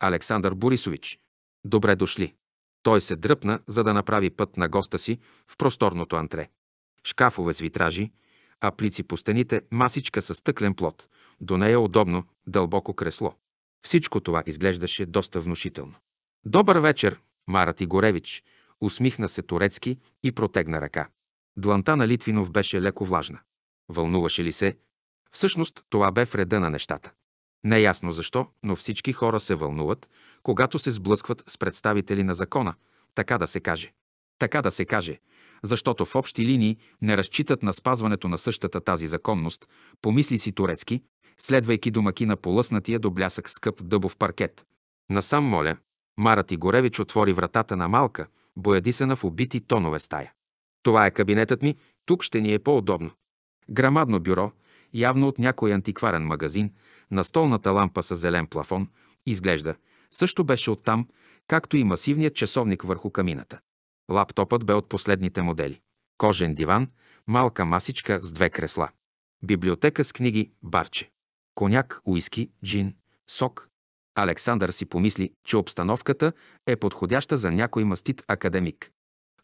Александър Борисович. Добре дошли. Той се дръпна, за да направи път на госта си в просторното антре. Шкафове с витражи, а плици по стените, масичка с стъклен плод. До нея удобно, дълбоко кресло. Всичко това изглеждаше доста внушително. Добър вечер, Марат Игоревич, усмихна се Турецки и протегна ръка. Дланта на Литвинов беше леко влажна. Вълнуваше ли се? Всъщност това бе вреда на нещата. Неясно защо, но всички хора се вълнуват, когато се сблъскват с представители на закона, така да се каже. Така да се каже, защото в общи линии не разчитат на спазването на същата тази законност, помисли си турецки, следвайки домаки на полъснатия до блясък скъп дъбов паркет. Насам моля, Марат Игоревич отвори вратата на малка, боядисана в убити тонове стая. Това е кабинетът ми, тук ще ни е по-удобно. Грамадно бюро, явно от някой антикварен магазин, на столната лампа с зелен плафон, изглежда, също беше оттам, както и масивният часовник върху камината. Лаптопът бе от последните модели. Кожен диван, малка масичка с две кресла. Библиотека с книги, барче. Коняк, уиски, джин, сок, Александър си помисли, че обстановката е подходяща за някой мастит академик.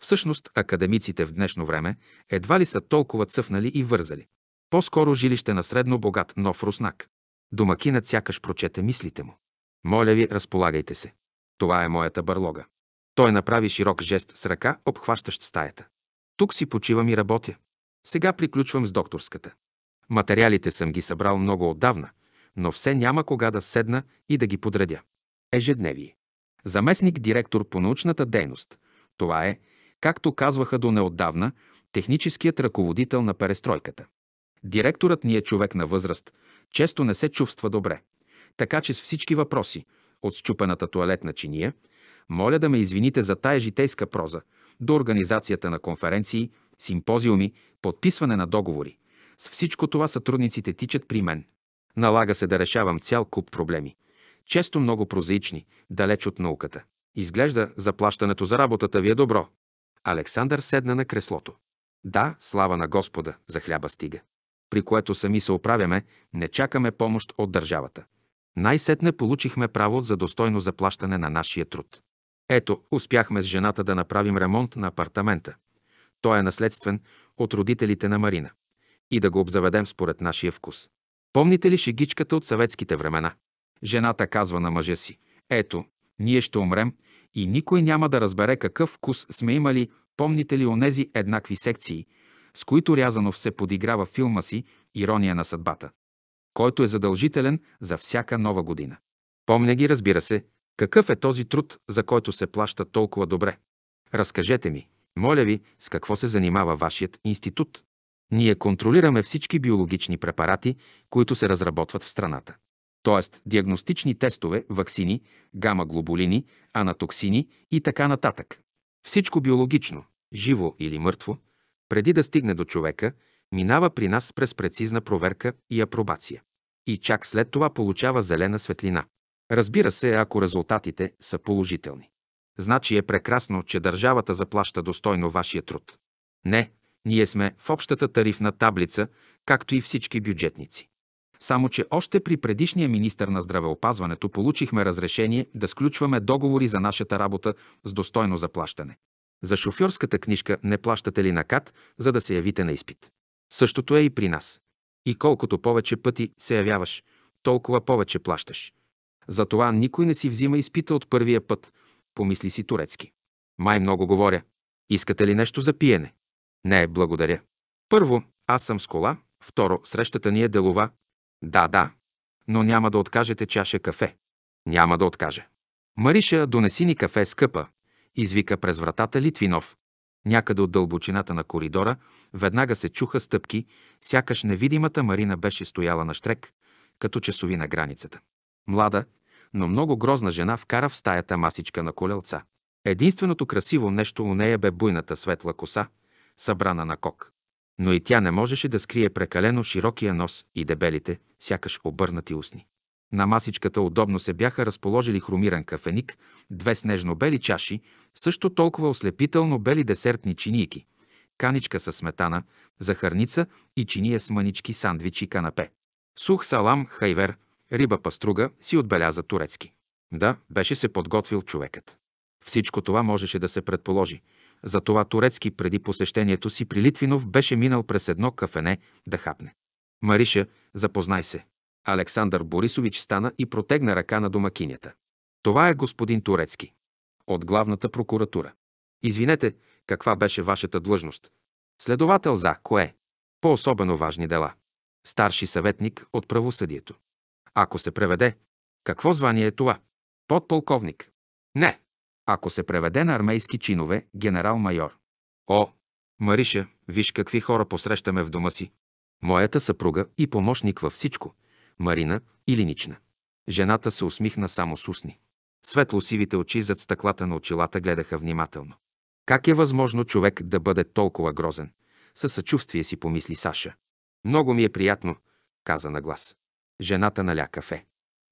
Всъщност, академиците в днешно време едва ли са толкова цъфнали и вързали. По-скоро жилище на средно богат нов руснак. Домакинът сякаш прочете мислите му. Моля ви, разполагайте се. Това е моята бърлога. Той направи широк жест с ръка, обхващащ стаята. Тук си почивам и работя. Сега приключвам с докторската. Материалите съм ги събрал много отдавна – но все няма кога да седна и да ги подредя. Ежедневие. Заместник директор по научната дейност. Това е, както казваха до неотдавна, техническият ръководител на перестройката. Директорът ни е човек на възраст, често не се чувства добре. Така че с всички въпроси, от счупената туалетна чиния, моля да ме извините за тая житейска проза, до организацията на конференции, симпозиуми, подписване на договори. С всичко това сътрудниците тичат при мен. Налага се да решавам цял куп проблеми. Често много прозаични, далеч от науката. Изглежда, заплащането за работата ви е добро. Александър седна на креслото. Да, слава на Господа, за хляба стига. При което сами се оправяме, не чакаме помощ от държавата. Най-сетне получихме право за достойно заплащане на нашия труд. Ето, успяхме с жената да направим ремонт на апартамента. Той е наследствен от родителите на Марина. И да го обзаведем според нашия вкус. Помните ли шегичката от съветските времена? Жената казва на мъжа си, ето, ние ще умрем и никой няма да разбере какъв вкус сме имали, помните ли онези еднакви секции, с които Рязанов се подиграва филма си «Ирония на съдбата», който е задължителен за всяка нова година. Помня ги, разбира се, какъв е този труд, за който се плаща толкова добре. Разкажете ми, моля ви, с какво се занимава вашият институт? Ние контролираме всички биологични препарати, които се разработват в страната. Тоест диагностични тестове, ваксини, гама-глобулини, анатоксини и така нататък. Всичко биологично, живо или мъртво, преди да стигне до човека, минава при нас през прецизна проверка и апробация. И чак след това получава зелена светлина. Разбира се, ако резултатите са положителни. Значи е прекрасно, че държавата заплаща достойно вашия труд. Не, ние сме в общата тарифна таблица, както и всички бюджетници. Само, че още при предишния министр на здравеопазването получихме разрешение да сключваме договори за нашата работа с достойно заплащане. За шофьорската книжка не плащате ли накат, за да се явите на изпит? Същото е и при нас. И колкото повече пъти се явяваш, толкова повече плащаш. Затова никой не си взима изпита от първия път, помисли си турецки. Май много говоря. Искате ли нещо за пиене? Не, благодаря. Първо, аз съм с кола, второ, срещата ни е делова. Да, да, но няма да откажете чаша кафе. Няма да откажа. Мариша, донеси ни кафе, скъпа, извика през вратата Литвинов. Някъде от дълбочината на коридора веднага се чуха стъпки, сякаш невидимата Марина беше стояла на штрек, като часови на границата. Млада, но много грозна жена вкара в стаята масичка на колелца. Единственото красиво нещо у нея бе буйната светла коса, събрана на кок. Но и тя не можеше да скрие прекалено широкия нос и дебелите, сякаш обърнати устни. На масичката удобно се бяха разположили хромиран кафеник, две снежно-бели чаши, също толкова ослепително бели десертни чинийки, каничка с сметана, захарница и чиния с мънички сандвичи канапе. Сух салам, хайвер, риба паструга си отбеляза турецки. Да, беше се подготвил човекът. Всичко това можеше да се предположи, затова Турецки преди посещението си при Литвинов беше минал през едно кафене да хапне. Мариша, запознай се. Александър Борисович стана и протегна ръка на домакинята. Това е господин Турецки. От главната прокуратура. Извинете, каква беше вашата длъжност? Следовател за кое? По особено важни дела. Старши съветник от правосъдието. Ако се преведе, какво звание е това? Подполковник. Не, ако се преведе на армейски чинове, генерал-майор. О, Мариша, виж какви хора посрещаме в дома си. Моята съпруга и помощник във всичко. Марина Илинична. Жената се усмихна само с Усни. Светло-сивите очи зад стъклата на очилата гледаха внимателно. Как е възможно човек да бъде толкова грозен? Със съчувствие си помисли Саша. Много ми е приятно, каза на глас. Жената наля кафе.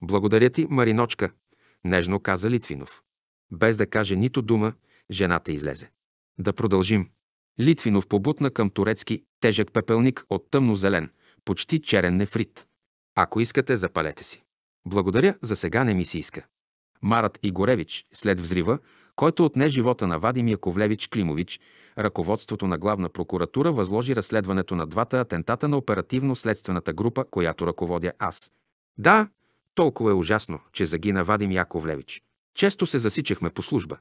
Благодаря ти, Мариночка, нежно каза Литвинов. Без да каже нито дума, жената излезе. Да продължим. Литвинов побутна към турецки тежък пепелник от тъмно-зелен, почти черен нефрит. Ако искате, запалете си. Благодаря, за сега не ми се иска. Марат Игоревич, след взрива, който отне живота на Вадим Яковлевич Климович, ръководството на главна прокуратура възложи разследването на двата атентата на оперативно-следствената група, която ръководя аз. Да, толкова е ужасно, че загина Вадим Яковлевич. Често се засичахме по служба.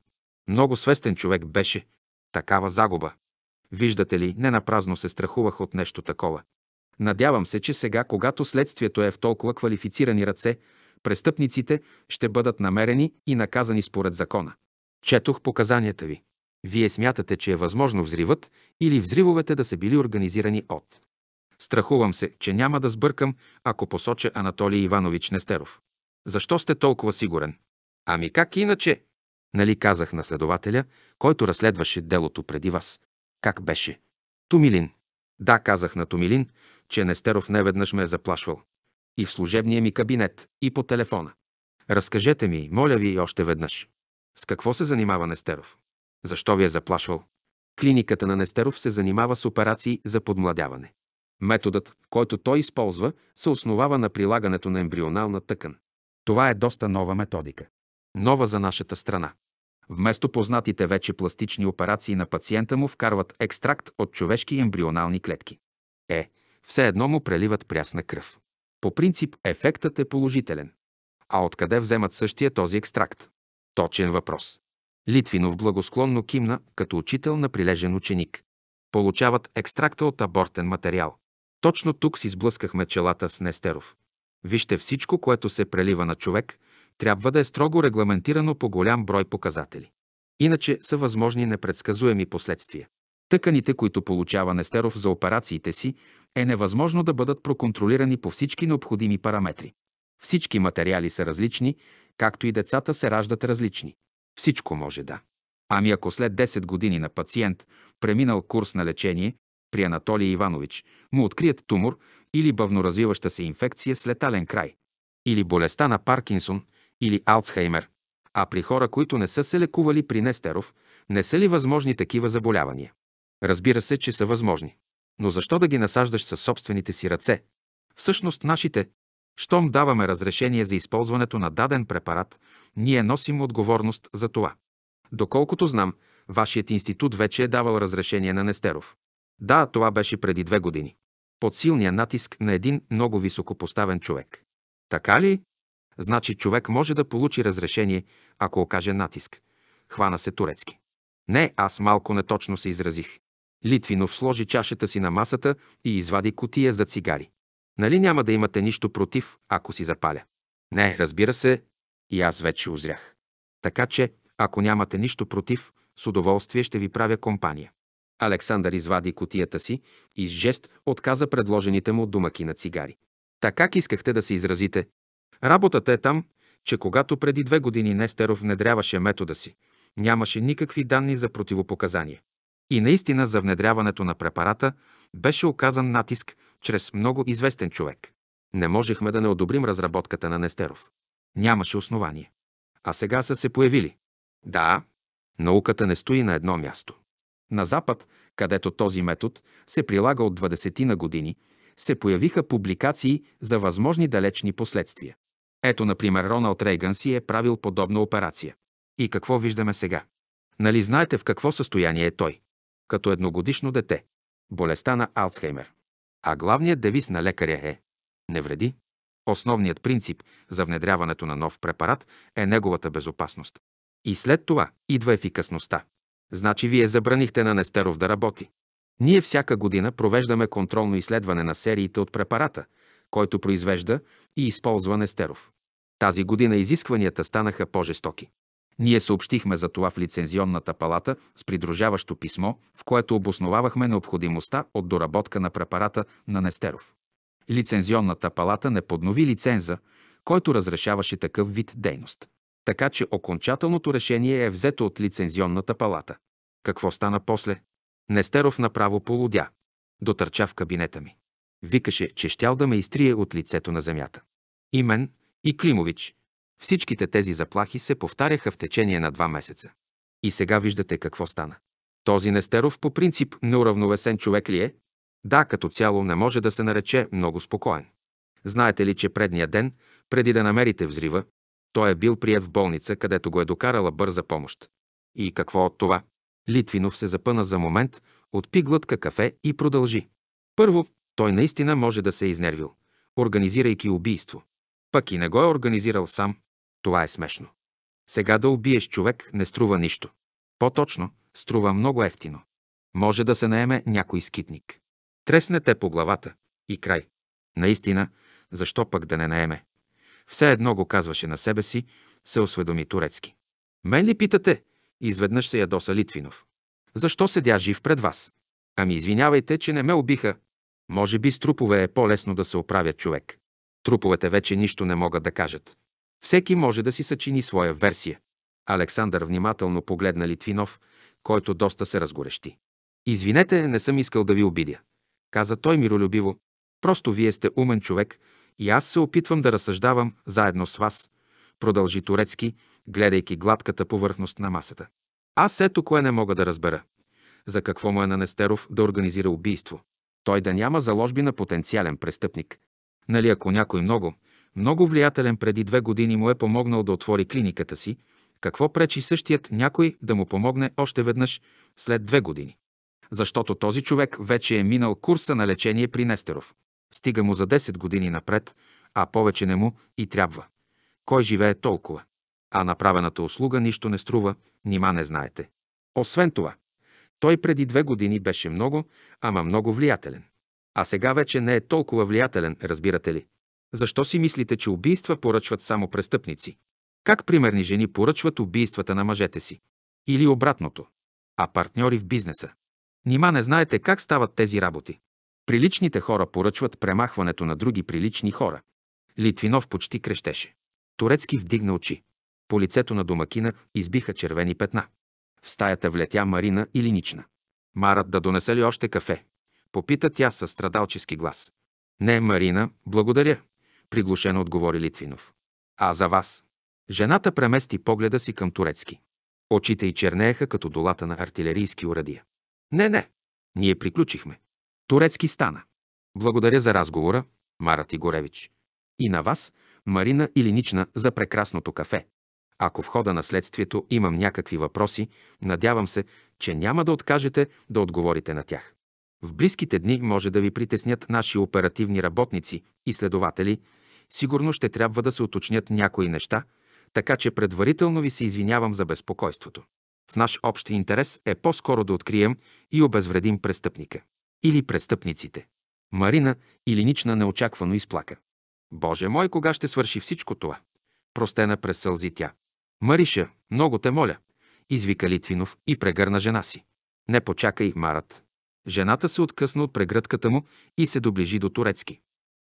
Много свестен човек беше. Такава загуба. Виждате ли, не напразно се страхувах от нещо такова. Надявам се, че сега, когато следствието е в толкова квалифицирани ръце, престъпниците ще бъдат намерени и наказани според закона. Четох показанията ви. Вие смятате, че е възможно взривът или взривовете да са били организирани от. Страхувам се, че няма да сбъркам, ако посоча Анатолий Иванович Нестеров. Защо сте толкова сигурен? Ами как иначе? Нали казах на следователя, който разследваше делото преди вас. Как беше? Томилин. Да, казах на Томилин, че Нестеров неведнъж ме е заплашвал. И в служебния ми кабинет, и по телефона. Разкажете ми, моля ви, още веднъж. С какво се занимава Нестеров? Защо ви е заплашвал? Клиниката на Нестеров се занимава с операции за подмладяване. Методът, който той използва, се основава на прилагането на ембрионална тъкан. Това е доста нова методика нова за нашата страна. Вместо познатите вече пластични операции на пациента му вкарват екстракт от човешки ембрионални клетки. Е, все едно му преливат прясна кръв. По принцип ефектът е положителен. А откъде вземат същия този екстракт? Точен въпрос. Литвинов благосклонно кимна като учител на прилежен ученик. Получават екстракта от абортен материал. Точно тук си сблъскахме челата с Нестеров. Вижте всичко, което се прелива на човек – трябва да е строго регламентирано по голям брой показатели. Иначе са възможни непредсказуеми последствия. Тъканите, които получава Нестеров за операциите си, е невъзможно да бъдат проконтролирани по всички необходими параметри. Всички материали са различни, както и децата се раждат различни. Всичко може да. Ами ако след 10 години на пациент, преминал курс на лечение, при Анатолий Иванович, му открият тумор или бавноразвиваща се инфекция с летален край, или болестта на Паркинсон, или Алцхаймер. А при хора, които не са се лекували при Нестеров, не са ли възможни такива заболявания? Разбира се, че са възможни. Но защо да ги насаждаш със собствените си ръце? Всъщност нашите, щом даваме разрешение за използването на даден препарат, ние носим отговорност за това. Доколкото знам, вашият институт вече е давал разрешение на Нестеров. Да, това беше преди две години. Под силния натиск на един много високопоставен човек. Така ли? Значи човек може да получи разрешение, ако окаже натиск. Хвана се турецки. Не, аз малко неточно се изразих. Литвинов сложи чашата си на масата и извади котия за цигари. Нали няма да имате нищо против, ако си запаля? Не, разбира се, и аз вече озрях. Така че, ако нямате нищо против, с удоволствие ще ви правя компания. Александър извади котията си и с жест отказа предложените му домаки на цигари. Така как искахте да се изразите, Работата е там, че когато преди две години Нестеров внедряваше метода си, нямаше никакви данни за противопоказания. И наистина за внедряването на препарата беше оказан натиск чрез много известен човек. Не можехме да не одобрим разработката на Нестеров. Нямаше основание. А сега са се появили. Да, науката не стои на едно място. На Запад, където този метод се прилага от 20 ти на години, се появиха публикации за възможни далечни последствия. Ето, например, Роналд Рейган си е правил подобна операция. И какво виждаме сега? Нали знаете в какво състояние е той? Като едногодишно дете. Болестта на Алцхеймер. А главният девиз на лекаря е «Не вреди». Основният принцип за внедряването на нов препарат е неговата безопасност. И след това идва ефикасността. Значи вие забранихте на Нестеров да работи. Ние всяка година провеждаме контролно изследване на сериите от препарата – който произвежда и използва Нестеров. Тази година изискванията станаха по-жестоки. Ние съобщихме за това в лицензионната палата с придружаващо писмо, в което обосновавахме необходимостта от доработка на препарата на Нестеров. Лицензионната палата не поднови лиценза, който разрешаваше такъв вид дейност. Така че окончателното решение е взето от лицензионната палата. Какво стана после? Нестеров направо полудя. Дотърча в кабинета ми. Викаше, че щял да ме изтрие от лицето на земята. И мен, и Климович. Всичките тези заплахи се повтаряха в течение на два месеца. И сега виждате какво стана. Този Нестеров по принцип неуравновесен човек ли е? Да, като цяло не може да се нарече много спокоен. Знаете ли, че предния ден, преди да намерите взрива, той е бил прият в болница, където го е докарала бърза помощ. И какво от това? Литвинов се запъна за момент, отпи глътка кафе и продължи. Първо, той наистина може да се е изнервил, организирайки убийство. Пък и не го е организирал сам. Това е смешно. Сега да убиеш човек не струва нищо. По-точно, струва много ефтино. Може да се наеме някой скитник. Тресне те по главата и край. Наистина, защо пък да не наеме? Все едно го казваше на себе си, се осведоми турецки. Мен ли питате? Изведнъж се ядоса Литвинов. Защо седя жив пред вас? Ами извинявайте, че не ме убиха, може би с трупове е по-лесно да се оправя човек. Труповете вече нищо не могат да кажат. Всеки може да си съчини своя версия. Александър внимателно погледна Литвинов, който доста се разгорещи. Извинете, не съм искал да ви обидя, каза той миролюбиво. Просто вие сте умен човек и аз се опитвам да разсъждавам заедно с вас, продължи Турецки, гледайки гладката повърхност на масата. Аз ето кое не мога да разбера. За какво му е на Нестеров да организира убийство? той да няма заложби на потенциален престъпник. Нали ако някой много, много влиятелен преди две години му е помогнал да отвори клиниката си, какво пречи същият някой да му помогне още веднъж след две години? Защото този човек вече е минал курса на лечение при Нестеров. Стига му за 10 години напред, а повече не му и трябва. Кой живее толкова? А направената услуга нищо не струва, нима не знаете. Освен това, той преди две години беше много, ама много влиятелен. А сега вече не е толкова влиятелен, разбирате ли. Защо си мислите, че убийства поръчват само престъпници? Как примерни жени поръчват убийствата на мъжете си? Или обратното? А партньори в бизнеса? Нима не знаете как стават тези работи. Приличните хора поръчват премахването на други прилични хора. Литвинов почти крещеше. Турецки вдигна очи. По лицето на домакина избиха червени петна. В стаята влетя Марина Илинична. Марат да донесе ли още кафе? Попита тя със страдалчески глас. Не, Марина, благодаря, приглушено отговори Литвинов. А за вас? Жената премести погледа си към турецки. Очите й чернееха като долата на артилерийски урадия. Не, не, ние приключихме. Турецки стана. Благодаря за разговора, Марат Игоревич. И на вас, Марина Илинична, за прекрасното кафе. Ако в хода на следствието имам някакви въпроси, надявам се, че няма да откажете да отговорите на тях. В близките дни може да ви притеснят наши оперативни работници и следователи. Сигурно ще трябва да се уточнят някои неща, така че предварително ви се извинявам за безпокойството. В наш общ интерес е по-скоро да открием и обезвредим престъпника. Или престъпниците. Марина или нична неочаквано изплака. Боже мой, кога ще свърши всичко това? Простена през сълзи тя. Мариша, много те моля, извика Литвинов и прегърна жена си. Не почакай, Марат. Жената се откъсна от прегръдката му и се доближи до Турецки.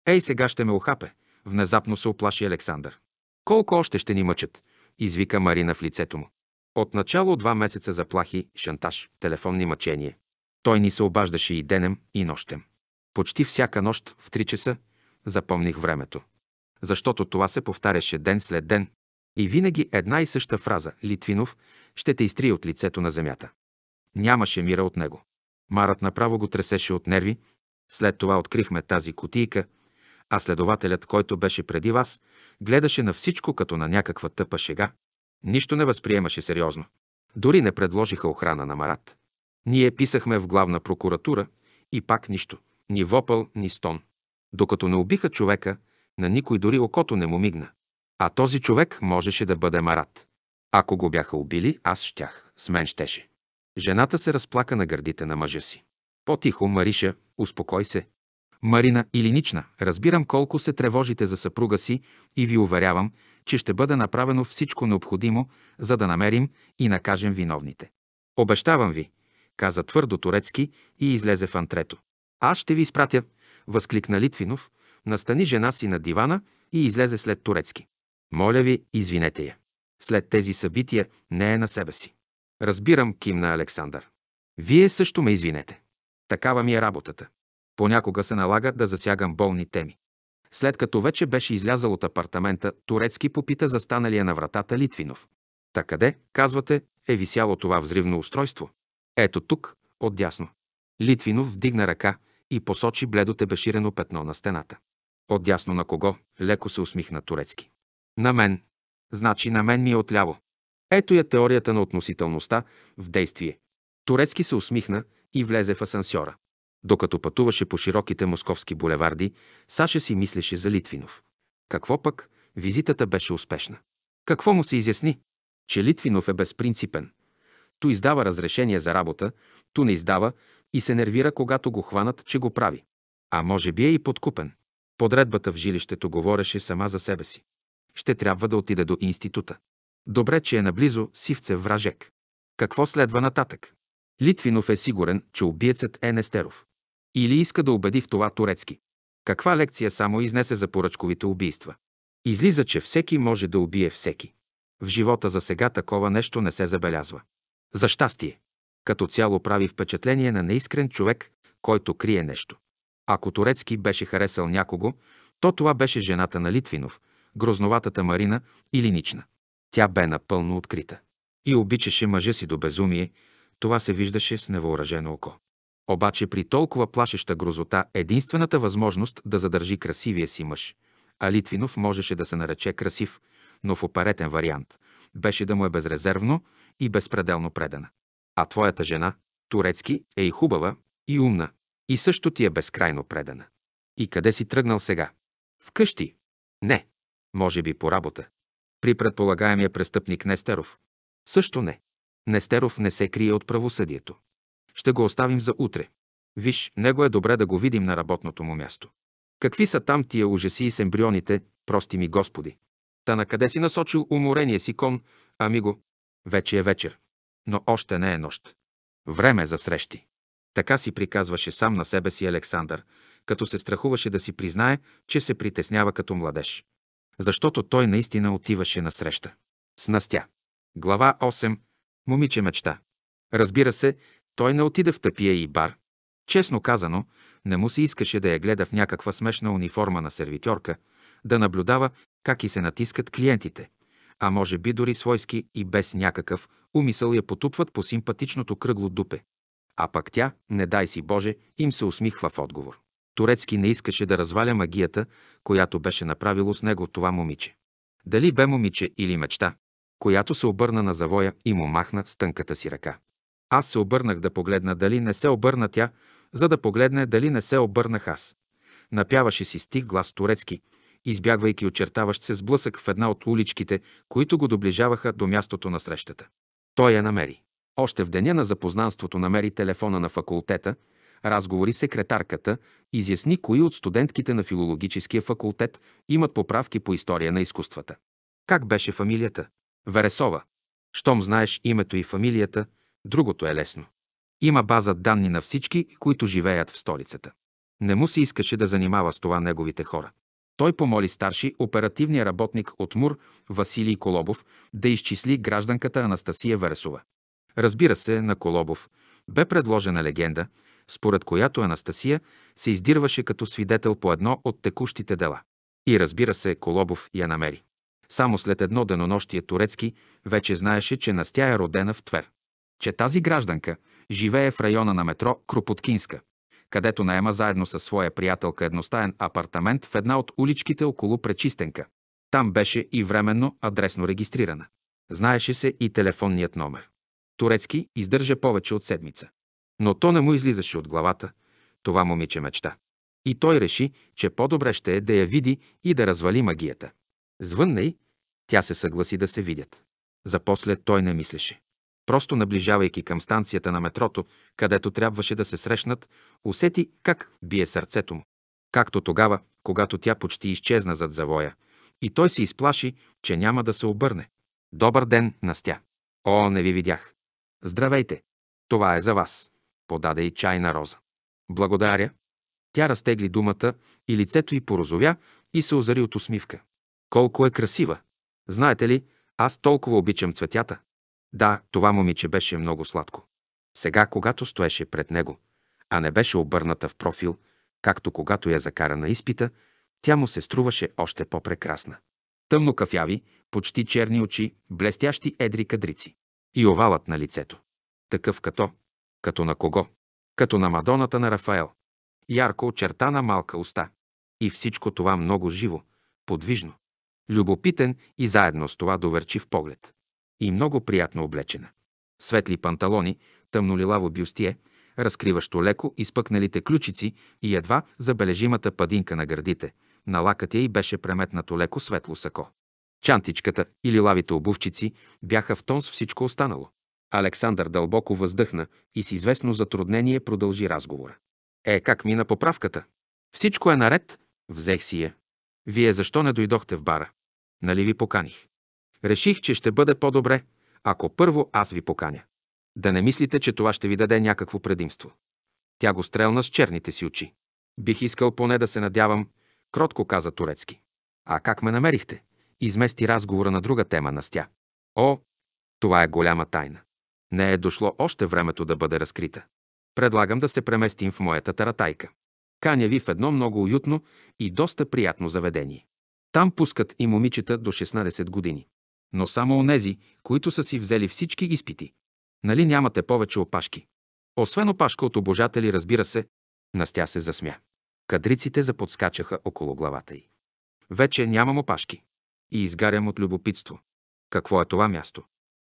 Ей, сега ще ме охапе, внезапно се оплаши Александър. Колко още ще ни мъчат, извика Марина в лицето му. От начало два месеца заплахи, шантаж, телефонни мъчения. Той ни се обаждаше и денем, и нощем. Почти всяка нощ в 3 часа запомних времето. Защото това се повтаряше ден след ден, и винаги една и съща фраза «Литвинов» ще те изтрие от лицето на земята. Нямаше мира от него. Марат направо го тресеше от нерви, след това открихме тази кутийка, а следователят, който беше преди вас, гледаше на всичко като на някаква тъпа шега. Нищо не възприемаше сериозно. Дори не предложиха охрана на Марат. Ние писахме в главна прокуратура и пак нищо. Ни вопъл, ни стон. Докато не убиха човека, на никой дори окото не му мигна. А този човек можеше да бъде Марат. Ако го бяха убили, аз щях. С мен щеше. Жената се разплака на гърдите на мъжа си. По-тихо, Мариша, успокой се. Марина Илинична, разбирам колко се тревожите за съпруга си и ви уверявам, че ще бъде направено всичко необходимо, за да намерим и накажем виновните. Обещавам ви, каза твърдо турецки и излезе в антрето. Аз ще ви изпратя, възкликна Литвинов, настани жена си на дивана и излезе след турецки. Моля ви, извинете я. След тези събития не е на себе си. Разбирам, кимна Александър. Вие също ме извинете. Такава ми е работата. Понякога се налага да засягам болни теми. След като вече беше излязъл от апартамента, Турецки попита за станалия на вратата Литвинов. Та къде, казвате, е висяло това взривно устройство? Ето тук, отдясно. Литвинов вдигна ръка и посочи бледо тебеширено петно на стената. Отдясно на кого? Леко се усмихна Турецки. На мен. Значи на мен ми е отляво. Ето я теорията на относителността в действие. Турецки се усмихна и влезе в асансьора. Докато пътуваше по широките московски булеварди, Саша си мислеше за Литвинов. Какво пък, визитата беше успешна. Какво му се изясни? Че Литвинов е безпринципен. Ту издава разрешение за работа, ту не издава и се нервира, когато го хванат, че го прави. А може би е и подкупен. Подредбата в жилището говореше сама за себе си. Ще трябва да отида до института. Добре, че е наблизо сивце вражек. Какво следва нататък? Литвинов е сигурен, че убиецът е Нестеров. Или иска да убеди в това турецки. Каква лекция само изнесе за поръчковите убийства? Излиза, че всеки може да убие всеки. В живота за сега такова нещо не се забелязва. За щастие. Като цяло прави впечатление на неискрен човек, който крие нещо. Ако Турецки беше харесал някого, то това беше жената на Литвинов, грозноватата Марина или Нична. Тя бе напълно открита. И обичаше мъжа си до безумие, това се виждаше с невъоръжено око. Обаче при толкова плашеща грозота единствената възможност да задържи красивия си мъж, а Литвинов можеше да се нарече красив, но в опаретен вариант, беше да му е безрезервно и безпределно предана. А твоята жена, турецки, е и хубава, и умна, и също ти е безкрайно предана. И къде си тръгнал сега? Вкъщи. Не, може би по работа. При предполагаемия престъпник Нестеров. Също не. Нестеров не се крие от правосъдието. Ще го оставим за утре. Виж, него е добре да го видим на работното му място. Какви са там тия ужаси с ембрионите, прости ми Господи? Та на къде си насочил уморение си кон, ами го? Вече е вечер. Но още не е нощ. Време за срещи. Така си приказваше сам на себе си Александър, като се страхуваше да си признае, че се притеснява като младеж защото той наистина отиваше на среща. С Настя. Глава 8. Момиче мечта. Разбира се, той не отиде в тъпия и бар. Честно казано, не му се искаше да я гледа в някаква смешна униформа на сервитьорка, да наблюдава как и се натискат клиентите, а може би дори свойски и без някакъв умисъл я потупват по симпатичното кръгло дупе. А пък тя, не дай си Боже, им се усмихва в отговор. Турецки не искаше да разваля магията, която беше направило с него това момиче. Дали бе момиче или мечта, която се обърна на завоя и му махна с тънката си ръка. Аз се обърнах да погледна дали не се обърна тя, за да погледне дали не се обърнах аз. Напяваше си стих глас турецки, избягвайки очертаващ се сблъсък в една от уличките, които го доближаваха до мястото на срещата. Той я намери. Още в деня на запознанството намери телефона на факултета – разговори секретарката, изясни кои от студентките на филологическия факултет имат поправки по история на изкуствата. Как беше фамилията? Вересова. Щом знаеш името и фамилията, другото е лесно. Има база данни на всички, които живеят в столицата. Не му се искаше да занимава с това неговите хора. Той помоли старши оперативния работник от МУР Василий Колобов да изчисли гражданката Анастасия Вересова. Разбира се, на Колобов бе предложена легенда, според която Анастасия се издирваше като свидетел по едно от текущите дела. И разбира се, Колобов я намери. Само след едно денонощие турецки вече знаеше, че Настя е родена в Твер. Че тази гражданка живее в района на метро Кропоткинска, където наема заедно със своя приятелка едностаен апартамент в една от уличките около Пречистенка. Там беше и временно адресно регистрирана. Знаеше се и телефонният номер. Турецки издържа повече от седмица. Но то не му излизаше от главата. Това момиче мечта. И той реши, че по-добре ще е да я види и да развали магията. Звънна й, тя се съгласи да се видят. Запосле той не мислеше. Просто наближавайки към станцията на метрото, където трябваше да се срещнат, усети как бие сърцето му. Както тогава, когато тя почти изчезна зад завоя, и той се изплаши, че няма да се обърне. Добър ден, Настя! О, не ви видях! Здравейте! Това е за вас! подаде и чай на Роза. Благодаря. Тя разтегли думата и лицето й порозовя и се озари от усмивка. Колко е красива! Знаете ли, аз толкова обичам цветята. Да, това момиче беше много сладко. Сега, когато стоеше пред него, а не беше обърната в профил, както когато я закара на изпита, тя му се струваше още по-прекрасна. Тъмно кафяви, почти черни очи, блестящи едри кадрици. И овалът на лицето. Такъв като като на кого? Като на Мадоната на Рафаел. Ярко очертана малка уста. И всичко това много живо, подвижно. Любопитен и заедно с това доверчив поглед. И много приятно облечена. Светли панталони, тъмнолилаво бюстие, разкриващо леко изпъкналите ключици и едва забележимата падинка на гърдите. На я й беше преметнато леко светло сако. Чантичката или лавите обувчици бяха в тон с всичко останало. Александър дълбоко въздъхна и с известно затруднение продължи разговора. Е, как мина поправката? Всичко е наред, взех си я. Вие защо не дойдохте в бара? Нали ви поканих? Реших, че ще бъде по-добре, ако първо аз ви поканя. Да не мислите, че това ще ви даде някакво предимство. Тя го стрелна с черните си очи. Бих искал поне да се надявам, кротко каза турецки. А как ме намерихте? Измести разговора на друга тема на стя. О, това е голяма тайна. Не е дошло още времето да бъде разкрита. Предлагам да се преместим в моята таратайка. Каня ви в едно много уютно и доста приятно заведение. Там пускат и момичета до 16 години. Но само онези, които са си взели всички изпити. Нали нямате повече опашки? Освен опашка от обожатели, разбира се, Настя се засмя. Кадриците заподскачаха около главата й. Вече нямам опашки. И изгарям от любопитство. Какво е това място?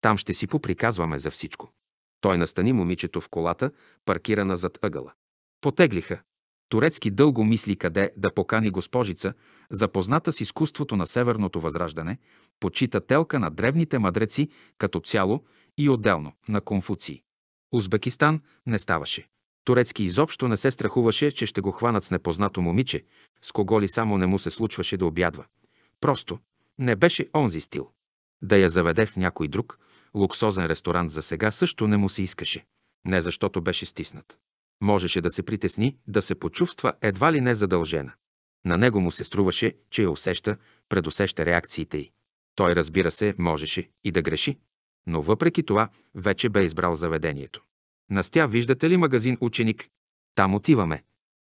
Там ще си поприказваме за всичко. Той настани момичето в колата, паркирана зад ъгъла. Потеглиха. Турецки дълго мисли къде да покани госпожица, запозната с изкуството на Северното възраждане, почитателка на древните мъдреци като цяло и отделно на конфуции. Узбекистан не ставаше. Турецки изобщо не се страхуваше, че ще го хванат с непознато момиче, с кого ли само не му се случваше да обядва. Просто не беше онзи стил. Да я заведе в някой друг, Луксозен ресторант за сега също не му се искаше. Не защото беше стиснат. Можеше да се притесни, да се почувства едва ли не задължена. На него му се струваше, че я усеща, предусеща реакциите й. Той, разбира се, можеше и да греши, но въпреки това вече бе избрал заведението. Настя, виждате ли магазин ученик? Там отиваме.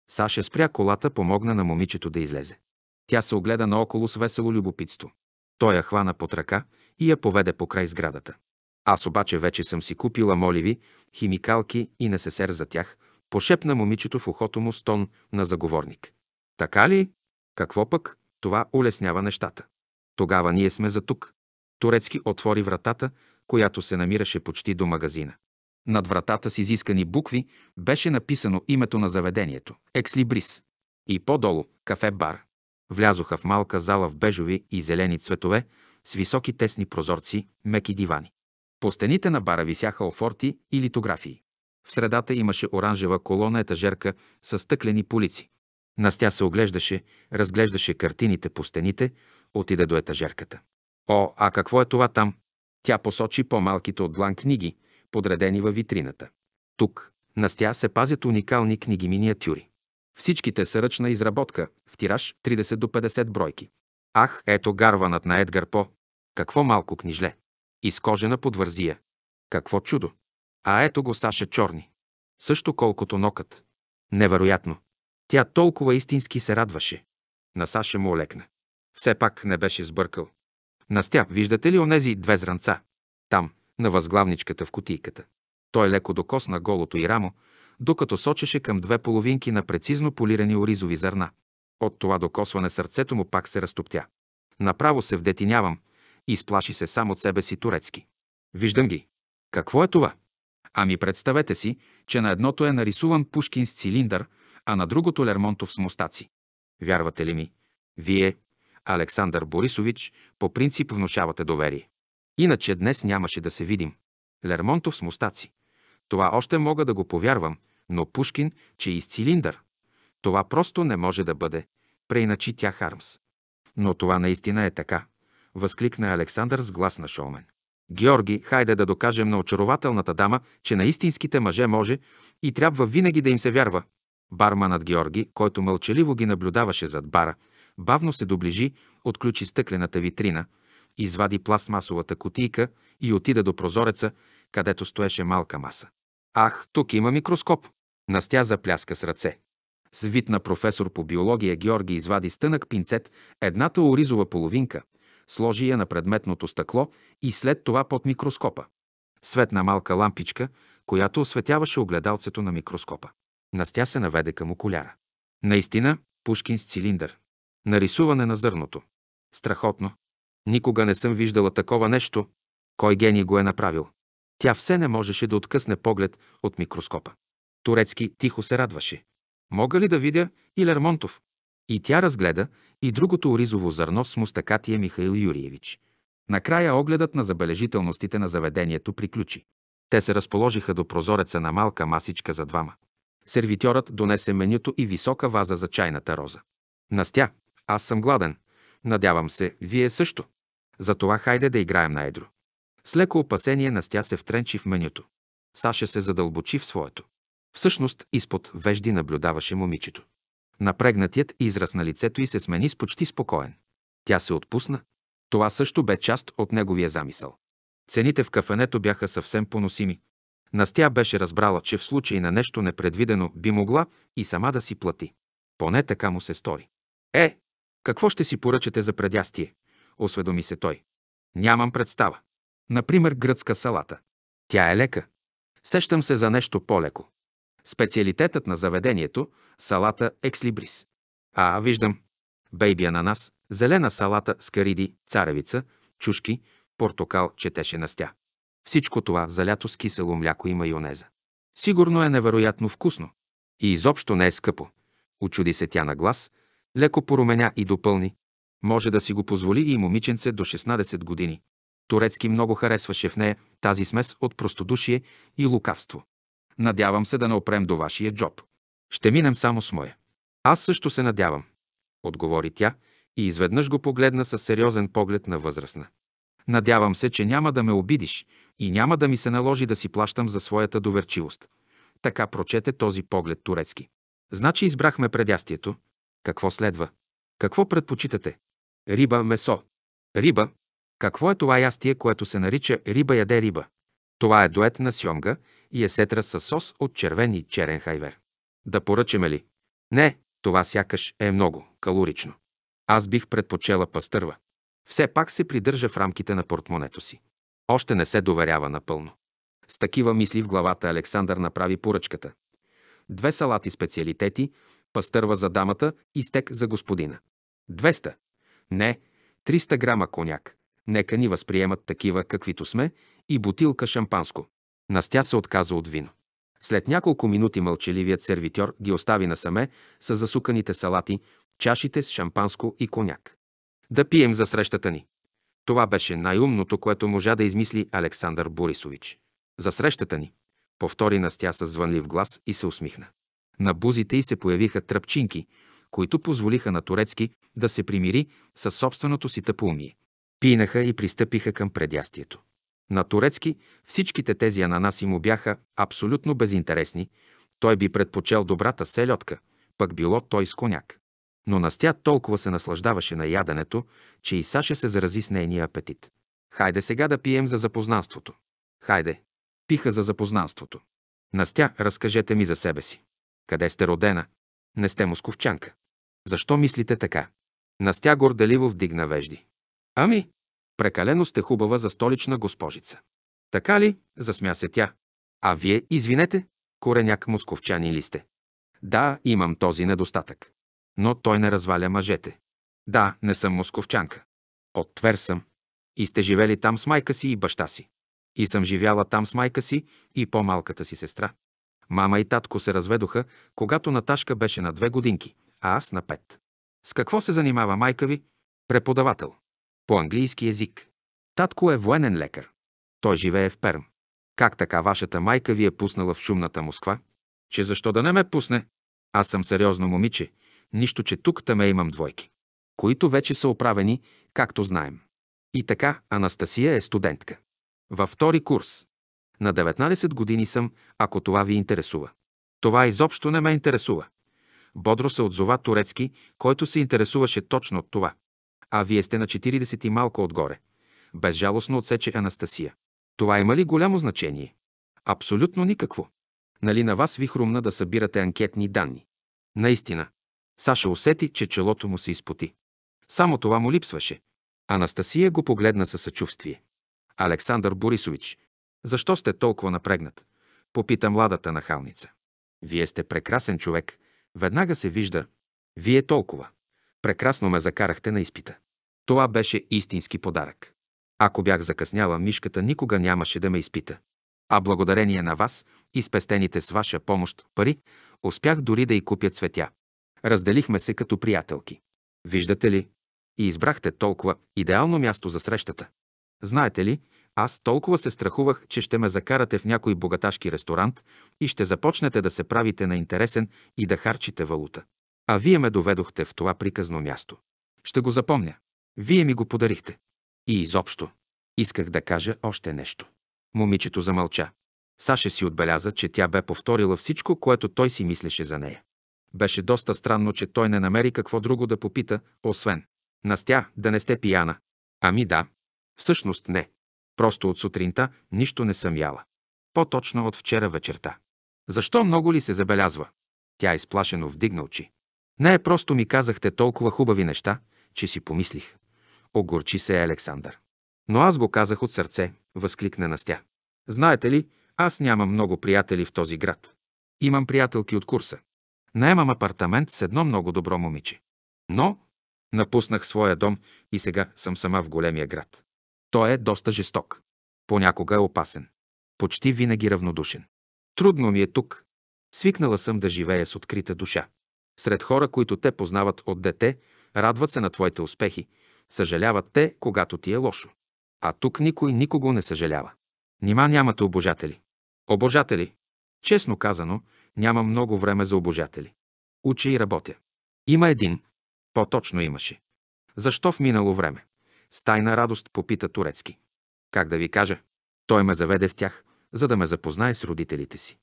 Саша спря колата, помогна на момичето да излезе. Тя се огледа наоколо с весело любопитство. Той я хвана под ръка и я поведе покрай сградата. Аз обаче вече съм си купила моливи, химикалки и не се за тях, пошепна момичето в ухото му стон на заговорник. Така ли? Какво пък? Това улеснява нещата. Тогава ние сме за тук. Турецки отвори вратата, която се намираше почти до магазина. Над вратата с изискани букви беше написано името на заведението – Екслибрис. И по-долу – кафе-бар. Влязоха в малка зала в бежови и зелени цветове, с високи тесни прозорци, меки дивани. По стените на бара висяха офорти и литографии. В средата имаше оранжева колона етажерка с стъклени полици. Настя се оглеждаше, разглеждаше картините по стените, отиде до етажерката. О, а какво е това там? Тя посочи по-малките от длан книги, подредени във витрината. Тук, Настя, се пазят уникални книги-миниатюри. Всичките са ръчна изработка, в тираж 30 до 50 бройки. Ах, ето гарванът на Едгар По. Какво малко книжле изкожена подвързия. Какво чудо! А ето го Саша Чорни. Също колкото нокът. Невероятно. Тя толкова истински се радваше. На Саша му олекна. Все пак не беше сбъркал. Настя, виждате ли онези две зранца? Там, на възглавничката в кутийката. Той леко докосна голото и рамо, докато сочеше към две половинки на прецизно полирани оризови зърна. От това докосване сърцето му пак се разтоптя. Направо се вдетинявам, и изплаши се сам от себе си турецки. Виждам ги. Какво е това? Ами представете си, че на едното е нарисуван Пушкин с цилиндър, а на другото Лермонтов с мустаци. Вярвате ли ми? Вие, Александър Борисович, по принцип внушавате доверие. Иначе днес нямаше да се видим. Лермонтов с мустаци. Това още мога да го повярвам, но Пушкин, че и с цилиндър. Това просто не може да бъде. Преиначи тя Хармс. Но това наистина е така възкликна Александър с глас на шоумен. Георги, хайде да докажем на очарователната дама, че на истинските мъже може и трябва винаги да им се вярва. Барманът Георги, който мълчаливо ги наблюдаваше зад бара, бавно се доближи, отключи стъклената витрина, извади пластмасовата кутийка и отида до прозореца, където стоеше малка маса. Ах, тук има микроскоп! Настя запляска с ръце. С вид на професор по биология Георги извади стънък пинцет едната оризова половинка, сложи я на предметното стъкло и след това под микроскопа. Светна малка лампичка, която осветяваше огледалцето на микроскопа. Настя се наведе към окуляра. Наистина, Пушкин с цилиндър. Нарисуване на зърното. Страхотно. Никога не съм виждала такова нещо. Кой гений го е направил? Тя все не можеше да откъсне поглед от микроскопа. Турецки тихо се радваше. Мога ли да видя и Лермонтов? И тя разгледа и другото оризово зърно с мустакатия Михаил Юриевич. Накрая огледът на забележителностите на заведението приключи. Те се разположиха до прозореца на малка масичка за двама. Сервитьорът донесе менюто и висока ваза за чайната роза. Настя, аз съм гладен. Надявам се, вие също. Затова хайде да играем на едро. С леко опасение Настя се втренчи в менюто. Саша се задълбочи в своето. Всъщност, изпод вежди наблюдаваше момичето. Напрегнатият израз на лицето й се смени с почти спокоен. Тя се отпусна. Това също бе част от неговия замисъл. Цените в кафенето бяха съвсем поносими. Настя беше разбрала, че в случай на нещо непредвидено би могла и сама да си плати. Поне така му се стори. Е, какво ще си поръчате за предястие? Осведоми се той. Нямам представа. Например, гръцка салата. Тя е лека. Сещам се за нещо по-леко. Специалитетът на заведението – салата екслибрис. А, виждам. Бейби ананас, зелена салата с кариди, царевица, чушки, портокал четеше настя. Всичко това залято с кисело мляко и майонеза. Сигурно е невероятно вкусно. И изобщо не е скъпо. Очуди се тя на глас, леко поруменя и допълни. Може да си го позволи и момиченце до 16 години. Турецки много харесваше в нея тази смес от простодушие и лукавство. Надявам се да не опрем до вашия джоб. Ще минем само с моя. Аз също се надявам, отговори тя и изведнъж го погледна със сериозен поглед на възрастна. Надявам се, че няма да ме обидиш и няма да ми се наложи да си плащам за своята доверчивост. Така прочете този поглед турецки. Значи избрахме предястието. Какво следва? Какво предпочитате? Риба, месо. Риба. Какво е това ястие, което се нарича риба яде риба? Това е дует на сьомга и есетра с сос от червен и черен хайвер. Да поръчаме ли? Не, това сякаш е много, калорично. Аз бих предпочела пастърва. Все пак се придържа в рамките на портмонето си. Още не се доверява напълно. С такива мисли в главата Александър направи поръчката. Две салати специалитети, пастърва за дамата и стек за господина. 200. Не, 300 грама коняк. Нека ни възприемат такива, каквито сме, и бутилка шампанско. Настя се отказа от вино. След няколко минути мълчаливият сервитьор ги остави насаме с засуканите салати, чашите с шампанско и коняк. Да пием за срещата ни. Това беше най-умното, което можа да измисли Александър Борисович. За срещата ни. Повтори Настя с звънлив глас и се усмихна. На бузите й се появиха тръпчинки, които позволиха на Турецки да се примири със собственото си тъпоумие. Пинаха и пристъпиха към предястието. На Турецки всичките тези ананаси му бяха абсолютно безинтересни, той би предпочел добрата селедка, пък било той с коняк. Но Настя толкова се наслаждаваше на яденето, че и Саша се зарази с нейния апетит. Хайде сега да пием за запознанството. Хайде. Пиха за запознанството. Настя, разкажете ми за себе си. Къде сте родена? Не сте московчанка. Защо мислите така? Настя горделиво вдигна вежди. Ами, Прекалено сте хубава за столична госпожица. Така ли? Засмя се тя. А вие, извинете, кореняк московчани ли сте? Да, имам този недостатък. Но той не разваля мъжете. Да, не съм московчанка. От Твер съм. И сте живели там с майка си и баща си. И съм живяла там с майка си и по-малката си сестра. Мама и татко се разведоха, когато Наташка беше на две годинки, а аз на пет. С какво се занимава майка ви? Преподавател по английски язик. Татко е военен лекар. Той живее в Перм. Как така вашата майка ви е пуснала в шумната Москва? Че защо да не ме пусне? Аз съм сериозно момиче, нищо, че тук таме имам двойки, които вече са оправени, както знаем. И така, Анастасия е студентка. Във втори курс. На 19 години съм, ако това ви интересува. Това изобщо не ме интересува. Бодро се отзова Турецки, който се интересуваше точно от това а вие сте на 40 и малко отгоре. Безжалостно отсече Анастасия. Това има ли голямо значение? Абсолютно никакво. Нали на вас ви хрумна да събирате анкетни данни? Наистина. Саша усети, че челото му се изпоти. Само това му липсваше. Анастасия го погледна със съчувствие. Александър Борисович, защо сте толкова напрегнат? Попита младата нахалница. Вие сте прекрасен човек. Веднага се вижда. Вие толкова. Прекрасно ме закарахте на изпита. Това беше истински подарък. Ако бях закъсняла, мишката никога нямаше да ме изпита. А благодарение на вас и спестените с ваша помощ пари, успях дори да й купя цветя. Разделихме се като приятелки. Виждате ли? И избрахте толкова идеално място за срещата. Знаете ли, аз толкова се страхувах, че ще ме закарате в някой богаташки ресторант и ще започнете да се правите на интересен и да харчите валута. А вие ме доведохте в това приказно място. Ще го запомня. Вие ми го подарихте. И изобщо. Исках да кажа още нещо. Момичето замълча. Саше си отбеляза, че тя бе повторила всичко, което той си мислеше за нея. Беше доста странно, че той не намери какво друго да попита, освен «Настя, да не сте пияна». Ами да. Всъщност не. Просто от сутринта нищо не съм яла. По-точно от вчера вечерта. Защо много ли се забелязва? Тя изплашено вдигна очи. Не просто ми казахте толкова хубави неща, че си помислих. Огорчи се Александър. Но аз го казах от сърце, възкликна Настя. Знаете ли, аз нямам много приятели в този град. Имам приятелки от курса. Наемам апартамент с едно много добро момиче. Но напуснах своя дом и сега съм сама в големия град. Той е доста жесток. Понякога е опасен. Почти винаги равнодушен. Трудно ми е тук. Свикнала съм да живея с открита душа сред хора, които те познават от дете, радват се на твоите успехи, съжаляват те, когато ти е лошо. А тук никой никого не съжалява. Нима нямате обожатели. Обожатели. Честно казано, няма много време за обожатели. Учи и работя. Има един. По-точно имаше. Защо в минало време? С тайна радост попита турецки. Как да ви кажа? Той ме заведе в тях, за да ме запознае с родителите си.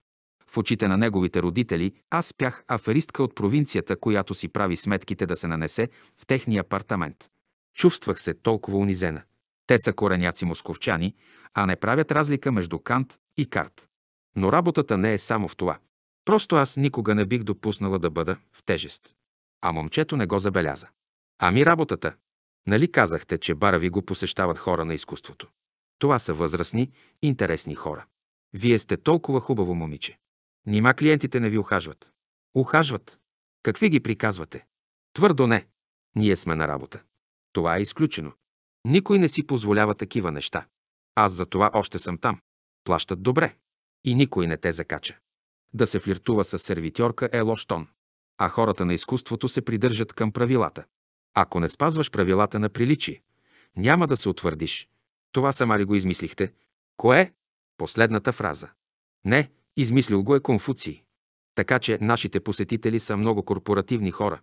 В очите на неговите родители аз спях аферистка от провинцията, която си прави сметките да се нанесе в техния апартамент. Чувствах се толкова унизена. Те са кореняци московчани, а не правят разлика между Кант и Карт. Но работата не е само в това. Просто аз никога не бих допуснала да бъда в тежест. А момчето не го забеляза. Ами работата. Нали казахте, че бара ви го посещават хора на изкуството? Това са възрастни, интересни хора. Вие сте толкова хубаво момиче. Нима клиентите не ви ухажват? Ухажват. Какви ги приказвате? Твърдо не. Ние сме на работа. Това е изключено. Никой не си позволява такива неща. Аз за това още съм там. Плащат добре. И никой не те закача. Да се флиртува с сервитьорка е лош тон. А хората на изкуството се придържат към правилата. Ако не спазваш правилата на приличие, няма да се утвърдиш. Това сама ли го измислихте? Кое? Последната фраза. Не, Измислил го е Конфуций. Така че нашите посетители са много корпоративни хора,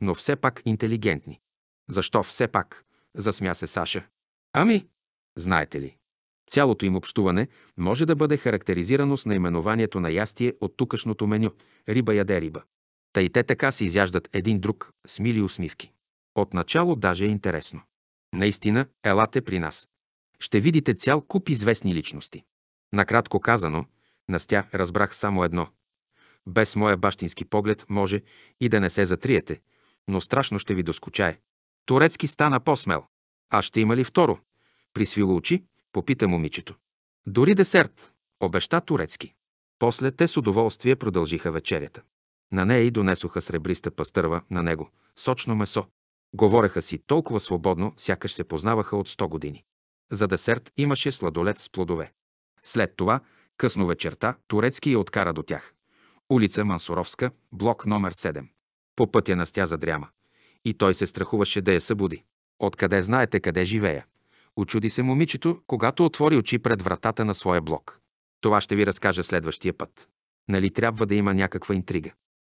но все пак интелигентни. Защо все пак? Засмя се Саша. Ами, знаете ли, цялото им общуване може да бъде характеризирано с наименованието на ястие от тукашното меню – риба яде риба. Та и те така се изяждат един друг с мили усмивки. Отначало даже е интересно. Наистина, елате при нас. Ще видите цял куп известни личности. Накратко казано, Настя, разбрах само едно. Без моя бащински поглед може и да не се затриете, но страшно ще ви доскочае. Турецки стана по-смел. А ще има ли второ? Присвило очи, попита момичето. Дори десерт, обеща турецки. После те с удоволствие продължиха вечерята. На нея и донесоха сребриста пастърва на него, сочно месо. Говореха си толкова свободно, сякаш се познаваха от 100 години. За десерт имаше сладолет с плодове. След това Късно вечерта Турецки я откара до тях. Улица Мансуровска, блок номер 7. По пътя на стя задряма. И той се страхуваше да я събуди. Откъде знаете къде живея? Очуди се момичето, когато отвори очи пред вратата на своя блок. Това ще ви разкажа следващия път. Нали трябва да има някаква интрига?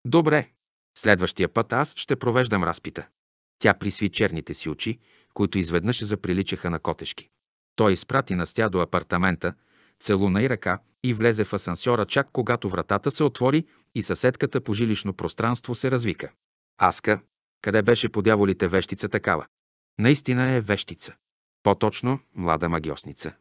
Добре. Следващия път аз ще провеждам разпита. Тя присви черните си очи, които изведнъж заприличаха на котешки. Той изпрати Настя до апартамента, целуна и ръка и влезе в асансьора чак когато вратата се отвори и съседката по жилищно пространство се развика. Аска, къде беше по дяволите вещица такава? Наистина е вещица. По-точно, млада магиосница.